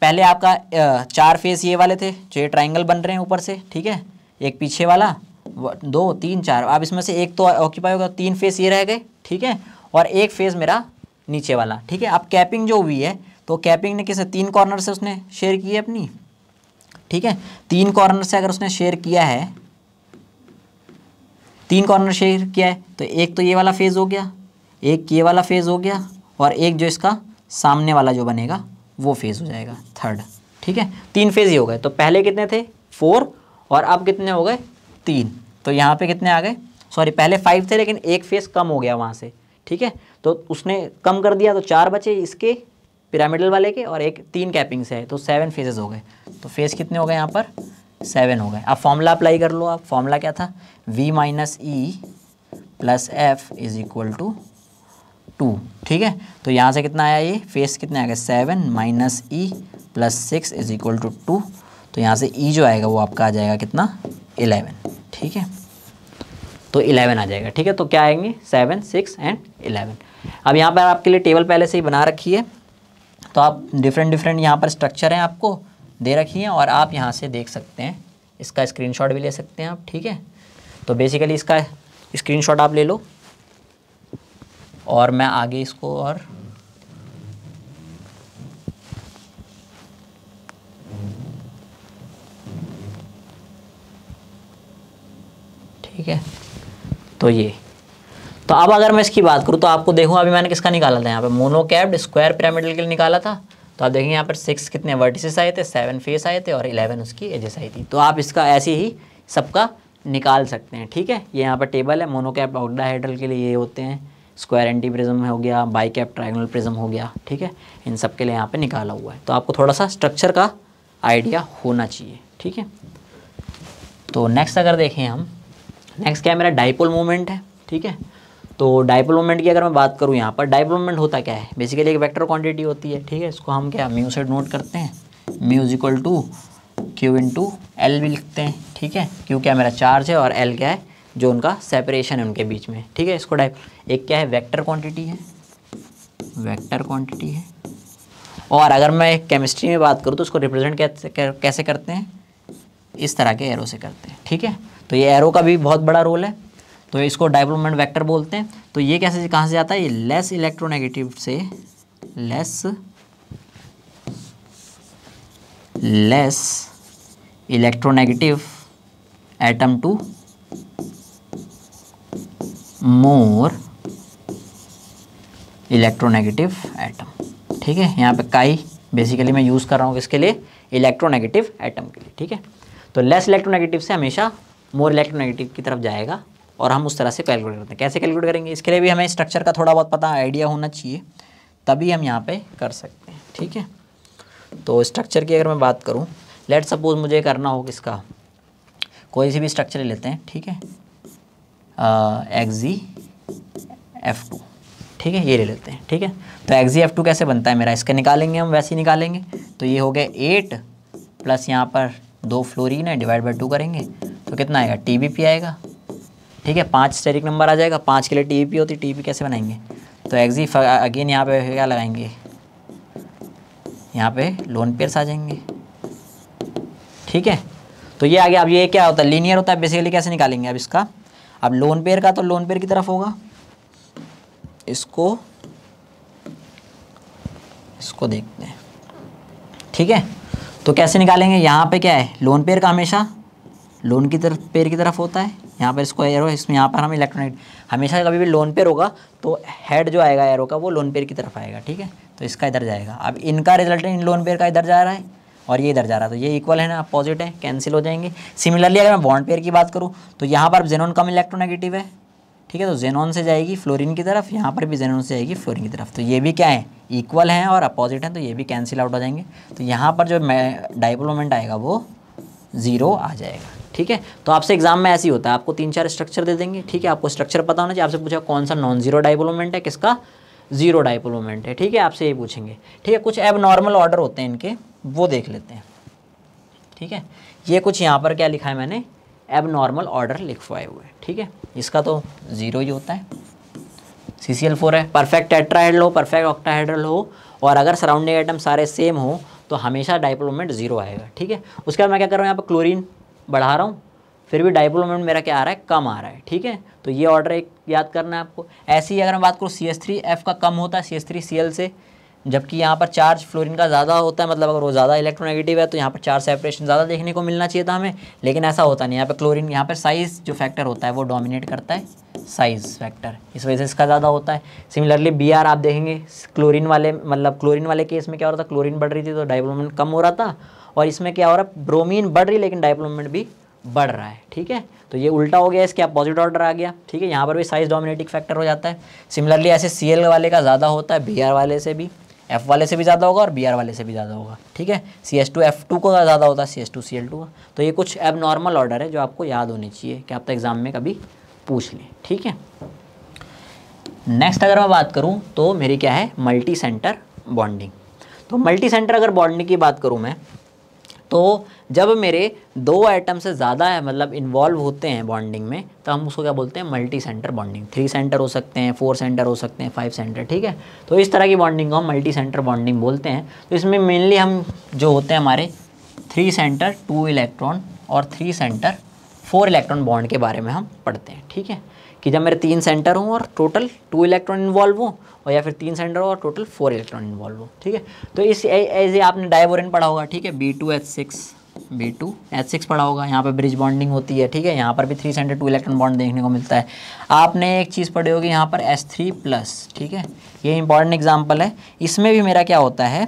पहले आपका चार फेस ये वाले थे जो ये ट्राइंगल बन रहे हैं ऊपर से ठीक है एक पीछे वाला दो तीन चार अब इसमें से एक तो ऑक्यूपाई होगा तीन फेस ये रह गए ठीक है और एक फेस मेरा नीचे वाला ठीक है अब कैपिंग जो हुई है तो कैपिंग ने किसे तीन कॉर्नर से उसने शेयर की है अपनी ठीक है तीन कॉर्नर से अगर उसने शेयर किया है तीन कॉर्नर शेयर किया है तो एक तो ये वाला फेज हो गया एक ये वाला फेज हो गया और एक जो इसका सामने वाला जो बनेगा वो फेज हो जाएगा थर्ड ठीक है तीन फेज ही हो गए तो पहले कितने थे फोर और अब कितने हो गए तीन तो यहाँ पे कितने आ गए सॉरी पहले फाइव थे लेकिन एक फेज कम हो गया वहाँ से ठीक है तो उसने कम कर दिया तो चार बचे इसके पिरामिडल वाले के और एक तीन कैपिंग से है तो सेवन फेजेस हो गए तो फेस कितने हो गए यहाँ पर सेवन हो गए अब फॉर्मूला अप्लाई कर लो आप फॉर्मूला क्या था v minus E plus F is equal to two ठीक है तो यहाँ से कितना आया ये फेस कितने आ गए seven minus E plus six is equal to two तो यहाँ से ई e जो आएगा वो आपका आ जाएगा कितना इलेवन ठीक है तो इलेवन आ जाएगा ठीक है तो क्या आएंगे सेवन सिक्स एंड इलेवन अब यहाँ पर आपके लिए टेबल पहले से ही बना रखी है तो आप डिफरेंट डिफरेंट यहाँ पर स्ट्रक्चर हैं आपको दे रखी हैं और आप यहाँ से देख सकते हैं इसका स्क्रीनशॉट भी ले सकते हैं आप ठीक है तो बेसिकली इसका स्क्रीनशॉट आप ले लो और मैं आगे इसको और ठीक है तो ये तो अब अगर मैं इसकी बात करूँ तो आपको देखूँ अभी मैंने किसका निकाला था यहाँ पे कैप्ड स्क्वायर पिरामिडल के लिए निकाला था तो आप देखेंगे यहाँ पर सिक्स कितने वर्टिसेस आए थे सेवन फेस आए थे और इलेवन उसकी एजेस आई थी तो आप इसका ऐसे ही सबका निकाल सकते हैं ठीक है ये यहाँ पर टेबल है मोनोकैप ऑक्डाहेड्रल के लिए ये होते हैं स्क्वायर एंटी प्रिज्म हो गया बाई कैप ट्राइंगल प्रिज्म हो गया ठीक है इन सब के लिए यहाँ पे निकाला हुआ है तो आपको थोड़ा सा स्ट्रक्चर का आइडिया होना चाहिए ठीक है तो नेक्स्ट अगर देखें हम नेक्स्ट क्या है मेरा डाइपोल मूवमेंट है ठीक है तो डाइपोल मोमेंट की अगर मैं बात करूँ यहाँ पर डाइपोल मोमेंट होता क्या है बेसिकली एक वेक्टर क्वांटिटी होती है ठीक है इसको हम क्या म्यू से नोट करते हैं mu is equal to Q into L भी लिखते हैं ठीक है क्यू क्या मेरा चार्ज है और एल क्या है जो उनका सेपरेशन है उनके बीच में ठीक है इसको डाइप एक क्या है वेक्टर क्वांटिटी है वेक्टर क्वांटिटी है और अगर मैं केमिस्ट्री में बात करूँ तो उसको रिप्रेजेंट कैसे कैसे करते हैं इस तरह के एरो से करते हैं ठीक है तो ये एरो का भी बहुत बड़ा रोल है तो इसको डाइवलपमेंट वैक्टर बोलते हैं तो ये कैसे कहाँ से जाता है ये लेस इलेक्ट्रोनेगेटिव से less less electronegative atom to more electronegative atom ठीक है यहाँ पे काई बेसिकली मैं यूज़ कर रहा हूँ इसके लिए इलेक्ट्रोनेगेटिव एटम के लिए ठीक है तो लेस इलेक्ट्रोनेगेटिव से हमेशा मोर इलेक्ट्रोनेगेटिव की तरफ जाएगा और हम उस तरह से कैलकुलेट करते हैं कैसे कैलकुलेट करेंगे इसके लिए भी हमें स्ट्रक्चर का थोड़ा बहुत पता आइडिया होना चाहिए तभी हम यहाँ पे कर सकते हैं ठीक है तो स्ट्रक्चर की अगर मैं बात करूँ लेट सपोज मुझे करना हो किसका कोई सी भी स्ट्रक्चर ले लेते हैं ठीक है एक्जी जी एफ टू ठीक है ये ले लेते हैं ठीक है तो एक्जी एफ टू कैसे बनता है मेरा इसका निकालेंगे हम वैसे ही निकालेंगे तो ये हो गया एट प्लस यहाँ पर दो फ्लोरीन है डिवाइड बाई टू करेंगे तो कितना आएगा टी बी पी आएगा ठीक है पाँच स्टेरिक नंबर आ जाएगा पाँच के लिए टी होती है टी कैसे बनाएंगे तो एग्जी अगेन यहाँ पे क्या लगाएंगे यहाँ पे लोन पेयर्स आ जाएंगे ठीक है तो ये आगे अब ये क्या होता है लीनियर होता है बेसिकली कैसे निकालेंगे अब इसका अब लोन पेयर का तो लोन पेयर की तरफ होगा इसको इसको देखते हैं ठीक है तो कैसे निकालेंगे यहाँ पे क्या है लोन पेयर का हमेशा लोन की तरफ पेयर की तरफ होता है यहाँ पर इसको एरो इसमें यहाँ पर हम इलेक्ट्रॉनिक हमेशा कभी भी लोन पेयर होगा तो हेड जो आएगा एरो का वो लोन पेयर की तरफ आएगा ठीक है तो इसका इधर जाएगा अब इनका रिजल्ट इन लोन पेयर का इधर जा रहा है और ये इधर जा रहा है तो ये इक्वल है ना अपोजिट है कैंसिल हो जाएंगे सिमिलरली अगर मैं बॉन्ड पेयर की बात करूँ तो यहाँ पर जेनोन कम इलेक्ट्रोनेगेटिव है ठीक है तो जेनोन से जाएगी फ्लोरिन की तरफ यहाँ पर भी जेनोन से जाएगी फ्लोरिन की तरफ तो ये भी क्या है इक्वल हैं और अपोजिट हैं तो ये भी कैंसिल आउट हो जाएंगे तो यहाँ पर जो डाइपोलोमेंट आएगा वो ज़ीरो आ जाएगा ठीक है तो आपसे एग्जाम में ऐसे ही होता है आपको तीन चार स्ट्रक्चर दे देंगे ठीक है आपको स्ट्रक्चर पता होना चाहिए आपसे पूछा कौन सा नॉन जीरो डाइपोलोमेंट है किसका जीरो डाइपोलोमेंट है ठीक है आपसे ये पूछेंगे ठीक है कुछ एबनॉर्मल ऑर्डर होते हैं इनके वो देख लेते हैं ठीक है ये कुछ यहाँ पर क्या लिखा है मैंने एबनॉर्मल ऑर्डर लिखवाए हुए ठीक है इसका तो ज़ीरो ही होता है सी सी एल फोर है परफेक्ट टेट्राहेड्रल हो परफेक्ट ऑक्टाहेड्रल हो और अगर सराउंडिंग आइटम सारे सेम हो तो हमेशा डाइप्लोमेंट जीरो आएगा ठीक है उसके बाद मैं क्या कर रहा हूँ यहाँ पर क्लोरीन बढ़ा रहा हूँ फिर भी डाइपोल मोमेंट मेरा क्या आ रहा है कम आ रहा है ठीक है तो ये ऑर्डर एक याद करना है आपको ऐसे ही अगर मैं बात करूँ सी एस थ्री एफ का कम होता है C S three C L से जबकि यहाँ पर चार्ज फ्लोरिन का ज़्यादा होता है मतलब अगर वो ज़्यादा इलेक्ट्रोनेगेटिव है तो यहाँ पर चार्ज सेपरेशन ज़्यादा देखने को मिलना चाहिए था हमें लेकिन ऐसा होता नहीं यहाँ पर क्लोरिन यहाँ पर साइज़ जो फैक्टर होता है वो डोमिनेट करता है साइज़ फैक्टर इस वजह से इसका ज़्यादा होता है सिमिलरली बी आप देखेंगे क्लोरीन वाले मतलब क्लोरिन वाले केस में क्या हो रहा था क्लोरिन बढ़ रही थी तो डाइवलमेंट कम हो रहा था और इसमें क्या हो रहा है ब्रोमीन बढ़ रही है लेकिन डाइप्लोमेंट भी बढ़ रहा है ठीक है तो ये उल्टा हो गया इसके अपोजिट ऑर्डर आ गया ठीक है यहाँ पर भी साइज डोमिनेटिक फैक्टर हो जाता है सिमिलरली ऐसे सी वाले का ज़्यादा होता है बी वाले से भी एफ वाले से भी ज़्यादा होगा और बी वाले से भी ज़्यादा होगा ठीक है C S two F two का ज़्यादा होता है C S two C L two का तो ये कुछ एब नॉर्मल ऑर्डर है जो आपको याद होनी चाहिए कि आप तो एग्ज़ाम में कभी पूछ लें ठीक है नेक्स्ट अगर मैं बात करूँ तो मेरी क्या है मल्टी सेंटर बॉन्डिंग तो मल्टी सेंटर अगर बॉन्डिंग की बात करूँ मैं तो जब मेरे दो आइटम से ज़्यादा है मतलब इन्वॉल्व होते हैं बॉन्डिंग में तो हम उसको क्या बोलते हैं multi centre bonding three centre हो सकते हैं फोर सेंटर हो सकते हैं फाइव सेंटर ठीक है तो इस तरह की बॉन्डिंग को हम मल्टी सेंटर बॉन्डिंग बोलते हैं तो इसमें मेनली हम जो होते हैं हमारे थ्री सेंटर टू इलेक्ट्रॉन और three centre four electron bond के बारे में हम पढ़ते हैं ठीक है कि जब मेरे तीन सेंटर हों और टोटल टू इलेक्ट्रॉन इन्वॉल्व हों और या फिर तीन सेंटर हो और टोटल फोर इलेक्ट्रॉन इन्वॉल्व हो ठीक है तो इस ऐसे आपने डाइवोरेंट पढ़ा होगा ठीक है B two H six B two H six पढ़ा होगा यहाँ पर ब्रिज बॉन्डिंग होती है ठीक है यहाँ पर भी three centre two electron bond देखने को मिलता है आपने एक चीज़ पढ़ी होगी यहाँ पर एस थ्री प्लस ठीक है ये इंपॉर्टेंट एग्जाम्पल है इसमें भी मेरा क्या होता है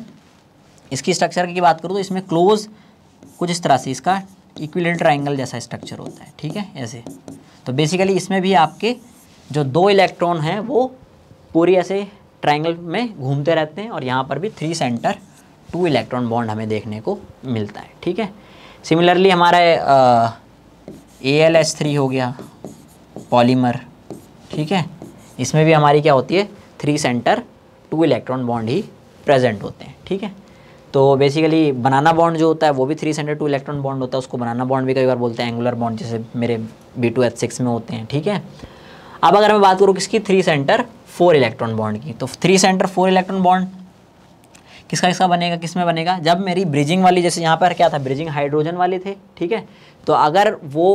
इसकी स्ट्रक्चर की बात करूँ तो इसमें क्लोज कुछ इस तरह से इसका इक्विलेट ट्राइंगल जैसा स्ट्रक्चर होता है ठीक है ऐसे तो बेसिकली इसमें भी आपके जो दो इलेक्ट्रॉन हैं वो पूरी ऐसे ट्राइंगल में घूमते रहते हैं और यहाँ पर भी three centre two electron bond हमें देखने को मिलता है ठीक है सिमिलरली हमारा ए एल एस थ्री हो गया पॉलीमर ठीक है इसमें भी हमारी क्या होती है three centre two electron bond ही प्रेजेंट होते हैं ठीक है तो बेसिकली बनाना बॉन्ड जो होता है वो भी three centre two electron bond होता है उसको बनाना बॉन्ड भी कई बार बोलते हैं एंगुलर बॉन्ड जैसे मेरे बी टू एच सिक्स में होते हैं ठीक है अब अगर मैं बात करूँ किसकी three centre four electron bond की तो three centre four electron bond किसका किसका बनेगा किस में बनेगा जब मेरी ब्रिजिंग वाली जैसे यहाँ पर क्या था ब्रिजिंग हाइड्रोजन वाली थे ठीक है तो अगर वो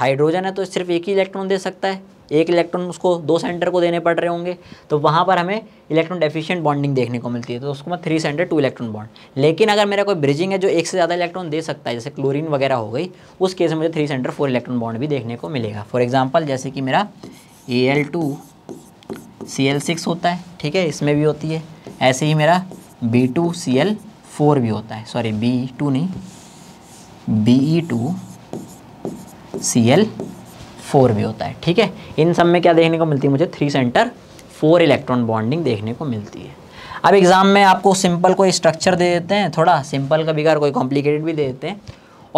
हाइड्रोजन है तो सिर्फ एक ही इलेक्ट्रॉन दे सकता है एक इलेक्ट्रॉन उसको दो सेंटर को देने पड़ रहे होंगे तो वहाँ पर हमें इलेक्ट्रॉन डेफिशिएंट बॉन्डिंग देखने को मिलती है तो उसको मैं three centre two electron bond लेकिन अगर मेरा कोई ब्रिजिंग है जो एक से ज़्यादा इलेक्ट्रॉन दे सकता है जैसे क्लोरीन वगैरह हो गई उस केस में मुझे three centre four electron bond भी देखने को मिलेगा फॉर एग्जाम्पल जैसे कि मेरा A L two C L six होता है ठीक है इसमें भी होती है ऐसे ही मेरा B two C L four भी होता है सॉरी बी टू नहीं B E two C L four भी होता है ठीक है इन सब में क्या देखने को मिलती है मुझे three centre four electron bonding देखने को मिलती है अब एग्ज़ाम में आपको सिंपल कोई स्ट्रक्चर दे देते हैं थोड़ा सिंपल का बिगार कोई कॉम्प्लिकेटेड भी दे देते हैं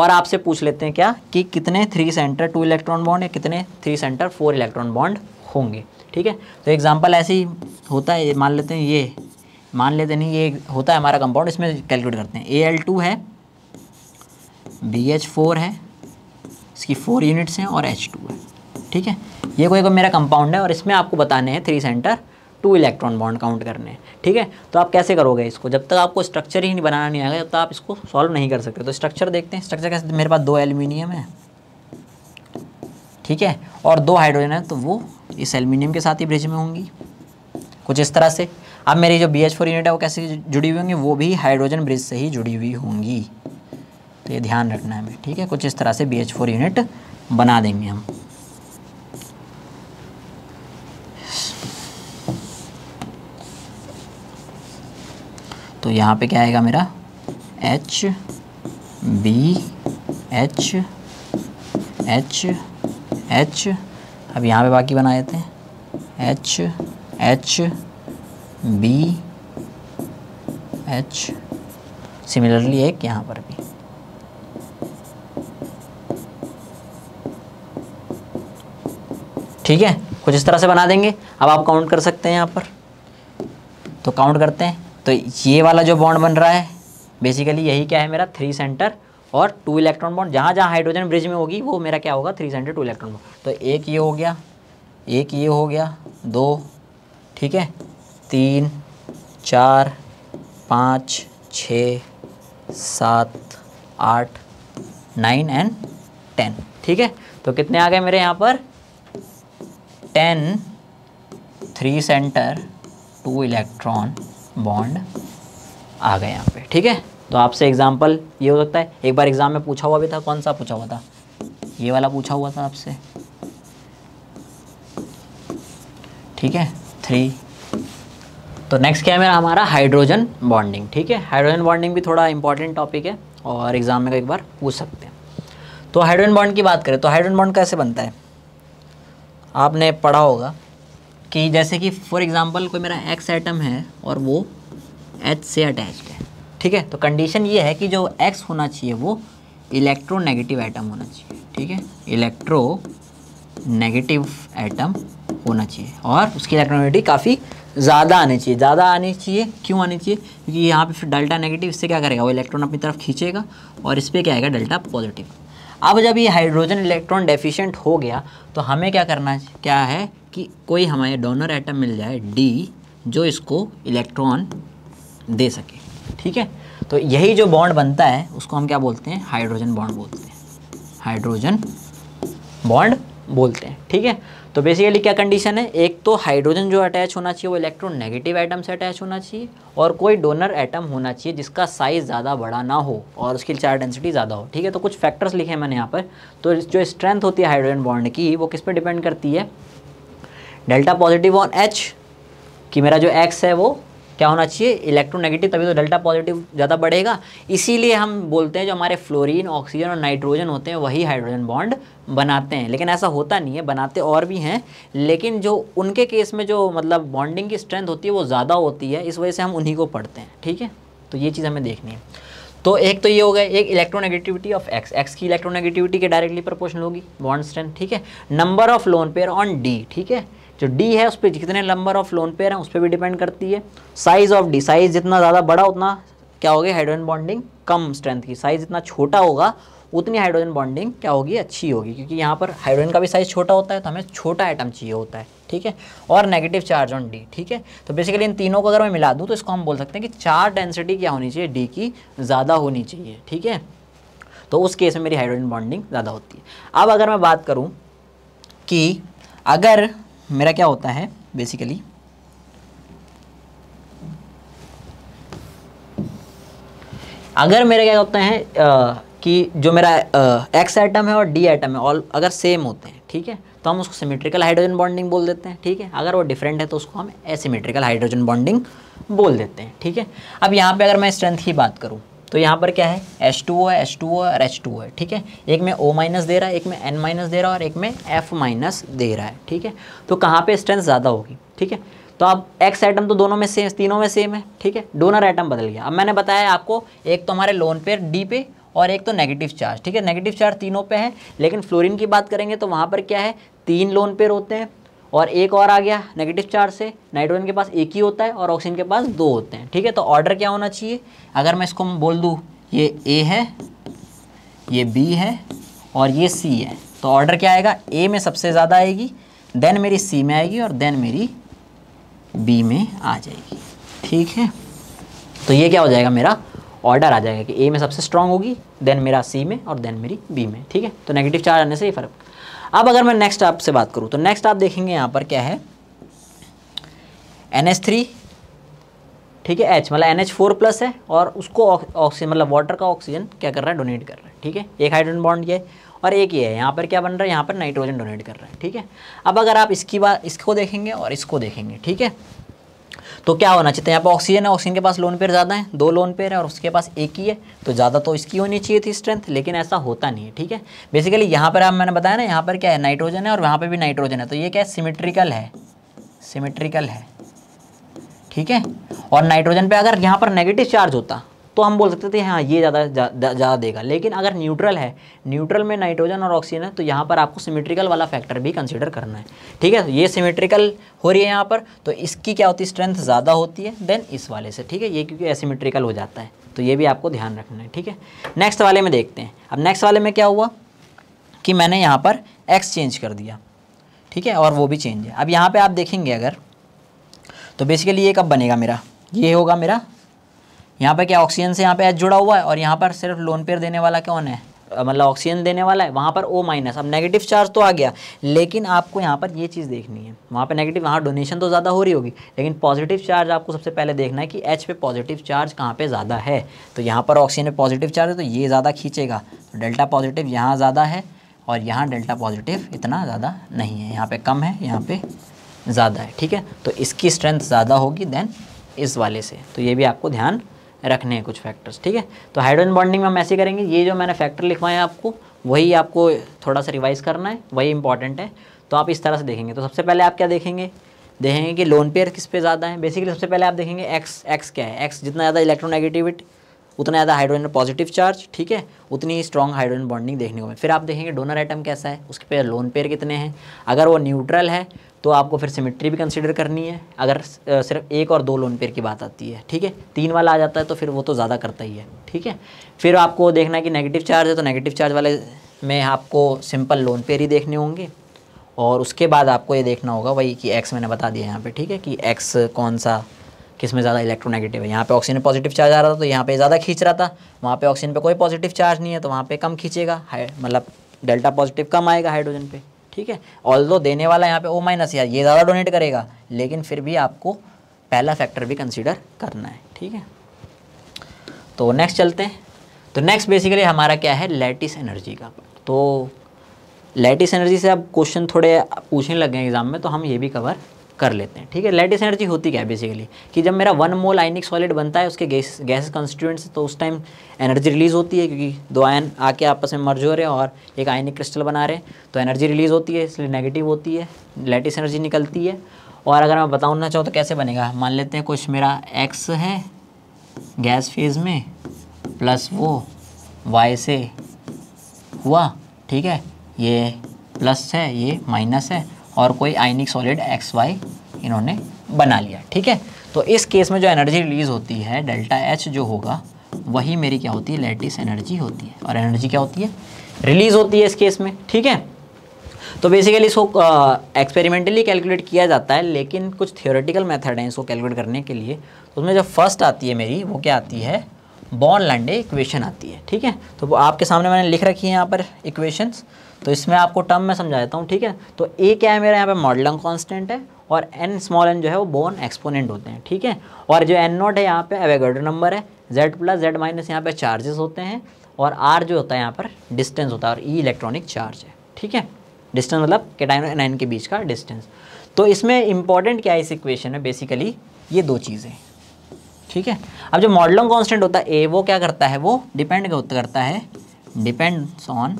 और आपसे पूछ लेते हैं क्या कि कितने three centre two electron bond या कितने three centre four electron bond होंगे ठीक है तो एग्जाम्पल ऐसे ही होता है मान लेते हैं ये मान लेते नहीं ये होता है हमारा कंपाउंड इसमें कैलकुलेट करते हैं ए एल टू है बी एच फोर है इसकी फोर यूनिट्स हैं और एच टू है ठीक है ये कोई मेरा कंपाउंड है और इसमें आपको बताने हैं three centre two electron bond count करने हैं ठीक है तो आप कैसे करोगे इसको जब तक आपको स्ट्रक्चर ही नहीं बनाना नहीं आएगा जब तक आप इसको सॉल्व नहीं कर सकते तो स्ट्रक्चर देखते हैं स्ट्रक्चर कैसे मेरे पास दो एल्यूमिनियम है ठीक है और दो हाइड्रोजन है तो वो इस एल्यूमिनियम के साथ ही ब्रिज में होंगी कुछ इस तरह से अब मेरी जो बी एच फोर यूनिट है वो कैसे जुड़ी हुई होंगी वो भी हाइड्रोजन ब्रिज से ही जुड़ी हुई होंगी तो ये ध्यान रखना है हमें ठीक है कुछ इस तरह से बी एच फोर यूनिट बना देंगे हम तो यहाँ पे क्या आएगा मेरा H B H H H अब यहाँ पे बाकी बना देते हैं H H B H similarly एक यहाँ पर भी ठीक है कुछ इस तरह से बना देंगे अब आप काउंट कर सकते हैं यहाँ पर तो काउंट करते हैं तो ये वाला जो बॉन्ड बन रहा है बेसिकली यही क्या है मेरा थ्री सेंटर और टू इलेक्ट्रॉन बॉन्ड जहाँ जहाँ हाइड्रोजन ब्रिज में होगी वो मेरा क्या होगा three centre two electron bond तो एक ये हो गया एक ये हो गया दो ठीक है तीन चार पाँच छ सात आठ नाइन एंड टेन ठीक है तो कितने आ गए मेरे यहाँ पर ten three centre two electron bond आ गए यहाँ पे ठीक है तो आपसे एग्जाम्पल ये हो सकता है एक बार एग्ज़ाम में पूछा हुआ भी था कौन सा पूछा हुआ था ये वाला पूछा हुआ था आपसे ठीक है थ्री तो नेक्स्ट क्या है मेरा हमारा हाइड्रोजन बॉन्डिंग ठीक है हाइड्रोजन बॉन्डिंग भी थोड़ा इंपॉर्टेंट टॉपिक है और एग्ज़ाम में एक बार पूछ सकते हैं तो हाइड्रोजन बॉन्ड की बात करें तो हाइड्रोजन बॉन्ड कैसे बनता है आपने पढ़ा होगा कि जैसे कि फॉर एग्ज़ाम्पल कोई मेरा एक्स आइटम है और वो एच से अटैच्ड है ठीक है तो कंडीशन ये है कि जो एक्स होना चाहिए वो इलेक्ट्रो नेगेटिव एटम होना चाहिए ठीक है इलेक्ट्रो नेगेटिव एटम होना चाहिए और उसकी इलेक्ट्रोनिटी काफ़ी ज़्यादा आनी चाहिए ज़्यादा आनी चाहिए क्यों आनी चाहिए क्योंकि यहाँ पे फिर डेल्टा नेगेटिव इससे क्या करेगा वो इलेक्ट्रॉन अपनी तरफ खींचेगा और इस पर क्या आएगा डेल्टा पॉजिटिव अब जब ये हाइड्रोजन इलेक्ट्रॉन डेफिशिएंट हो गया तो हमें क्या करना क्या है कि कोई हमारे डोनर आइटम मिल जाए डी जो इसको इलेक्ट्रॉन दे सके ठीक है तो यही जो बॉन्ड बनता है उसको हम क्या बोलते हैं हाइड्रोजन बॉन्ड बोलते हैं हाइड्रोजन बॉन्ड बोलते हैं ठीक है तो बेसिकली क्या कंडीशन है एक तो हाइड्रोजन जो अटैच होना चाहिए वो इलेक्ट्रॉन नेगेटिव आइटम से अटैच होना चाहिए और कोई डोनर एटम होना चाहिए जिसका साइज़ ज़्यादा बड़ा ना हो और उसकी चार्ज डेंसिटी ज़्यादा हो ठीक है तो कुछ फैक्टर्स लिखे हैं मैंने यहाँ पर तो जो स्ट्रेंथ होती है हाइड्रोजन बॉन्ड की वो किस पर डिपेंड करती है डेल्टा पॉजिटिव ऑन एच कि मेरा जो एक्स है वो क्या होना चाहिए इलेक्ट्रोनेगेटिव तभी तो डेल्टा पॉजिटिव ज़्यादा बढ़ेगा इसीलिए हम बोलते हैं जो हमारे फ्लोरीन ऑक्सीजन और नाइट्रोजन होते हैं वही हाइड्रोजन बॉन्ड बनाते हैं लेकिन ऐसा होता नहीं है बनाते और भी हैं लेकिन जो उनके केस में जो मतलब बॉन्डिंग की स्ट्रेंथ होती है वो ज़्यादा होती है इस वजह से हम उन्हीं को पढ़ते हैं ठीक है तो ये चीज़ हमें देखनी है तो एक तो ये हो गया एक इलेक्ट्रोनेगेटिविटी ऑफ एक्स एक्स की इलेक्ट्रोनेगेटिविटी के डायरेक्टली प्रपोर्शनल होगी बॉन्ड स्ट्रेंथ ठीक है number of lone pair on D ठीक है जो डी है उस पर जितने नंबर ऑफ लोन पेयर हैं उस पर भी डिपेंड करती है साइज ऑफ डी साइज जितना ज़्यादा बड़ा उतना क्या होगी हाइड्रोजन बॉन्डिंग कम स्ट्रेंथ की साइज जितना छोटा होगा उतनी हाइड्रोजन बॉन्डिंग क्या होगी अच्छी होगी क्योंकि यहाँ पर हाइड्रोजन का भी साइज छोटा होता है तो हमें छोटा आइटम चाहिए होता है ठीक है और नेगेटिव चार्ज ऑन डी ठीक है तो बेसिकली इन तीनों को अगर मैं मिला दूँ तो इसको हम बोल सकते हैं कि चार डेंसिटी क्या होनी चाहिए डी की ज़्यादा होनी चाहिए ठीक है तो उस केस में मेरी हाइड्रोजन बॉन्डिंग ज़्यादा होती है अब अगर मैं बात करूँ कि अगर मेरा क्या होता है बेसिकली अगर मेरा क्या होता है कि जो मेरा एक्स आइटम है और डी आइटम है ऑल अगर सेम होते हैं ठीक है तो हम उसको सिमेट्रिकल हाइड्रोजन बॉन्डिंग बोल देते हैं ठीक है अगर वो डिफरेंट है तो उसको हम एसिमेट्रिकल हाइड्रोजन बॉन्डिंग बोल देते हैं ठीक है अब यहाँ पे अगर मैं स्ट्रेंथ की बात करूँ तो यहाँ पर क्या है एच टू है एच टू है और एच टू है ठीक है एक में ओ माइनस दे रहा है एक में एन माइनस दे रहा है और एक में एफ माइनस दे रहा है ठीक है तो कहाँ पे स्ट्रेंथ ज़्यादा होगी ठीक है तो अब एक्स आइटम तो दोनों में सेम तीनों में सेम है ठीक है डोनर आइटम बदल गया अब मैंने बताया आपको एक तो हमारे लोन पे डी पे और एक तो नेगेटिव चार्ज ठीक है नेगेटिव चार्ज तीनों पे है लेकिन फ्लोरीन की बात करेंगे तो वहाँ पर क्या है तीन लोन पेयर होते हैं और एक और आ गया नेगेटिव चार्ज से नाइट्रोजन के पास एक ही होता है और ऑक्सीजन के पास दो होते हैं ठीक है तो ऑर्डर क्या होना चाहिए अगर मैं इसको बोल दूँ ये ए है ये बी है और ये सी है तो ऑर्डर क्या आएगा ए में सबसे ज़्यादा आएगी देन मेरी सी में आएगी और देन मेरी बी में आ जाएगी ठीक है तो ये क्या हो जाएगा मेरा ऑर्डर आ जाएगा कि ए में सबसे स्ट्रांग होगी देन मेरा सी में और देन मेरी बी में ठीक है तो नेगेटिव चार्ज आने से ये फ़र्क अब अगर मैं नेक्स्ट आपसे बात करूँ तो नेक्स्ट आप देखेंगे यहाँ पर क्या है एन एच थ्री ठीक है एच मतलब एन एच फोर प्लस है और उसको ऑक्सीजन मतलब वाटर का ऑक्सीजन क्या कर रहा है डोनेट कर रहा है ठीक है एक हाइड्रोजन बॉन्ड ये और एक ये है यहाँ पर क्या बन रहा है यहाँ पर नाइट्रोजन डोनेट कर रहा है ठीक है अब अगर आप इसकी बात इसको देखेंगे और इसको देखेंगे ठीक है तो क्या होना चाहिए तो यहाँ पर ऑक्सीजन है ऑक्सीजन के पास लोन पेयर ज़्यादा है दो लोन पेयर है और उसके पास एक ही है तो ज़्यादा तो इसकी होनी चाहिए थी स्ट्रेंथ लेकिन ऐसा होता नहीं है ठीक है बेसिकली यहाँ पर आप मैंने बताया ना यहाँ पर क्या है नाइट्रोजन है और वहाँ पर भी नाइट्रोजन है तो ये क्या है सिमेट्रिकल है सिमेट्रिकल है ठीक है और नाइट्रोजन पे अगर यहाँ पर नेगेटिव चार्ज होता तो हम बोल सकते थे हाँ ये ज़्यादा ज़्यादा देगा लेकिन अगर न्यूट्रल है न्यूट्रल में नाइट्रोजन और ऑक्सीजन है तो यहाँ पर आपको सिमेट्रिकल वाला फैक्टर भी कंसिडर करना है ठीक है तो ये सिमेट्रिकल हो रही है यहाँ पर तो इसकी क्या होती है स्ट्रेंथ ज़्यादा होती है देन इस वाले से ठीक है ये क्योंकि एसीमेट्रिकल हो जाता है तो ये भी आपको ध्यान रखना है ठीक है नेक्स्ट वाले में देखते हैं अब नेक्स्ट वाले में क्या हुआ कि मैंने यहाँ पर एक्स चेंज कर दिया ठीक है और वो भी चेंज है अब यहाँ पे आप देखेंगे अगर तो बेसिकली ये कब बनेगा मेरा ये होगा मेरा यहाँ पर क्या ऑक्सीजन से यहाँ पे एच जुड़ा हुआ है और यहाँ पर सिर्फ लोन पेयर देने वाला कौन है मतलब ऑक्सीजन देने वाला है वहाँ पर ओ माइनस अब नेगेटिव चार्ज तो आ गया लेकिन आपको यहाँ पर ये चीज़ देखनी है वहाँ पर नेगेटिव वहाँ डोनेशन तो ज़्यादा हो रही होगी लेकिन पॉजिटिव चार्ज आपको सबसे पहले देखना है कि एच पे पॉजिटिव चार्ज कहाँ पे ज़्यादा है तो यहाँ पर ऑक्सीजन पे पॉजिटिव चार्ज है तो ये ज़्यादा खींचेगा तो डेल्टा पॉजिटिव यहाँ ज़्यादा है और यहाँ डेल्टा पॉजिटिव इतना ज़्यादा नहीं है यहाँ पर कम है यहाँ पर ज़्यादा है ठीक है तो इसकी स्ट्रेंथ ज़्यादा होगी देन इस वाले से तो ये भी आपको ध्यान रखने हैं कुछ फैक्टर्स ठीक है तो हाइड्रोजन बॉन्डिंग में हम ऐसे करेंगे ये जो मैंने फैक्टर लिखवाए हैं आपको वही आपको थोड़ा सा रिवाइज करना है वही इंपॉर्टेंट है तो आप इस तरह से देखेंगे तो सबसे पहले आप क्या देखेंगे देखेंगे कि लोन पेयर किस पे ज़्यादा है बेसिकली सबसे पहले आप देखेंगे एक्स एक्स क्या है एक्स जितना ज़्यादा इलेक्ट्रोनेगेटिविटी उतना ज़्यादा हाइड्रोजन पॉजिटिव चार्ज ठीक है उतनी ही स्ट्रॉन्ग हाइड्रोजन बॉन्डिंग देखने को मिले फिर आप देखेंगे डोनर आइटम कैसा है उसके पे लोन पेयर कितने हैं अगर वो न्यूट्रल है तो आपको फिर सिमिट्री भी कंसिडर करनी है अगर सिर्फ एक और दो लोन पेयर की बात आती है ठीक है तीन वाला आ जाता है तो फिर वो तो ज़्यादा करता ही है ठीक है फिर आपको देखना है कि नेगेटिव चार्ज है तो नेगेटिव चार्ज वाले में आपको सिंपल लोन पेयर ही देखने होंगे और उसके बाद आपको ये देखना होगा वही कि एक्स मैंने बता दिया यहाँ पर ठीक है कि एक्स कौन सा किस में ज़्यादा इलेक्ट्रोनेगेटिव है यहाँ पे ऑक्सीजन पॉजिटिव चार्ज आ रहा था तो यहाँ पे ज़्यादा खींच रहा था वहाँ पे ऑक्सीजन पे कोई पॉजिटिव चार्ज नहीं है तो वहाँ पे कम खींचेगा मतलब डेल्टा पॉजिटिव कम आएगा हाइड्रोजन पे ठीक है ऑल दो देने वाला यहाँ पे ओ माइनस यार ये ज़्यादा डोनेट करेगा लेकिन फिर भी आपको पहला फैक्टर भी कंसिडर करना है ठीक है तो नेक्स्ट चलते हैं तो नेक्स्ट बेसिकली हमारा क्या है लेटिस एनर्जी का तो लेटिस एनर्जी से अब क्वेश्चन थोड़े पूछने लगे गए एग्ज़ाम में तो हम ये भी कवर कर लेते हैं ठीक है लैटिस एनर्जी होती क्या है बेसिकली कि जब मेरा वन मोल आइनिक सॉलिड बनता है उसके गैस गैस कंस्टिट्यूंट्स तो उस टाइम एनर्जी रिलीज़ होती है क्योंकि दो आयन आके आपस में मर्ज हो रहे हैं और एक आयनिक क्रिस्टल बना रहे हैं तो एनर्जी रिलीज़ होती है इसलिए नेगेटिव होती है लैटिस एनर्जी निकलती है और अगर मैं ना चाहूँ तो कैसे बनेगा मान लेते हैं कुछ मेरा एक्स है गैस फेज़ में प्लस वो वाई से हुआ ठीक है ये प्लस है ये माइनस है और कोई आइनिक सॉलिड एक्स वाई इन्होंने बना लिया ठीक है तो इस केस में जो एनर्जी रिलीज होती है डेल्टा एच जो होगा वही मेरी क्या होती है लेटिस एनर्जी होती है और एनर्जी क्या होती है रिलीज होती है इस केस में ठीक है तो बेसिकली इसको एक्सपेरिमेंटली कैलकुलेट किया जाता है लेकिन कुछ थियोरेटिकल मेथड हैं इसको कैलकुलेट करने के लिए तो उसमें जो फर्स्ट आती है मेरी वो क्या आती है बॉर्न लैंडे इक्वेशन आती है ठीक है तो आपके सामने मैंने लिख रखी है यहाँ पर इक्वेशंस तो इसमें आपको टर्म में समझा देता हूँ ठीक है तो ए क्या है मेरा यहाँ पे मॉडलंग कांस्टेंट है और एन स्मॉल एन जो है वो बोन एक्सपोनेंट होते हैं ठीक है और जो एन नॉट है यहाँ पे एवेगर्डर नंबर है जेड प्लस जेड माइनस यहाँ पे चार्जेस होते हैं और आर जो होता है यहाँ पर डिस्टेंस होता है और ई इलेक्ट्रॉनिक चार्ज है ठीक है डिस्टेंस मतलब केटाइन एन एन के बीच का डिस्टेंस तो इसमें इंपॉर्टेंट क्या है इस इक्वेशन में बेसिकली ये दो चीज़ें ठीक है अब जो मॉडलों कॉन्स्टेंट होता है ए वो क्या करता है वो डिपेंड करता है depends on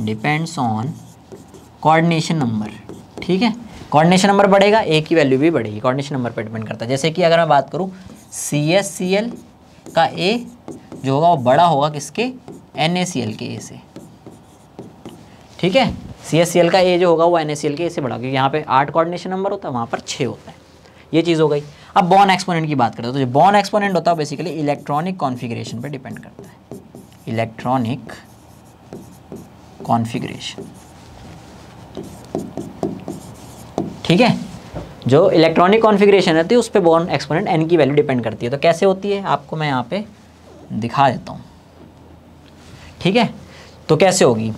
depends on coordination number ठीक है कोऑर्डिनेशन नंबर बढ़ेगा ए की वैल्यू भी बढ़ेगी कोऑर्डिनेशन नंबर पर डिपेंड करता है जैसे कि अगर मैं बात करूँ सी एस सी एल का ए जो होगा वो बड़ा होगा किसके एन ए सी एल के ए से ठीक है सी एस सी एल का ए जो होगा वो एन ए सी एल के ए से बड़ा क्योंकि यहाँ पे आठ कोऑर्डिनेशन नंबर होता है वहाँ पर छः होता है ये चीज़ हो गई अब बॉन एक्सपोनेंट की बात करते हैं तो जो बॉन एक्सपोनेंट होता है बेसिकली इलेक्ट्रॉनिक कॉन्फिग्रेशन पर डिपेंड करता है इलेक्ट्रॉनिक कॉन्फिग्रेशन ठीक है जो इलेक्ट्रॉनिक कॉन्फिग्रेशन रहती है उस पर बॉर्न एक्सपोनेंट एन की वैल्यू डिपेंड करती है तो कैसे होती है आपको मैं यहाँ पे दिखा देता हूँ ठीक है तो कैसे होगी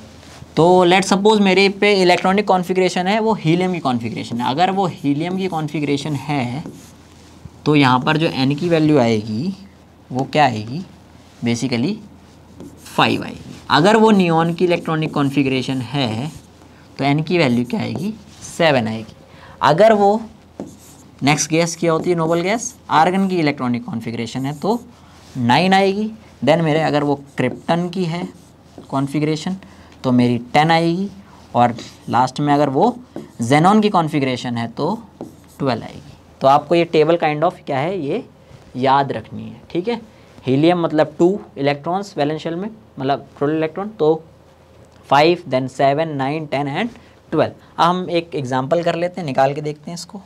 तो लेट सपोज मेरे पे इलेक्ट्रॉनिक कॉन्फ़िगरेशन है वो हीलियम की कॉन्फ़िगरेशन है अगर वो हीलियम की कॉन्फ़िगरेशन है तो यहाँ पर जो एन की वैल्यू आएगी वो क्या आएगी बेसिकली फाइव आएगी अगर वो नियॉन की इलेक्ट्रॉनिक कॉन्फ़िगरेशन है तो एन की वैल्यू क्या आएगी सेवन आएगी अगर वो नेक्स्ट गैस क्या होती है नोबल गैस आर्गन की इलेक्ट्रॉनिक कॉन्फ़िगरेशन है तो नाइन आएगी देन मेरे अगर वो क्रिप्टन की है कॉन्फ़िगरेशन तो मेरी टेन आएगी और लास्ट में अगर वो जेनॉन की कॉन्फ़िगरेशन है तो ट्वेल्व आएगी तो आपको ये टेबल काइंड ऑफ क्या है ये याद रखनी है ठीक है हीलियम मतलब टू इलेक्ट्रॉन्स वैलेंशियल में मतलब टोटल इलेक्ट्रॉन तो five then seven nine ten and twelve अब हम एक एग्ज़ाम्पल कर लेते हैं निकाल के देखते हैं इसको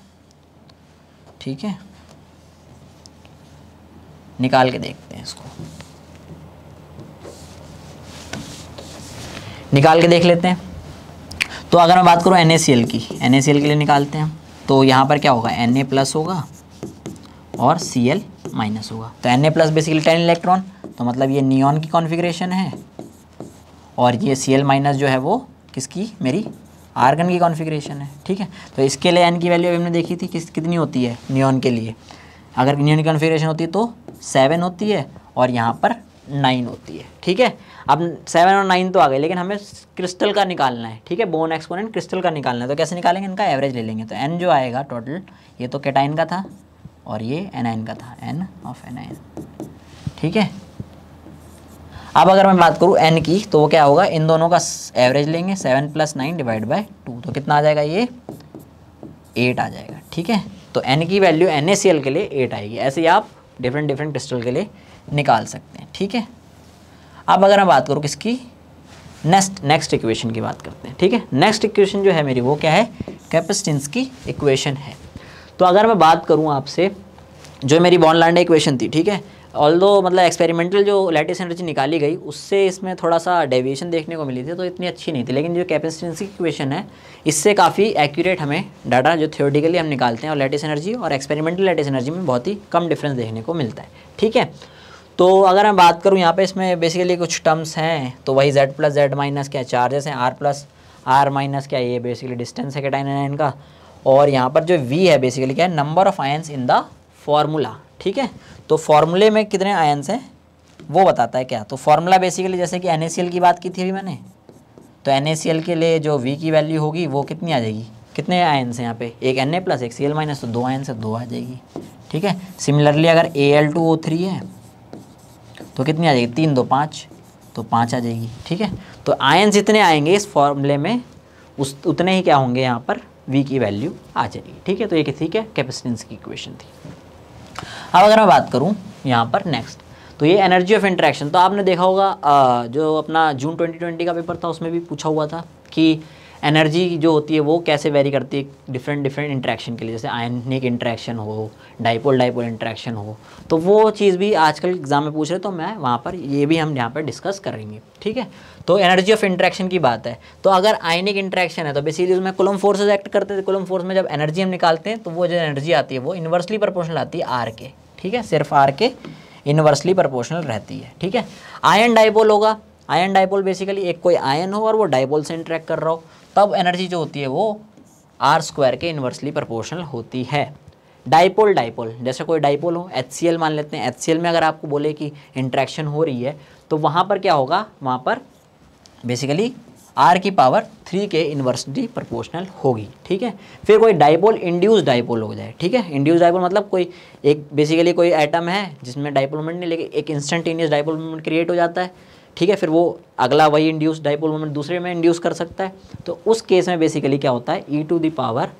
ठीक है निकाल के देखते हैं इसको निकाल के देख लेते हैं तो अगर मैं बात करूँ NaCl की एन के लिए निकालते हैं तो यहाँ पर क्या होगा एन ए प्लस होगा और सी एल माइनस होगा तो N A plus basically ten electron तो मतलब ये नियॉन की कॉन्फ़िगरेशन है और ये सी एल माइनस जो है वो किसकी मेरी आर्गन की कॉन्फ़िगरेशन है ठीक है तो इसके लिए एन की वैल्यू हमने देखी थी किस कितनी होती है नियॉन के लिए अगर नियॉन की कॉन्फ़िगरेशन होती है तो सेवन होती है और यहाँ पर नाइन होती है ठीक है अब सेवन और नाइन तो आ गए लेकिन हमें क्रिस्टल का निकालना है ठीक है बोन एक्सपोनेंट क्रिस्टल का निकालना है तो कैसे निकालेंगे इनका एवरेज ले लेंगे तो एन जो आएगा टोटल ये तो कैटाइन का था और ये एन का था एन ऑफ एन ठीक है अब अगर मैं बात करूँ एन की तो वो क्या होगा इन दोनों का एवरेज लेंगे seven plus nine divide by two तो कितना आ जाएगा ये एट आ जाएगा ठीक है तो एन की वैल्यू एन के लिए एट आएगी ऐसे ही आप डिफरेंट डिफरेंट क्रिस्टल के लिए निकाल सकते हैं ठीक है अब अगर मैं बात करूँ किसकी नेक्स्ट नेक्स्ट इक्वेशन की बात करते हैं ठीक है नेक्स्ट इक्वेशन जो है मेरी वो क्या है कैपेसिटेंस की इक्वेशन है तो अगर मैं बात करूँ आपसे जो मेरी बॉन लांडे इक्वेशन थी ठीक है ऑल दो मतलब एक्सपेरिमेंटल जो लेटेस्ट एनर्जी निकाली गई उससे इसमें थोड़ा सा डेविएशन देखने को मिली थी तो इतनी अच्छी नहीं थी लेकिन जो कैपेसिटेंसी इक्वेशन है इससे काफ़ी एक्यूरेट हमें डाटा जो थियोटिकली हम निकालते हैं और लेटेस्ट एनर्जी और एक्सपेरिमेंटल लेटेस्ट एनर्जी में बहुत ही कम डिफरेंस देखने को मिलता है ठीक है तो अगर मैं बात करूँ यहाँ पर इसमें बेसिकली कुछ टर्म्स हैं तो वही जेड प्लस जेड माइनस क्या चार्जेस हैं आर प्लस आर माइनस क्या ये बेसिकली डिस्टेंस है कैटाइन का और यहाँ पर जो वी है बेसिकली क्या है number of ions in the formula ठीक है तो फॉर्मूले में कितने आयन्स हैं वो बताता है क्या तो फॉर्मूला बेसिकली जैसे कि एन की बात की थी अभी मैंने तो एन के लिए जो वी की वैल्यू होगी वो कितनी आ जाएगी कितने आयन्स हैं यहाँ पे एक एन ए प्लस एक सी एल माइनस तो दो आयन्स से दो आ जाएगी ठीक है सिमिलरली अगर A L two O three है तो कितनी आ जाएगी तीन दो पाँच तो पाँच आ जाएगी ठीक है तो आयन्स जितने आएंगे इस फॉर्मूले में उस उतने ही क्या होंगे यहाँ पर वी की वैल्यू आ जाएगी ठीक है तो ये किसी के कैपेसिटेंस की इक्वेशन थी अब अगर मैं बात करूँ यहाँ पर नेक्स्ट तो ये एनर्जी ऑफ इंट्रैक्शन तो आपने देखा होगा जो अपना जून 2020 का पेपर था उसमें भी पूछा हुआ था कि एनर्जी जो होती है वो कैसे वेरी करती है डिफरेंट डिफरेंट इंट्रैक्शन के लिए जैसे आयनिक इंट्रैक्शन हो डाइपोल डाइपोल इंट्रैक्शन हो तो वो चीज़ भी आजकल एग्ज़ाम में पूछ रहे तो मैं वहाँ पर ये भी हम यहाँ पर डिस्कस करेंगे ठीक है तो एनर्जी ऑफ इंट्रैक्शन की बात है तो अगर आयनिक इंट्रैक्शन है तो बेसिकली उसमें कुलम फोर्सेज एक्ट करते थे कुलम फोर्स में जब एनर्जी हम निकालते हैं तो वो जो एनर्जी आती है वो इन्वर्सली प्रपोर्शनल आती है आर के ठीक है सिर्फ आर के इन्वर्सली प्रपोर्शनल रहती है ठीक है आयन डाइपोल होगा आयन डाइपोल बेसिकली एक कोई आयन हो और वो डाइपोल से इंट्रैक्ट कर रहा हो तब एनर्जी जो होती है वो आर स्क्वायर के इन्वर्सली प्रपोर्शनल होती है डाइपोल डाइपोल जैसे कोई डाइपोल हो एच मान लेते हैं एच में अगर आपको बोले कि इंट्रैक्शन हो रही है तो वहाँ पर क्या होगा वहाँ पर बेसिकली आर की पावर थ्री के इन्वर्सली प्रपोर्शनल होगी ठीक है फिर कोई डाइपोल इंड्यूस डाइपोल हो जाए ठीक है इंड्यूस डाइपोल मतलब कोई एक बेसिकली कोई आइटम है जिसमें डाइपोल मोमेंट नहीं लेकिन एक इंस्टेंटेनियस डाइपोल मोमेंट क्रिएट हो जाता है ठीक है फिर वो अगला वही इंड्यूस डाइपोल मोमेंट दूसरे में इंड्यूस कर सकता है तो उस केस में बेसिकली क्या होता है E to the power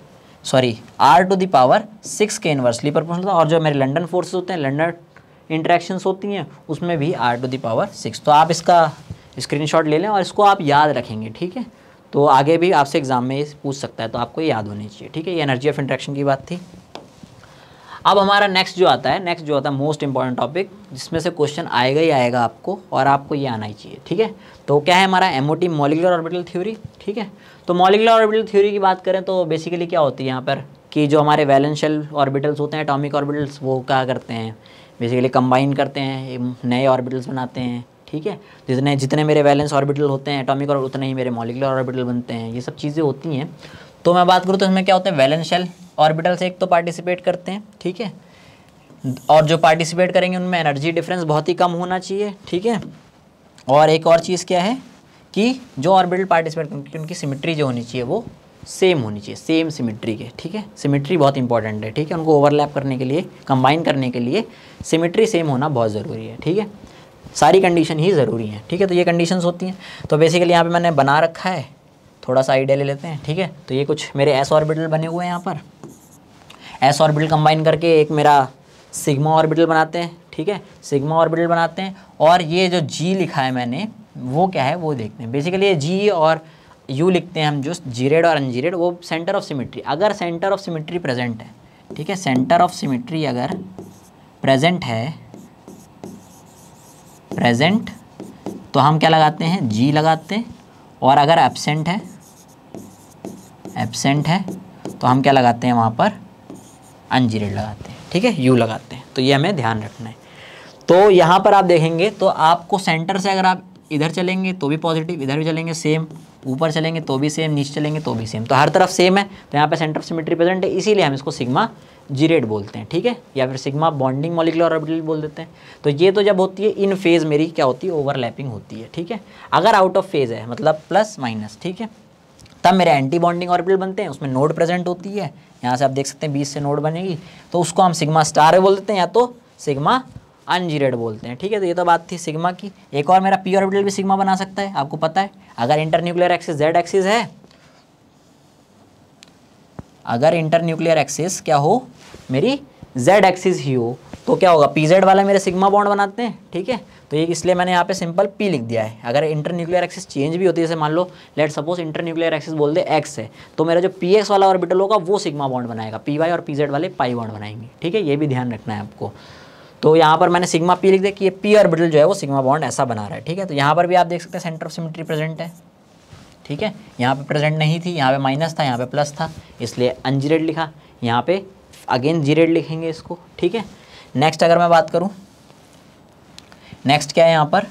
sorry R to the power six के इन्वर्सली प्रपोर्शनल होता है और जो मेरे लंडन फोर्सेज होते हैं लंडन इंट्रैक्शंस होती हैं उसमें भी R to the power six तो आप इसका स्क्रीनशॉट ले लें और इसको आप याद रखेंगे ठीक है तो आगे भी आपसे एग्ज़ाम में पूछ सकता है तो आपको याद होनी चाहिए ठीक है ये एनर्जी ऑफ इंट्रैक्शन की बात थी अब हमारा नेक्स्ट जो आता है नेक्स्ट जो आता है मोस्ट इंपॉर्टेंट टॉपिक जिसमें से क्वेश्चन आएगा ही आएगा आपको और आपको ये आना ही चाहिए ठीक है तो क्या है हमारा M O T molecular orbital theory ठीक है तो मॉलिकुलर ऑर्बिटल थ्योरी की बात करें तो बेसिकली क्या होती है यहाँ पर कि जो हमारे वैलेंशियल ऑर्बिटल्स होते हैं एटॉमिक ऑर्बिटल्स वो क्या करते हैं बेसिकली कंबाइन करते हैं नए ऑर्बिटल्स बनाते हैं ठीक है जितने जितने मेरे वैलेंस ऑर्बिटल होते हैं एटॉमिक और उतने ही मेरे मॉलिकुलर ऑर्बिटल बनते हैं ये सब चीज़ें होती हैं तो मैं बात करूँ तो इसमें क्या होते हैं वैलेंस ऑर्बिटल से एक तो पार्टिसिपेट करते हैं ठीक है और जो पार्टिसिपेट करेंगे उनमें एनर्जी डिफरेंस बहुत ही कम होना चाहिए ठीक है और एक और चीज़ क्या है कि जो ऑर्बिटल पार्टिसिपेट करेंगे उनकी सिमिट्री जो होनी चाहिए वो सेम होनी चाहिए सेम सिमिट्री के ठीक है सिमिट्री बहुत इंपॉर्टेंट है ठीक है उनको ओवरलैप करने के लिए कंबाइन करने के लिए सिमिट्री सेम होना बहुत ज़रूरी है ठीक है सारी कंडीशन ही ज़रूरी हैं ठीक है तो ये कंडीशंस होती हैं तो बेसिकली यहाँ पे मैंने बना रखा है थोड़ा सा आइडिया ले लेते हैं ठीक है तो ये कुछ मेरे एस ऑर्बिटल बने हुए हैं यहाँ पर एस ऑर्बिटल कंबाइन करके एक मेरा सिग्मा ऑर्बिटल बनाते हैं ठीक है सिग्मा ऑर्बिटल बनाते हैं और ये जो जी लिखा है मैंने वो क्या है वो देखते हैं बेसिकली ये जी और यू लिखते हैं हम जो जीरेड और अनजीरेड वो सेंटर ऑफ सिमेट्री अगर सेंटर ऑफ सिमेट्री प्रेजेंट है ठीक है सेंटर ऑफ सिमेट्री अगर प्रेजेंट है प्रेजेंट तो हम क्या लगाते हैं जी लगाते हैं और अगर एबसेंट है एबसेंट है तो हम क्या लगाते हैं वहाँ पर अनजीरेड लगाते हैं ठीक है यू लगाते हैं तो ये हमें ध्यान रखना है तो यहाँ पर आप देखेंगे तो आपको सेंटर से अगर आप इधर चलेंगे तो भी पॉजिटिव इधर भी चलेंगे सेम ऊपर चलेंगे तो भी सेम नीचे चलेंगे तो भी सेम तो हर तरफ सेम है तो यहाँ पर सेंटर ऑफ सिमेट्री प्रेजेंट है इसीलिए हम इसको सिग्मा जीरेट बोलते हैं ठीक है या फिर सिग्मा बॉन्डिंग मॉलिकुलर ऑर्बिटल बोल देते हैं तो ये तो जब होती है इन फेज़ मेरी क्या होती है ओवरलैपिंग होती है ठीक है अगर आउट ऑफ फेज़ है मतलब प्लस माइनस ठीक है तब मेरे एंटी बॉन्डिंग ऑर्बिटल बनते हैं उसमें नोड प्रेजेंट होती है यहाँ से आप देख सकते हैं बीस से नोड बनेगी तो उसको हम सिग्मा स्टार बोल देते हैं या तो सिग्मा अनजीरेड बोलते हैं ठीक है तो ये तो बात थी सिग्मा की एक और मेरा पी ऑर्बिटल भी सिग्मा बना सकता है आपको पता है अगर इंटरन्यूक्लियर एक्सिस जेड एक्सिस है अगर इंटरन्यूक्लियर एक्सिस क्या हो मेरी जेड एक्सिस ही हो तो क्या होगा पी जेड वाला मेरे सिग्मा बॉन्ड बनाते हैं ठीक है तो ये इसलिए मैंने यहाँ पे सिंपल पी लिख दिया है अगर इंटर न्यूक्लियर एक्सिस चेंज भी होती है जैसे मान लो let suppose internuclear axis बोल दे एक्स है तो मेरा जो पी एक्स वाला ऑर्बिटल होगा वो सिग्मा बॉन्ड बनाएगा पी वाई और पी जेड वाले पाई बॉन्ड बनाएंगे ठीक है ये भी ध्यान रखना है आपको तो यहाँ पर मैंने सिग्मा पी लिख दिया कि ये पी ऑर्बिटल जो है वो सिग्मा बॉन्ड ऐसा बना रहा है ठीक है तो यहाँ पर भी आप देख सकते हैं सेंटर ऑफ सिमिट्री प्रेजेंट है ठीक है यहाँ पे प्रेजेंट नहीं थी यहाँ पे माइनस था यहाँ पे प्लस था इसलिए अनजीरेड लिखा यहाँ पे अगेन जी रेड लिखेंगे इसको ठीक है नेक्स्ट अगर मैं बात करूँ नेक्स्ट क्या है यहाँ पर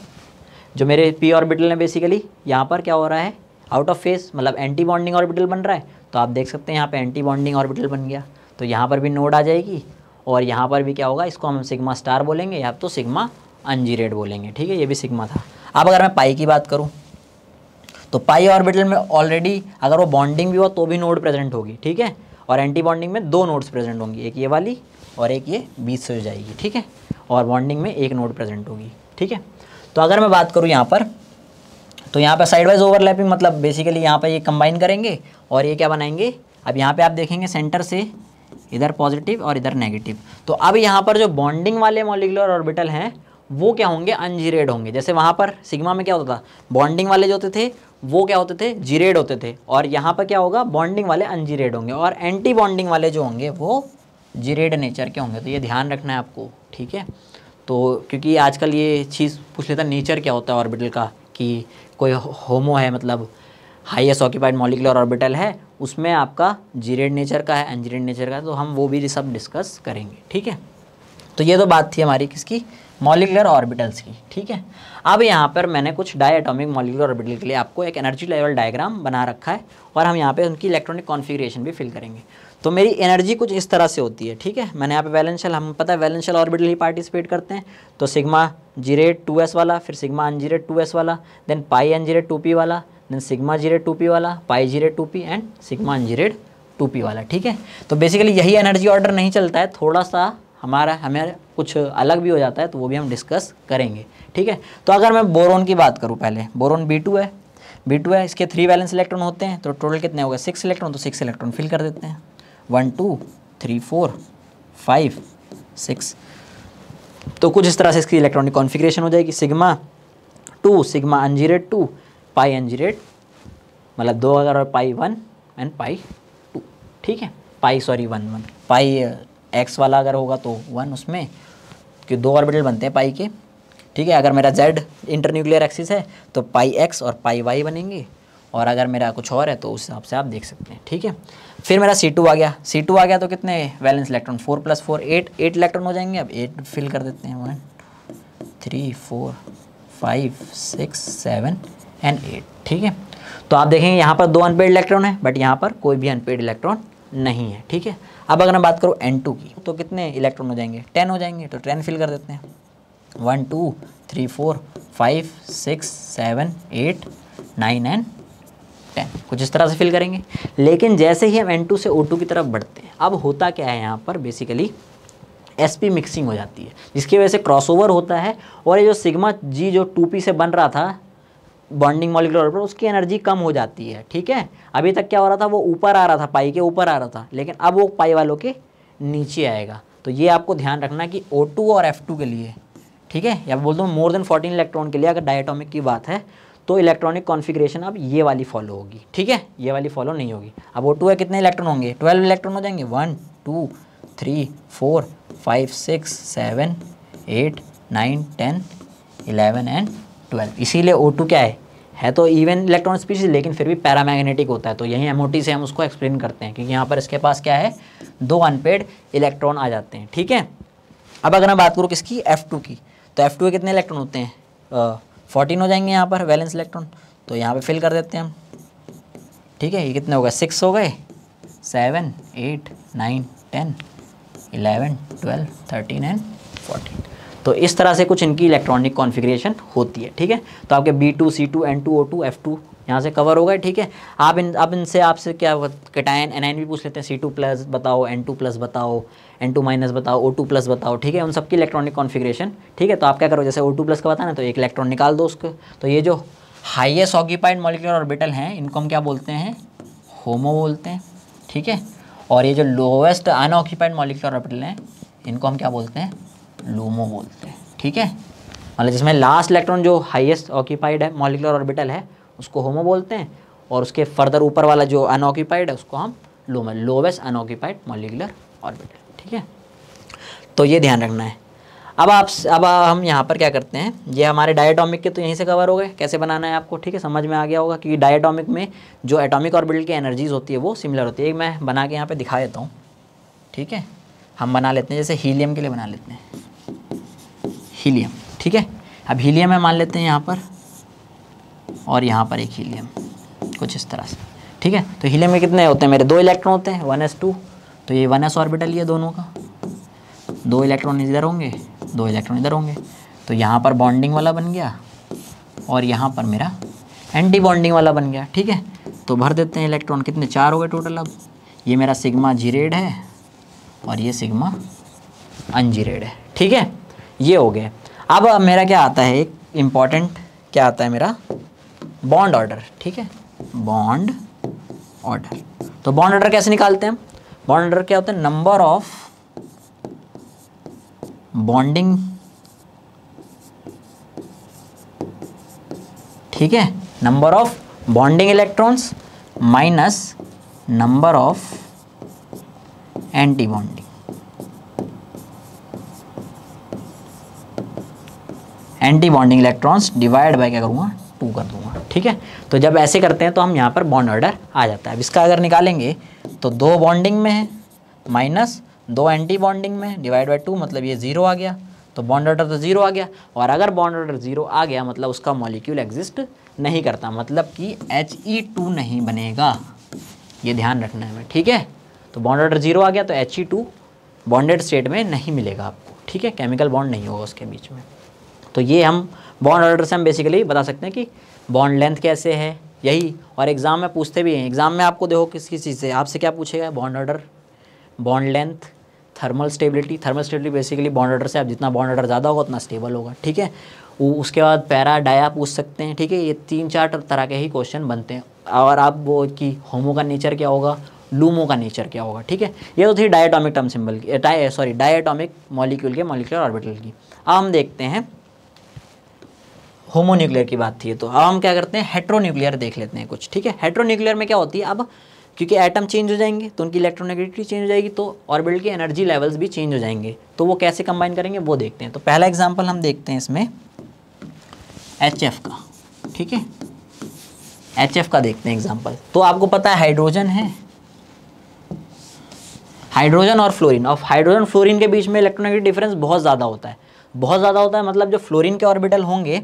जो मेरे पी ऑर्बिटल है बेसिकली यहाँ पर क्या हो रहा है आउट ऑफ फेस मतलब एंटी बॉन्डिंग ऑर्बिटल बन रहा है तो आप देख सकते हैं यहाँ पे एंटी बॉन्डिंग ऑर्बिटल बन गया तो यहाँ पर भी नोड आ जाएगी और यहाँ पर भी क्या होगा इसको हम सिग्मा स्टार बोलेंगे या तो सिग्मा अनजीरेड बोलेंगे ठीक है ये भी सिग्मा था अब अगर मैं पाई की बात करूँ तो पाई ऑर्बिटल में ऑलरेडी अगर वो बॉन्डिंग भी हुआ तो भी नोड प्रेजेंट होगी ठीक है और एंटी बॉन्डिंग में दो नोड्स प्रेजेंट होंगी एक ये वाली और एक ये बीच से हो जाएगी ठीक है और बॉन्डिंग में एक नोड प्रेजेंट होगी ठीक है तो अगर मैं बात करूँ यहाँ पर तो यहाँ पर साइड वाइज ओवरलैपिंग मतलब बेसिकली यहाँ पर ये कंबाइन करेंगे और ये क्या बनाएंगे अब यहाँ पर आप देखेंगे सेंटर से इधर पॉजिटिव और इधर नेगेटिव तो अब यहाँ पर जो बॉन्डिंग वाले मॉलिकुलर ऑर्बिटल हैं वो क्या होंगे अनजीरेड होंगे जैसे वहाँ पर सिग्मा में क्या होता था बॉन्डिंग वाले जो होते थे वो क्या होते थे जीरेड होते थे और यहाँ पर क्या होगा बॉन्डिंग वाले अनजीरेड होंगे और एंटी बॉन्डिंग वाले जो होंगे वो जीरेड नेचर के होंगे तो ये ध्यान रखना है आपको ठीक है तो क्योंकि आजकल ये चीज़ पूछ लेता नेचर क्या होता है ऑर्बिटल का कि कोई होमो है मतलब हाईएस्ट ऑक्यूपाइड मॉलिकुलर ऑर्बिटल है उसमें आपका जीरेड नेचर का है अनजीरेड नेचर का तो हम वो भी सब डिस्कस करेंगे ठीक है तो ये तो बात थी हमारी किसकी मॉलिकुलर ऑर्बिटल्स की ठीक है अब यहाँ पर मैंने कुछ डाई एटॉमिक मॉलिकुलर ऑर्बिटल के लिए आपको एक एनर्जी लेवल डायग्राम बना रखा है और हम यहाँ पे उनकी इलेक्ट्रॉनिक कॉन्फ़िगरेशन भी फिल करेंगे तो मेरी एनर्जी कुछ इस तरह से होती है ठीक है मैंने यहाँ पे वैलेंशियल हम पता है वैलेंशियल ऑर्बिटल ही पार्टिसिपेट करते हैं तो सिग्मा जीरे टू एस वाला फिर सिग्मा अनजीरेट टू एस वाला then pi ungerade two P वाला then sigma gerade two P वाला pi gerade two P and sigma ungerade two P वाला ठीक है तो बेसिकली यही एनर्जी ऑर्डर नहीं चलता है थोड़ा सा हमारा हमें कुछ अलग भी हो जाता है तो वो भी हम डिस्कस करेंगे ठीक है तो अगर मैं बोरोन की बात करूँ पहले बोरोन बी टू है बी टू है इसके थ्री बैलेंस इलेक्ट्रॉन होते हैं तो टोटल कितने हो गए सिक्स इलेक्ट्रॉन तो सिक्स इलेक्ट्रॉन फिल कर देते हैं one two three four five six तो कुछ इस तरह से इसकी इलेक्ट्रॉनिक कॉन्फिग्रेशन हो जाएगी sigma two sigma ungerade two pi ungerade मतलब दो अगर और pi one and pi two ठीक है pi sorry one one pi X वाला अगर होगा तो वन उसमें कि दो ऑर्बिटल बनते हैं पाई के ठीक है अगर मेरा जेड इंटरन्यूक्लियर एक्सिस है तो पाई एक्स और पाई वाई बनेंगे और अगर मेरा कुछ और है तो उस हिसाब से आप देख सकते हैं ठीक है फिर मेरा सी टू आ गया सी टू आ गया तो कितने valence electron four plus four eight eight electron हो जाएंगे अब एट फिल कर देते हैं one three four five six seven and eight ठीक है तो आप देखेंगे यहाँ पर दो अनपेड इलेक्ट्रॉन है बट यहाँ पर कोई भी अनपेड इलेक्ट्रॉन नहीं है ठीक है अब अगर मैं बात करूँ एन टू की तो कितने इलेक्ट्रॉन हो जाएंगे टेन हो जाएंगे तो टेन फिल कर देते हैं one two three four five six seven eight nine and ten कुछ इस तरह से फिल करेंगे लेकिन जैसे ही हम एन टू से ओ टू की तरफ बढ़ते हैं अब होता क्या है यहाँ पर बेसिकली एस मिक्सिंग हो जाती है जिसकी वजह से क्रॉसओवर होता है और ये जो सिग्मा जी जो टू से बन रहा था बॉन्डिंग मॉलिकुलर पर उसकी एनर्जी कम हो जाती है ठीक है अभी तक क्या हो रहा था वो ऊपर आ रहा था पाई के ऊपर आ रहा था लेकिन अब वो पाई वालों के नीचे आएगा तो ये आपको ध्यान रखना कि ओ और एफ के लिए ठीक है या बोल दो मोर देन फोर्टीन इलेक्ट्रॉन के लिए अगर डायटोमिक की बात है तो इलेक्ट्रॉनिक कॉन्फिग्रेशन अब ये वाली फॉलो होगी ठीक है ये वाली फॉलो नहीं होगी अब ओ टू है कितने इलेक्ट्रॉन होंगे ट्वेल्व इलेक्ट्रॉन हो जाएंगे one two three four five six seven eight nine ten eleven and twelve इसीलिए ओ टू क्या है है तो इवन इलेक्ट्रॉन स्पीशीज लेकिन फिर भी पैरामैग्नेटिक होता है तो यही एम से हम उसको एक्सप्लेन करते हैं क्योंकि यहाँ पर इसके पास क्या है दो अनपेड इलेक्ट्रॉन आ जाते हैं ठीक है अब अगर मैं बात करूँ किसकी F2 की तो F2 के कितने इलेक्ट्रॉन होते हैं फोर्टीन हो जाएंगे यहाँ पर वैलेंस इलेक्ट्रॉन तो यहाँ पर फिल कर देते हैं हम ठीक है ये कितने हो गए सिक्स हो गए seven eight nine ten eleven twelve thirteen and fourteen तो इस तरह से कुछ इनकी इलेक्ट्रॉनिक कॉन्फ़िगरेशन होती है ठीक है तो आपके B two C two N two O two F two यहाँ से कवर होगा ठीक है आप इन अब इनसे आपसे क्या कटाइन एन एन भी पूछ लेते हैं सी टू प्लस बताओ एन टू प्लस बताओ एन टू माइनस बताओ ओ टू प्लस बताओ ठीक है उन सबकी इलेक्ट्रॉनिक कॉन्फिग्रेशन ठीक है तो आप क्या करो जैसे ओ टू प्लस का बताना तो एक इलेक्ट्रॉन निकाल दो उसको तो ये जो हाइएस्ट ऑक्यूपाइड मॉलिकुलर ऑर्बिटल हैं इनको हम क्या बोलते हैं होमो बोलते हैं ठीक है और ये जो लोवेस्ट अनऑक्यूपाइड मॉलिकुलर ऑर्बिटल हैं इनको हम क्या बोलते हैं लोमो बोलते हैं ठीक है मतलब जिसमें लास्ट इलेक्ट्रॉन जो हाईएस्ट ऑक्यूपाइड है मॉलिकुलर ऑर्बिटल है उसको होमो बोलते हैं और उसके फर्दर ऊपर वाला जो अनऑक्यूपाइड है उसको हम LUMO lowest unoccupied molecular orbital ठीक है तो ये ध्यान रखना है अब आप अब हम यहाँ पर क्या करते हैं ये हमारे डायटॉमिक के तो यहीं से कवर हो गए कैसे बनाना है आपको ठीक है समझ में आ गया होगा कि डायटॉमिक में जो एटॉमिक ऑर्बिटल की एनर्जीज़ होती है वो सिमिलर होती है एक मैं बना के यहाँ पे दिखा देता हूँ ठीक है हम बना लेते हैं जैसे हीलियम के लिए बना लेते हैं हीलियम ठीक है अब हीलियम है मान लेते हैं यहाँ पर और यहाँ पर एक हीलियम कुछ इस तरह से ठीक है तो हीलियम में कितने होते हैं मेरे दो इलेक्ट्रॉन होते हैं वन एस टू तो ये वन एस ऑर्बिटल ये दोनों का दो इलेक्ट्रॉन इधर होंगे दो इलेक्ट्रॉन इधर होंगे तो यहाँ पर बॉन्डिंग वाला बन गया और यहाँ पर मेरा एंटी बॉन्डिंग वाला बन गया ठीक है तो भर देते हैं इलेक्ट्रॉन कितने चार हो गए टोटल अब ये मेरा सिग्मा जीरेड है और ये सिग्मा अनजीरेड है ठीक है ये हो गए अब मेरा क्या आता है एक इम्पॉर्टेंट क्या आता है मेरा बॉन्ड ऑर्डर ठीक है बॉन्ड ऑर्डर तो बॉन्ड ऑर्डर कैसे निकालते हैं हम बॉन्ड ऑर्डर क्या होता है नंबर ऑफ बॉन्डिंग ठीक है number of bonding electrons minus number of anti bonding anti bonding electrons divide by क्या करूँगा टू कर दूंगा ठीक है तो जब ऐसे करते हैं तो हम यहाँ पर बॉन्ड ऑर्डर आ जाता है अब इसका अगर निकालेंगे तो दो बॉन्डिंग में है माइनस दो एंटी बॉन्डिंग में डिवाइड बाई टू मतलब ये ज़ीरो आ गया तो बॉन्ड ऑर्डर तो ज़ीरो आ गया और अगर बॉन्ड ऑर्डर ज़ीरो आ गया मतलब उसका मॉलिक्यूल एग्जिस्ट नहीं करता मतलब कि एच ई टू नहीं बनेगा ये ध्यान रखना है हमें ठीक है तो बॉन्ड ऑर्डर ज़ीरो आ गया तो H E two bonded state में नहीं मिलेगा आपको ठीक है केमिकल बॉन्ड नहीं होगा उसके बीच में तो ये हम बॉन्ड ऑर्डर से हम बेसिकली बता सकते हैं कि बॉन्ड लेंथ कैसे है यही और एग्ज़ाम में पूछते भी हैं एग्ज़ाम में आपको देखो किस किस चीज़ से आपसे क्या पूछेगा bond order bond length thermal stability thermal stability basically bond order से आप जितना बॉन्ड ऑर्डर ज़्यादा होगा उतना स्टेबल होगा ठीक है उसके बाद पैरा डाया पूछ सकते हैं ठीक है ये तीन चार तरह के ही क्वेश्चन बनते हैं और आप वो कि होमो का नेचर क्या होगा लूमो का नेचर क्या होगा ठीक है ये तो थी डायटॉमिक टर्म सिंबल की सॉरी डायटॉमिक मॉलिक्यूल के मॉलिक्यूलर ऑर्बिटल की अब हम देखते हैं होमोन्यूक्लियर की बात थी तो अब हम क्या करते हैं हेट्रोन्यूक्लियर देख लेते हैं कुछ ठीक है हेट्रोन्यूक्लियर में क्या होती है अब क्योंकि एटम चेंज हो जाएंगे तो उनकी इलेक्ट्रोनेगेटिविटी चेंज हो जाएगी तो ऑर्बिट की एनर्जी लेवल्स भी चेंज हो जाएंगे तो वो कैसे कंबाइन करेंगे वो देखते हैं तो पहला एग्जाम्पल हम देखते हैं इसमें एच का ठीक है एच का देखते हैं एग्जाम्पल तो आपको पता है हाइड्रोजन है हाइड्रोजन और फ्लोरिन और हाइड्रोजन फ्लोरिन के बीच में इलेक्ट्रोनेगेटिव डिफरेंस बहुत ज़्यादा होता है बहुत ज़्यादा होता है मतलब जो फ्लोरिन के ऑर्बिटल होंगे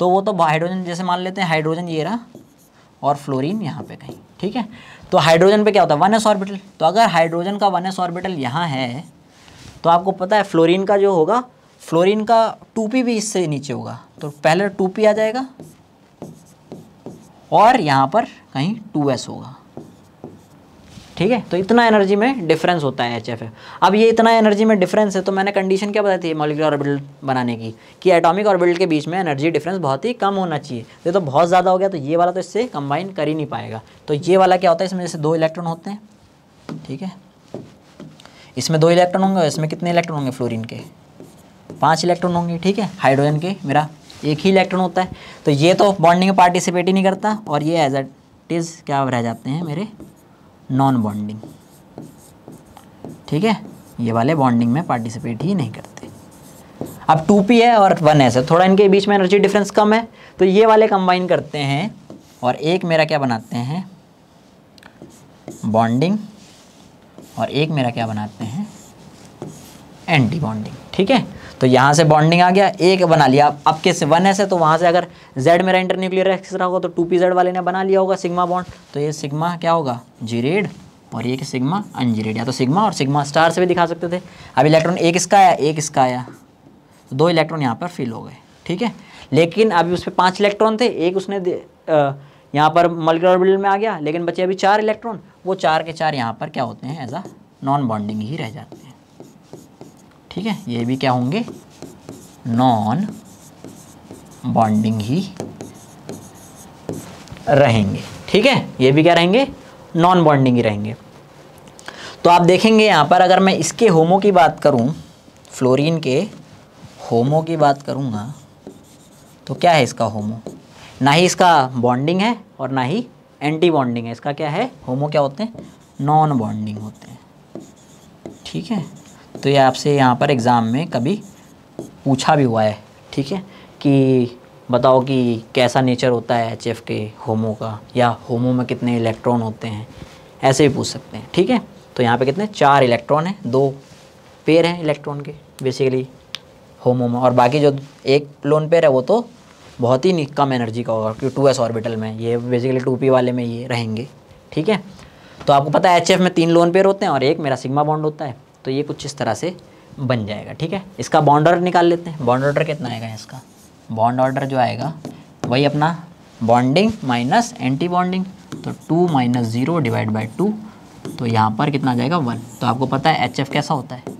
तो वो तो हाइड्रोजन जैसे मान लेते हैं हाइड्रोजन ये रहा और फ्लोरीन यहाँ पे कहीं ठीक है तो हाइड्रोजन पे क्या होता है वन एस ऑर्बिटल तो अगर हाइड्रोजन का वन एस ऑर्बिटल यहाँ है तो आपको पता है फ्लोरीन का जो होगा फ्लोरीन का टू पी भी इससे नीचे होगा तो पहले टू पी आ जाएगा और यहाँ पर कहीं टू एस होगा ठीक है तो इतना एनर्जी में डिफरेंस होता है एच अब ये इतना एनर्जी में डिफरेंस है तो मैंने कंडीशन क्या बताई थी मॉलिकुलर ऑर्बिटल बनाने की कि एटॉमिक ऑर्बिटल के बीच में एनर्जी डिफरेंस बहुत ही कम होना चाहिए ये तो बहुत ज़्यादा हो गया तो ये वाला तो इससे कंबाइन कर ही नहीं पाएगा तो ये वाला क्या होता है इसमें जैसे दो इलेक्ट्रॉन होते हैं ठीक है इसमें दो इलेक्ट्रॉन होंगे और इसमें कितने इलेक्ट्रॉन होंगे फ्लोरिन के पाँच इलेक्ट्रॉन होंगे ठीक है हाइड्रोजन के मेरा एक ही इलेक्ट्रॉन होता है तो ये तो बॉन्डिंग में पार्टिसिपेट ही नहीं करता और ये एज एट इज़ क्या रह जाते हैं मेरे नॉन बॉन्डिंग ठीक है ये वाले बॉन्डिंग में पार्टिसिपेट ही नहीं करते अब टू पी है और वन है थोड़ा इनके बीच में एनर्जी डिफरेंस कम है तो ये वाले कंबाइन करते हैं और एक मेरा क्या बनाते हैं बॉन्डिंग और एक मेरा क्या बनाते हैं एंटी बॉन्डिंग ठीक है तो यहाँ से बॉन्डिंग आ गया एक बना लिया अब से वन एस है तो वहाँ से अगर जेड मेरा इंटर न्यूक्लियर रहा होगा तो टू पी जेड वाले ने बना लिया होगा सिग्मा बॉन्ड तो ये सिग्मा क्या होगा जीरेड और ये कि सिग्मा अनजीरेड या तो सिग्मा और सिग्मा स्टार से भी दिखा सकते थे अब इलेक्ट्रॉन एक इसका आया एक इसका आया तो दो इलेक्ट्रॉन यहाँ पर फिल हो गए ठीक है लेकिन अभी उस पर पाँच इलेक्ट्रॉन थे एक उसने यहाँ पर मल्कुलर ऑर्बिटल में आ गया लेकिन बचे अभी चार इलेक्ट्रॉन वो चार के चार यहाँ पर क्या होते हैं एज अ नॉन बॉन्डिंग ही रह जाते हैं ठीक है ये भी क्या होंगे नॉन बॉन्डिंग ही रहेंगे ठीक है ये भी क्या रहेंगे नॉन बॉन्डिंग ही रहेंगे तो आप देखेंगे यहाँ पर अगर मैं इसके होमो की बात करूँ फ्लोरीन के होमो की बात करूँगा तो क्या है इसका होमो ना ही इसका बॉन्डिंग है और ना ही एंटी बॉन्डिंग है इसका क्या है होमो क्या होते हैं नॉन बॉन्डिंग होते हैं ठीक है तो ये आपसे यहाँ पर एग्ज़ाम में कभी पूछा भी हुआ है ठीक है कि बताओ कि कैसा नेचर होता है एच के होमो का या होमो में कितने इलेक्ट्रॉन होते हैं ऐसे भी पूछ सकते हैं ठीक है तो यहाँ पे कितने चार इलेक्ट्रॉन हैं दो पेयर हैं इलेक्ट्रॉन के बेसिकली होमो में और बाकी जो एक लोन पेयर है वो तो बहुत ही कम एनर्जी का होगा क्योंकि टू एस ऑर्बिटल में ये बेसिकली टू पी वाले में ये रहेंगे ठीक है तो आपको पता है एच में तीन लोन पेयर होते हैं और एक मेरा सिग्मा बॉन्ड होता है तो ये कुछ इस तरह से बन जाएगा ठीक है इसका बॉन्ड ऑर्डर निकाल लेते हैं बॉन्ड ऑर्डर कितना आएगा इसका बॉन्ड ऑर्डर जो आएगा वही अपना बॉन्डिंग माइनस एंटी बॉन्डिंग तो two minus zero divide by two तो यहाँ पर कितना जाएगा वन तो आपको पता है एच कैसा होता है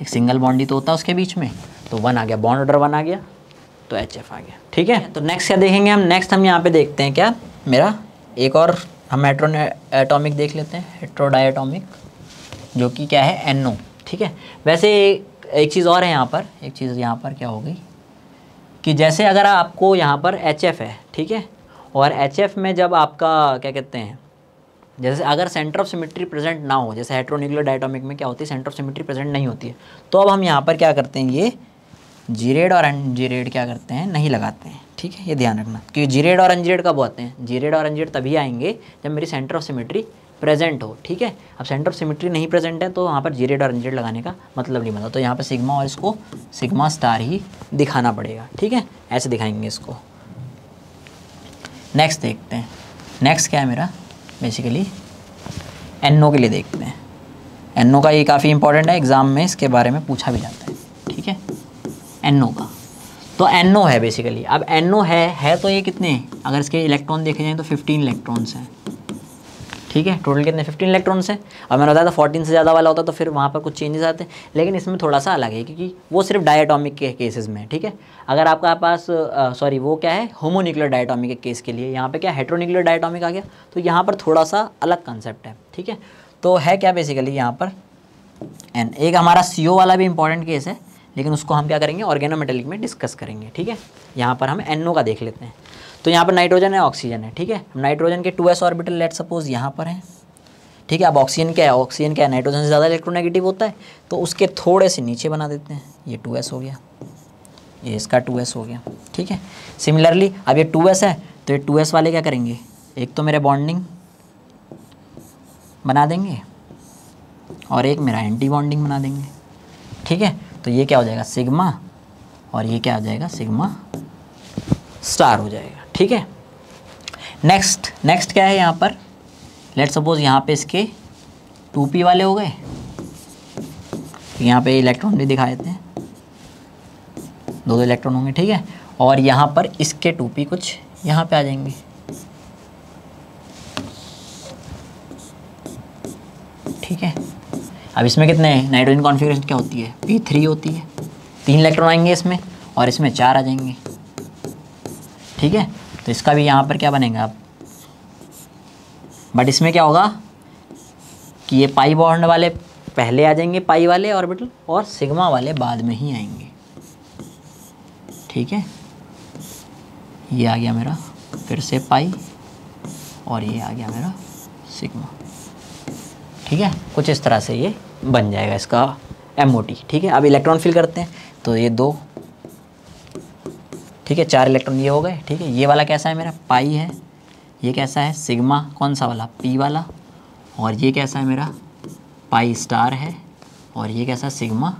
एक सिंगल बॉन्डी तो होता है उसके बीच में तो वन आ गया बॉन्ड ऑर्डर वन आ गया तो एच आ गया ठीक है तो नेक्स्ट क्या देखेंगे हम नेक्स्ट हम यहाँ पे देखते हैं क्या मेरा एक और हम एट्रोन एटॉमिक देख लेते हैं हेट्रोडाइटॉमिक जो कि क्या है एन ठीक है वैसे एक चीज़ और है यहाँ पर एक चीज़ यहाँ पर क्या हो गई कि जैसे अगर आपको यहाँ पर एच एफ है ठीक है और एच एफ में जब आपका क्या कहते हैं जैसे अगर सेंटर ऑफ सिमेट्री प्रेजेंट ना हो जैसे हेट्रोन्यूक्लियर डायटोमिक में क्या होती है सेंटर ऑफ सिमेट्री प्रेजेंट नहीं होती है तो अब हम यहाँ पर क्या करते हैं ये जीरेड और अनजीरेड क्या करते हैं नहीं लगाते हैं ठीक है ये ध्यान रखना क्योंकि जीरेड और अनजीरेड कब होते हैं जीरेड और अनजीरेड तभी आएंगे जब मेरी सेंटर ऑफ सिमेट्री प्रेजेंट हो ठीक है अब सेंटर ऑफ सिमेट्री नहीं प्रेजेंट है तो वहाँ पर जीरेड और अनजेड लगाने का मतलब नहीं बनता तो यहाँ पर सिग्मा और इसको सिग्मा स्टार ही दिखाना पड़ेगा ठीक है ऐसे दिखाएंगे इसको नेक्स्ट देखते हैं नेक्स्ट क्या है मेरा बेसिकली एन के लिए देखते हैं एन का ये काफ़ी इंपॉर्टेंट है एग्ज़ाम में इसके बारे में पूछा भी जाता है ठीक है एन का तो एन है बेसिकली अब एन है है तो ये कितने अगर इसके इलेक्ट्रॉन देखे जाएँ तो 15 इलेक्ट्रॉन्स हैं ठीक है टोटल कितने फिफ्टीन इलेक्ट्रॉन्स हैं और मैंने बताया था फोर्टीन से ज़्यादा वाला होता तो फिर वहाँ पर कुछ चेंजेस आते हैं लेकिन इसमें थोड़ा सा अलग है क्योंकि वो सिर्फ डायटॉमिक के केसेस में ठीक है अगर आपका पास सॉरी वो क्या है होमोन्यूक्लियर डायटॉमिक के केस के लिए यहाँ पर क्या हेट्रोन्यूक्लियर डायटॉमिक आ गया तो यहाँ पर थोड़ा सा अलग कंसेप्ट है ठीक है तो है क्या बेसिकली यहाँ पर एन एक हमारा सी वाला भी इंपॉर्टेंट केस है लेकिन उसको हम क्या करेंगे ऑर्गेनोमेटेलिक में डिस्कस करेंगे ठीक है यहाँ पर हम एन का देख लेते हैं तो यहाँ पर नाइट्रोजन है ऑक्सीजन है ठीक है नाइट्रोजन के two S orbital let suppose यहाँ पर है ठीक है अब ऑक्सीजन क्या है ऑक्सीजन क्या है नाइट्रोजन से ज़्यादा इलेक्ट्रोनेगेटिव होता है तो उसके थोड़े से नीचे बना देते हैं ये टू हो गया ये इसका टू हो गया ठीक है सिमिलरली अब ये टू है तो ये टू वाले क्या करेंगे एक तो मेरे बॉन्डिंग बना देंगे और एक मेरा एंटी बॉन्डिंग बना देंगे ठीक है तो ये क्या हो जाएगा सिग्मा और ये क्या हो जाएगा सिग्मा स्टार हो जाएगा ठीक है नेक्स्ट नेक्स्ट क्या है यहाँ पर लेट सपोज यहाँ पे इसके टू पी वाले हो गए तो यहाँ पे इलेक्ट्रॉन भी दिखा देते हैं दो दो इलेक्ट्रॉन होंगे ठीक है और यहाँ पर इसके टू पी कुछ यहाँ पे आ जाएंगे ठीक है अब इसमें कितने नाइट्रोजन कॉन्फ़िगरेशन क्या होती है पी थ्री होती है तीन इलेक्ट्रॉन आएंगे इसमें और इसमें चार आ जाएंगे ठीक है तो इसका भी यहाँ पर क्या बनेगा आप बट इसमें क्या होगा कि ये पाई बॉन्ड वाले पहले आ जाएंगे पाई वाले ऑर्बिटल और सिग्मा वाले बाद में ही आएंगे ठीक है ये आ गया मेरा फिर से पाई और ये आ गया मेरा सिग्मा ठीक है कुछ इस तरह से ये बन जाएगा इसका एम ठीक है अब इलेक्ट्रॉन फिल करते हैं तो ये दो ठीक है चार इलेक्ट्रॉन ये हो गए ठीक है ये वाला कैसा है मेरा पाई है ये कैसा है सिग्मा कौन सा वाला पी वाला और ये कैसा है मेरा पाई स्टार है और ये कैसा है सिग्मा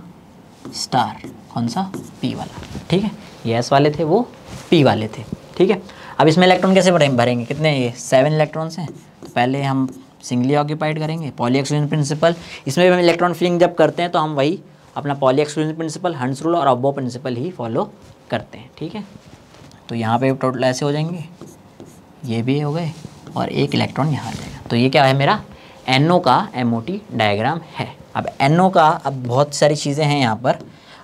स्टार कौन सा पी वाला ठीक है ये एस वाले थे वो पी वाले थे ठीक है अब इसमें इलेक्ट्रॉन कैसे भरेंगे कितने ये सेवन इलेक्ट्रॉन्स हैं तो पहले हम सिंगली ऑक्यूपाइड करेंगे पॉली एक्सक्लूजन प्रिंसिपल इसमें भी हम इलेक्ट्रॉन फिलिंग जब करते हैं तो हम वही अपना Pauli exclusion principle Hund's rule और अब्बो प्रिंसिपल ही फॉलो करते हैं ठीक है तो यहाँ पे टोटल ऐसे हो जाएंगे ये भी हो गए और एक इलेक्ट्रॉन यहाँ आ जाएगा तो ये क्या है मेरा एन का एम डायग्राम है अब एन का अब बहुत सारी चीज़ें हैं यहाँ पर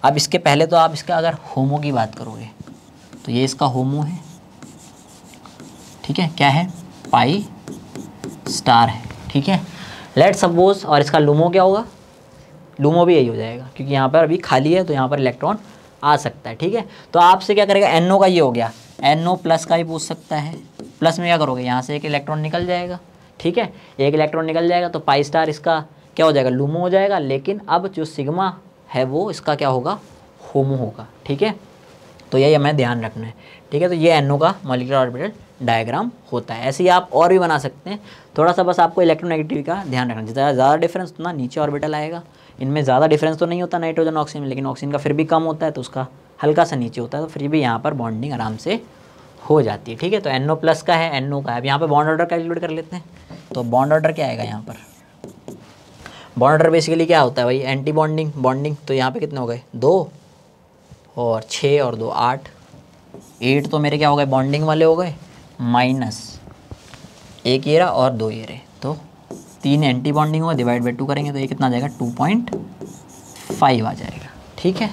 अब इसके पहले तो आप इसका अगर होमो की बात करोगे तो ये इसका होमो है ठीक है क्या है पाई स्टार है ठीक है लेट सपोज और इसका लूमो क्या होगा लूमो भी यही हो जाएगा क्योंकि यहाँ पर अभी खाली है तो यहाँ पर इलेक्ट्रॉन आ सकता है ठीक है तो आपसे क्या करेगा एन का ये हो गया एन प्लस का ही पूछ सकता है प्लस में क्या करोगे यहाँ से एक इलेक्ट्रॉन निकल जाएगा ठीक है एक इलेक्ट्रॉन निकल जाएगा तो पाई स्टार इसका क्या हो जाएगा लूमो हो जाएगा लेकिन अब जो सिग्मा है वो इसका क्या होगा होमो होगा ठीक है तो यही हमें ध्यान रखना है ठीक है तो ये एनओ का मॉलिकुलर ऑर्बिटल डायग्राम होता है ऐसे ही आप और भी बना सकते हैं थोड़ा सा बस आपको इलेक्ट्रोनेगेटिव का ध्यान रखना जितना ज़्यादा डिफरेंस उतना नीचे ऑर्बिटल आएगा इनमें ज़्यादा डिफरेंस तो नहीं होता नाइट्रोजन ऑक्सीजन में लेकिन ऑक्सीजन का फिर भी कम होता है तो उसका हल्का सा नीचे होता है तो फिर भी यहाँ पर बॉन्डिंग आराम से हो जाती है ठीक है तो एन प्लस का है एन का है अब यहाँ पर बॉन्ड ऑर्डर कैलकुलेट कर लेते हैं तो बॉन्ड ऑर्डर क्या आएगा यहाँ पर बॉन्ड ऑर्डर बेसिकली क्या होता है भाई एंटी बॉन्डिंग बॉन्डिंग तो यहाँ पर कितने हो गए दो और छः और दो आठ एट तो मेरे क्या हो गए बॉन्डिंग वाले हो गए माइनस एक ये और दो ये तो तीन एंटी बॉन्डिंग होगा डिवाइड बाई टू करेंगे तो ये कितना आ जाएगा टू पॉइंट फाइव आ जाएगा ठीक है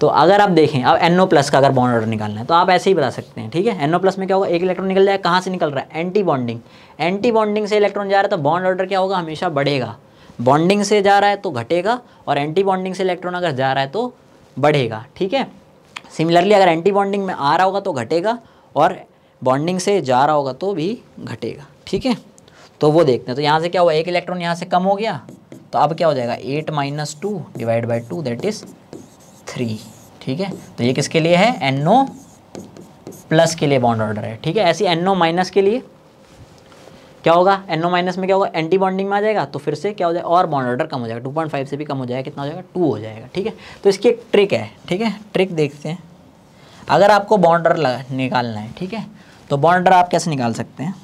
तो अगर आप देखें अब एनओ प्लस का अगर बॉन्ड ऑर्डर निकालना है तो आप ऐसे ही बता सकते हैं ठीक है एनओ प्लस में क्या होगा एक इलेक्ट्रॉन निकल जाएगा कहाँ से निकल रहा है एंटी बॉन्डिंग एंटी बॉन्डिंग से इलेक्ट्रॉन जा रहा है तो बॉन्ड ऑर्डर क्या होगा हमेशा बढ़ेगा बॉन्डिंग से जा रहा है तो घटेगा और एंटी बॉन्डिंग से इलेक्ट्रॉन अगर जा रहा है तो बढ़ेगा ठीक है सिमिलरली अगर एंटी बॉन्डिंग में आ रहा होगा तो घटेगा और बॉन्डिंग से जा रहा होगा तो भी घटेगा ठीक है तो वो देखते हैं तो यहाँ से क्या हुआ एक इलेक्ट्रॉन यहाँ से कम हो गया तो अब क्या हो जाएगा eight minus two divide by two that is three ठीक है तो ये किसके लिए है एन नो प्लस के लिए बॉन्ड ऑर्डर है ठीक है ऐसी एन नो माइनस के लिए क्या होगा एन नो माइनस में क्या होगा एंटी बॉन्डिंग में आ जाएगा तो फिर से क्या हो जाएगा और बॉन्ड ऑर्डर कम हो जाएगा टू पॉइंट फाइव से भी कम हो जाएगा कितना हो जाएगा टू हो जाएगा ठीक है तो इसकी एक ट्रिक है ठीक है ट्रिक देखते हैं अगर आपको बॉन्डर निकालना है ठीक है तो बॉन्डर आप कैसे निकाल सकते हैं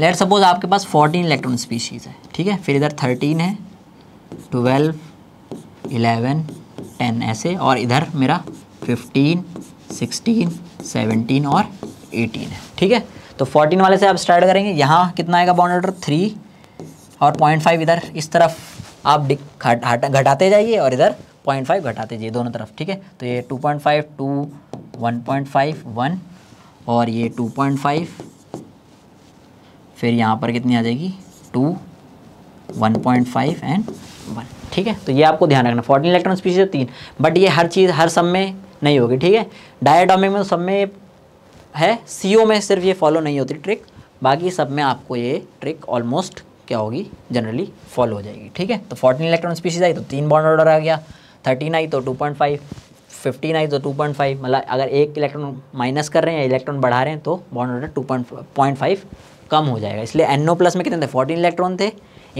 लेट सपोज आपके पास फोर्टीन इलेक्ट्रॉन स्पीशीज़ है ठीक है फिर इधर थर्टीन है ट्वेल्व इलेवन टेन ऐसे और इधर मेरा फिफ्टीन सिक्सटीन सेवनटीन और एटीन है ठीक है तो फोर्टीन वाले से आप स्टार्ट करेंगे यहाँ कितना आएगा बाउंड थ्री और पॉइंट फाइव इधर इस तरफ आप घटाते जाइए और इधर पॉइंट फाइव घटाते जाइए दोनों तरफ ठीक है तो ये two point five two one point five one और ये टू पॉइंट फाइव फिर यहाँ पर कितनी आ जाएगी two one point five and one ठीक है तो ये आपको ध्यान रखना फोर्टीन इलेक्ट्रॉन स्पीसीज है तीन बट ये हर चीज़ हर सब में नहीं होगी ठीक है डायटॉमिक में सब में है सी में सिर्फ ये फॉलो नहीं होती ट्रिक बाकी सब में आपको ये ट्रिक ऑलमोस्ट क्या होगी जनरली फॉलो हो जाएगी ठीक है तो फोर्टीन इलेक्ट्रॉन स्पीसीज आई तो तीन बॉन्ड ऑर्डर आ गया थर्टीन आई तो टू पॉइंट फाइव फिफ्टीन आई तो टू पॉइंट फाइव मतलब अगर एक इलेक्ट्रॉन माइनस कर रहे हैं या इलेक्ट्रॉन बढ़ा रहे हैं तो bond order two point point five कम हो जाएगा इसलिए एनओ प्लस में कितने थे फोर्टीन इलेक्ट्रॉन थे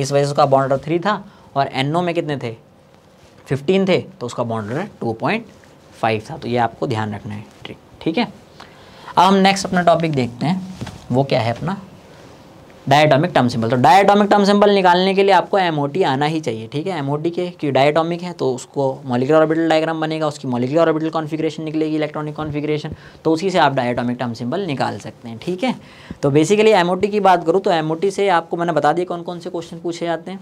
इस वजह से उसका बॉन्ड ऑर्डर थ्री था और एनओ में कितने थे फिफ्टीन थे तो उसका bond order two point five था तो ये आपको ध्यान रखना है ठीक ठीक है अब हम नेक्स्ट अपना टॉपिक देखते हैं वो क्या है अपना डायटॉमिक टर्म सिंबल तो डायटॉमिक टर्म सिंबल निकालने के लिए आपको एम आना ही चाहिए ठीक है एम के क्योंकि डायटॉमिक है तो उसको मोलिकुलर ऑर्बिटल डायग्राम बनेगा उसकी मोलिकुलर ऑर्बिटल कॉन्फिग्रेशन निकलेगी इलेक्ट्रॉनिक कॉन्फिग्रेशन तो उसी से आप डायटॉमिक टर्म सिंबल निकाल सकते हैं ठीक है तो बेसिकली एम की बात करूँ तो एम से आपको मैंने बता दिया कौन कौन से क्वेश्चन पूछे जाते हैं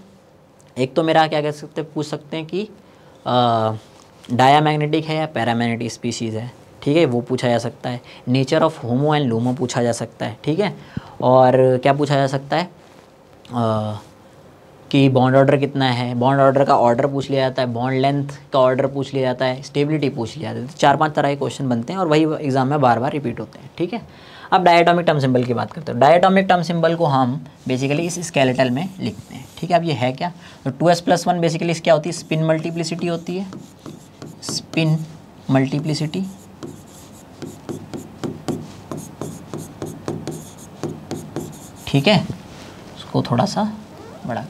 एक तो मेरा क्या कह सकते पूछ सकते हैं कि डाया है या पैरामैग्नेटिक स्पीशीज़ है ठीक है वो पूछा जा सकता है nature of HOMO and LUMO पूछा जा सकता है ठीक है और क्या पूछा जा सकता है आ, कि बॉन्ड ऑर्डर कितना है बॉन्ड ऑर्डर का ऑर्डर पूछ लिया जाता है बॉन्ड लेंथ का ऑर्डर पूछ लिया जाता है स्टेबिलिटी पूछ लिया जाता है तो चार पांच तरह के क्वेश्चन बनते हैं और वही एग्जाम में बार बार रिपीट होते हैं ठीक है अब डायटॉमिक टर्म सिंबल की बात करते हैं डायटॉमिक टर्म सिंबल को हम बेसिकली इस स्केलेटल में लिखते हैं ठीक है अब ये है क्या तो two S plus one basically इस क्या होती है स्पिन मल्टीप्लिसिटी होती है स्पिन मल्टीप्लिसिटी ठीक है उसको थोड़ा सा बढ़ा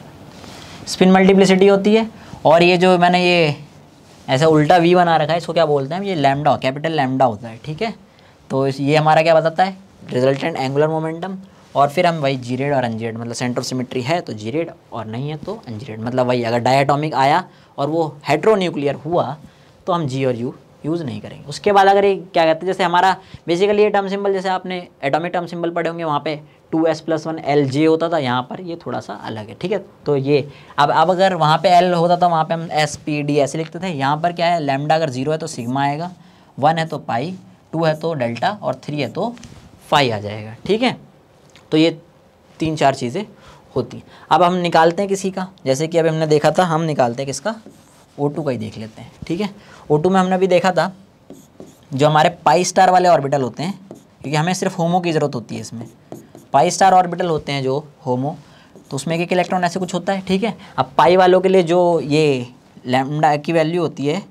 स्पिन मल्टीप्लिसिटी होती है और ये जो मैंने ये ऐसा उल्टा वी बना रखा है इसको क्या बोलते हैं ये लैमडा कैपिटल लैमडा होता है ठीक है तो ये हमारा क्या बताता है रिजल्टेंट एंगुलर मोमेंटम और फिर हम वही जीरेड और अनजीरेड मतलब सेंटर ऑफ सिमेट्री है तो जीरेड और नहीं है तो अनजीरेड मतलब वही अगर डायाटॉमिक आया और वो हेड्रोन्यूक्लियर हुआ तो हम जी और यू यूज़ नहीं करेंगे उसके बाद अगर ये क्या कहते हैं जैसे हमारा बेसिकली ये टर्म सिंबल जैसे आपने एटॉमिक टर्म सिंबल पढ़े होंगे वहाँ पे two S plus one L J होता था यहाँ पर ये थोड़ा सा अलग है ठीक है तो ये अब अब अगर वहाँ पे एल होता था वहाँ पे हम एस पी डी ऐसे लिखते थे यहाँ पर क्या है लेमडा अगर जीरो है तो सिग्मा आएगा वन है तो पाई टू है तो डेल्टा और थ्री है तो फाइव आ जाएगा ठीक है तो ये तीन चार चीज़ें होती अब हम निकालते हैं किसी का जैसे कि अभी हमने देखा था हम निकालते हैं किसका ओ टू का ही देख लेते हैं ठीक है ओ में हमने अभी देखा था जो हमारे पाई स्टार वाले ऑर्बिटल होते हैं क्योंकि हमें सिर्फ होमो की ज़रूरत होती है इसमें पाई स्टार ऑर्बिटल होते हैं जो होमो तो उसमें एक एक इलेक्ट्रॉन ऐसे कुछ होता है ठीक है अब पाई वालों के लिए जो ये लैमडा की वैल्यू होती है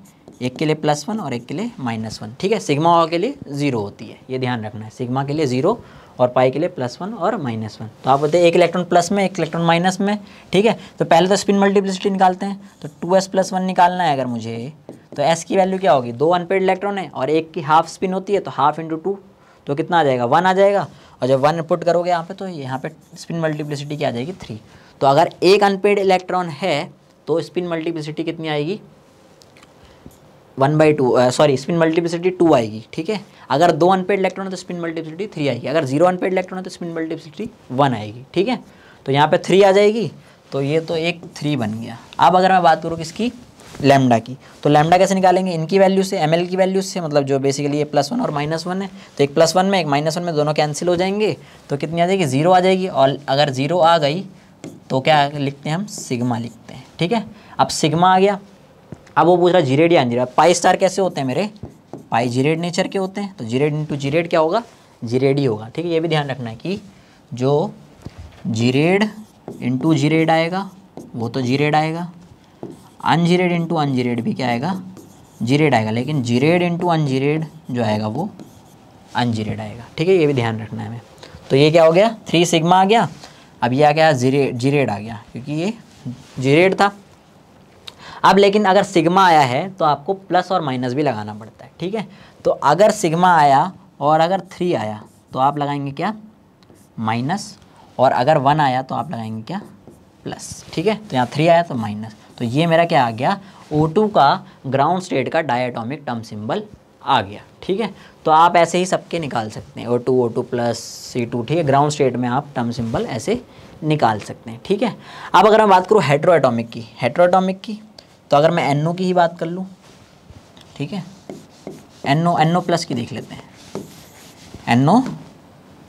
एक के लिए प्लस वन और एक के लिए माइनस वन ठीक है सिग्मा के लिए ज़ीरो होती है ये ध्यान रखना है सिग्मा के लिए ज़ीरो और पाई के लिए प्लस वन और माइनस वन तो आप बताइए एक इलेक्ट्रॉन प्लस में एक इलेक्ट्रॉन माइनस में ठीक है तो पहले तो स्पिन मल्टीप्लिसिटी निकालते हैं तो टू एस प्लस वन निकालना है अगर मुझे तो एस की वैल्यू क्या होगी दो अनपेड इलेक्ट्रॉन है और एक की हाफ स्पिन होती है तो हाफ इंटू टू तो कितना आ जाएगा वन आ जाएगा और जब वन पुट करोगे यहाँ पे तो यहाँ पे स्पिन मल्टीप्लिसिटी क्या आ जाएगी थ्री तो अगर एक अनपेड इलेक्ट्रॉन है तो स्पिन मल्टीप्लिसिटी कितनी आएगी one by two sorry spin multiplicity two आएगी ठीक है अगर दो अनपेड इलेक्ट्रॉन है तो स्पिन मल्टीप्लिसिटी थ्री आएगी अगर जीरो अनपेड इलेक्ट्रॉन है तो स्पिन मल्टीप्लिसिटी वन आएगी ठीक है तो यहाँ पर थ्री आ जाएगी तो ये तो एक थ्री बन गया अब अगर मैं बात करूँ किसकी लैमडा की तो लैमडा कैसे निकालेंगे इनकी वैल्यू से एम की वैल्यू से मतलब जो बेसिकली ये प्लस वन और माइनस वन है तो एक प्लस वन में एक माइनस वन में दोनों कैंसिल हो जाएंगे तो कितनी आ जाएगी ज़ीरो आ जाएगी और अगर ज़ीरो आ गई तो क्या लिखते हैं हम सिग्मा लिखते हैं ठीक है अब सिग्मा आ गया अब वो पूछ रहा जीरेड या अनजीरेड पाई स्टार कैसे होते हैं मेरे पाई जीरेड नेचर के होते हैं तो जीरेड इंटू जीरेड क्या होगा जीरेड ही होगा ठीक है ये भी ध्यान रखना है कि जो जीरेड इंटू जीरेड आएगा वो तो जीरेड आएगा अनजीरेड इंटू अनजीरेड भी क्या आएगा जीरेड आएगा लेकिन जीरेड इंटू अनजीरेड जो आएगा वो अनजीरेड आएगा ठीक है ये भी ध्यान रखना है हमें तो ये क्या हो गया थ्री सिग्मा आ गया अब ये आ गया जीरे जीरेड आ गया क्योंकि ये जीरेड था अब लेकिन अगर सिग्मा आया है तो आपको प्लस और माइनस भी लगाना पड़ता है ठीक है तो अगर सिग्मा आया और अगर थ्री आया तो आप लगाएंगे क्या माइनस और अगर वन आया तो आप लगाएंगे क्या प्लस ठीक है तो यहाँ थ्री आया तो माइनस तो ये मेरा क्या आ गया O2 का ग्राउंड स्टेट का डायटोमिक टर्म सिंबल आ गया ठीक है तो आप ऐसे ही सबके निकाल सकते हैं O two O two plus C two ठीक है ग्राउंड स्टेट में आप टर्म सिंबल ऐसे निकाल सकते हैं ठीक है अब अगर मैं बात करूँ हेट्रो एटोमिक की हेट्रो एटोमिक की तो अगर मैं एन की ही बात कर लूँ ठीक है N O N O plus की देख लेते हैं एन ओ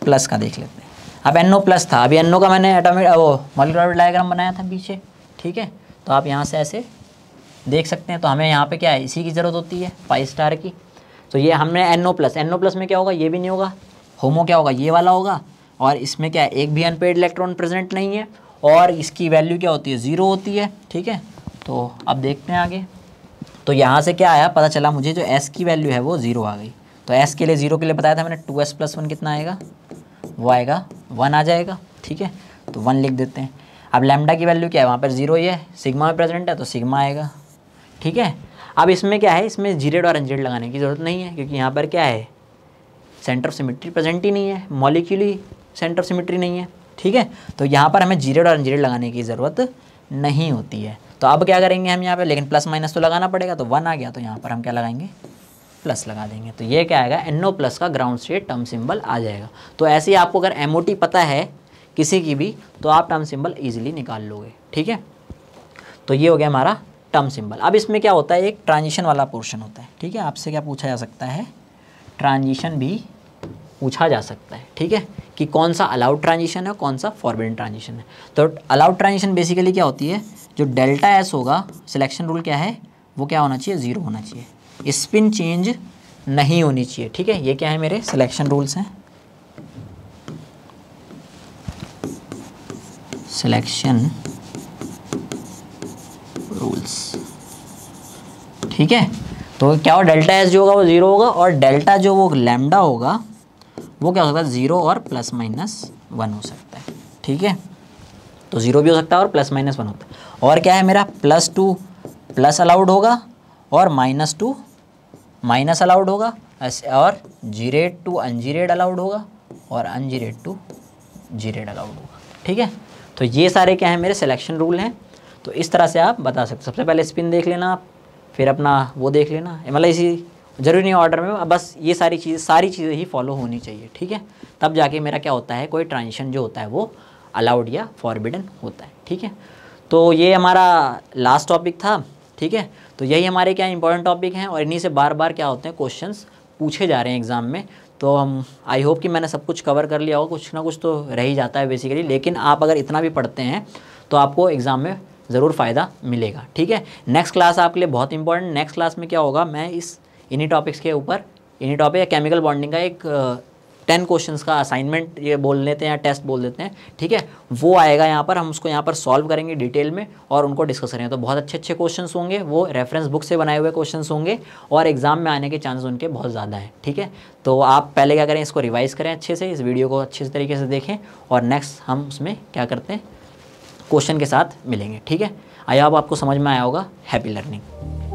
प्लस का देख लेते हैं अब एन ओ प्लस था अभी एन ओ का मैंने एटोमिक वो मॉलिकुलर डायग्राम बनाया था पीछे ठीक है तो आप यहाँ से ऐसे देख सकते हैं तो हमें यहाँ पे क्या है इसी की ज़रूरत होती है फाइव स्टार की तो ये हमने N O plus N O plus में क्या होगा ये भी नहीं होगा होमो क्या होगा ये वाला होगा और इसमें क्या है एक भी अनपेड इलेक्ट्रॉन प्रेजेंट नहीं है और इसकी वैल्यू क्या होती है ज़ीरो होती है ठीक है तो अब देखते हैं आगे तो यहाँ से क्या आया पता चला मुझे जो एस की वैल्यू है वो ज़ीरो आ गई तो एस के लिए ज़ीरो के लिए बताया था मैंने टू एस प्लस वन कितना आएगा वो आएगा वन आ जाएगा ठीक है तो वन लिख देते हैं अब लैमडा की वैल्यू क्या है वहाँ पर जीरो ही है सिग्मा में प्रेजेंट है तो सिग्मा आएगा ठीक है अब इसमें क्या है इसमें जीरेड और अनजीरेड लगाने की ज़रूरत नहीं है क्योंकि यहाँ पर क्या है सेंटर ऑफ सिमिट्री प्रेजेंट ही नहीं है मॉलिक्यूली सेंटर ऑफ सिमिट्री नहीं है ठीक है तो यहाँ पर हमें जीरेड और अनजीरेड लगाने की ज़रूरत नहीं होती है तो अब क्या करेंगे हम यहाँ पर लेकिन प्लस माइनस तो लगाना पड़ेगा तो वन आ गया तो यहाँ पर हम क्या लगाएंगे प्लस लगा देंगे तो ये क्या आएगा एनओ प्लस का ग्राउंड स्टेट टर्म सिंबल आ जाएगा तो ऐसे ही आपको अगर एम पता है किसी की भी तो आप टर्म सिंबल ईजिली निकाल लोगे ठीक है तो ये हो गया हमारा टर्म सिंबल अब इसमें क्या होता है एक ट्रांजिशन वाला पोर्शन होता है ठीक है आपसे क्या पूछा जा सकता है ट्रांजिशन भी पूछा जा सकता है ठीक है कि कौन सा अलाउड ट्रांजिशन है कौन सा फॉरबिडन ट्रांजिशन है तो अलाउड ट्रांजिशन बेसिकली क्या होती है जो डेल्टा एस होगा सिलेक्शन रूल क्या है वो क्या होना चाहिए ज़ीरो होना चाहिए स्पिन चेंज नहीं होनी चाहिए ठीक है ये क्या है मेरे सिलेक्शन रूल्स हैं सिलेक्शन रूल्स ठीक है तो क्या हो डेल्टा एस जो होगा वो ज़ीरो होगा और डेल्टा जो वो लैमडा होगा वो क्या हो सकता है ज़ीरो और प्लस माइनस वन हो सकता है ठीक है तो ज़ीरो भी हो सकता है और प्लस माइनस वन होता है और क्या है मेरा प्लस टू प्लस अलाउड होगा और माइनस टू माइनस अलाउड होगा और जीरेड टू अनजीरेड अलाउड होगा और अनजीरेड टू जीरेड अलाउड होगा ठीक है तो ये सारे क्या हैं मेरे सिलेक्शन रूल हैं तो इस तरह से आप बता सकते सबसे पहले स्पिन देख लेना आप फिर अपना वो देख लेना मतलब इसी जरूरी नहीं ऑर्डर में बस ये सारी चीज़ें सारी चीज़ें ही फॉलो होनी चाहिए ठीक है तब जाके मेरा क्या होता है कोई ट्रांजिशन जो होता है वो अलाउड या फॉरबिडन होता है ठीक है तो ये हमारा लास्ट टॉपिक था ठीक है तो यही हमारे क्या इंपॉर्टेंट टॉपिक हैं और इन्हीं से बार बार क्या होते हैं क्वेश्चंस पूछे जा रहे हैं एग्ज़ाम में तो हम आई होप कि मैंने सब कुछ कवर कर लिया होगा कुछ ना कुछ तो रह ही जाता है बेसिकली लेकिन आप अगर इतना भी पढ़ते हैं तो आपको एग्ज़ाम में ज़रूर फ़ायदा मिलेगा ठीक है नेक्स्ट क्लास आपके लिए बहुत इंपॉर्टेंट नेक्स्ट क्लास में क्या होगा मैं इस इन्हीं टॉपिक्स के ऊपर इन्हीं टॉपिक केमिकल बॉन्डिंग का एक टेन क्वेश्चन का असाइनमेंट ये बोल लेते हैं या टेस्ट बोल देते हैं ठीक है वो आएगा यहाँ पर हम उसको यहाँ पर सॉल्व करेंगे डिटेल में और उनको डिस्कस करेंगे तो बहुत अच्छे अच्छे क्वेश्चन होंगे वो रेफरेंस बुक से बनाए हुए क्वेश्चन होंगे और एग्जाम में आने के चांसेस उनके बहुत ज़्यादा हैं ठीक है तो आप पहले क्या करें इसको रिवाइज़ करें अच्छे से इस वीडियो को अच्छे तरीके से देखें और नेक्स्ट हम उसमें क्या करते हैं क्वेश्चन के साथ मिलेंगे ठीक है आया अब आपको समझ में आया होगा हैप्पी लर्निंग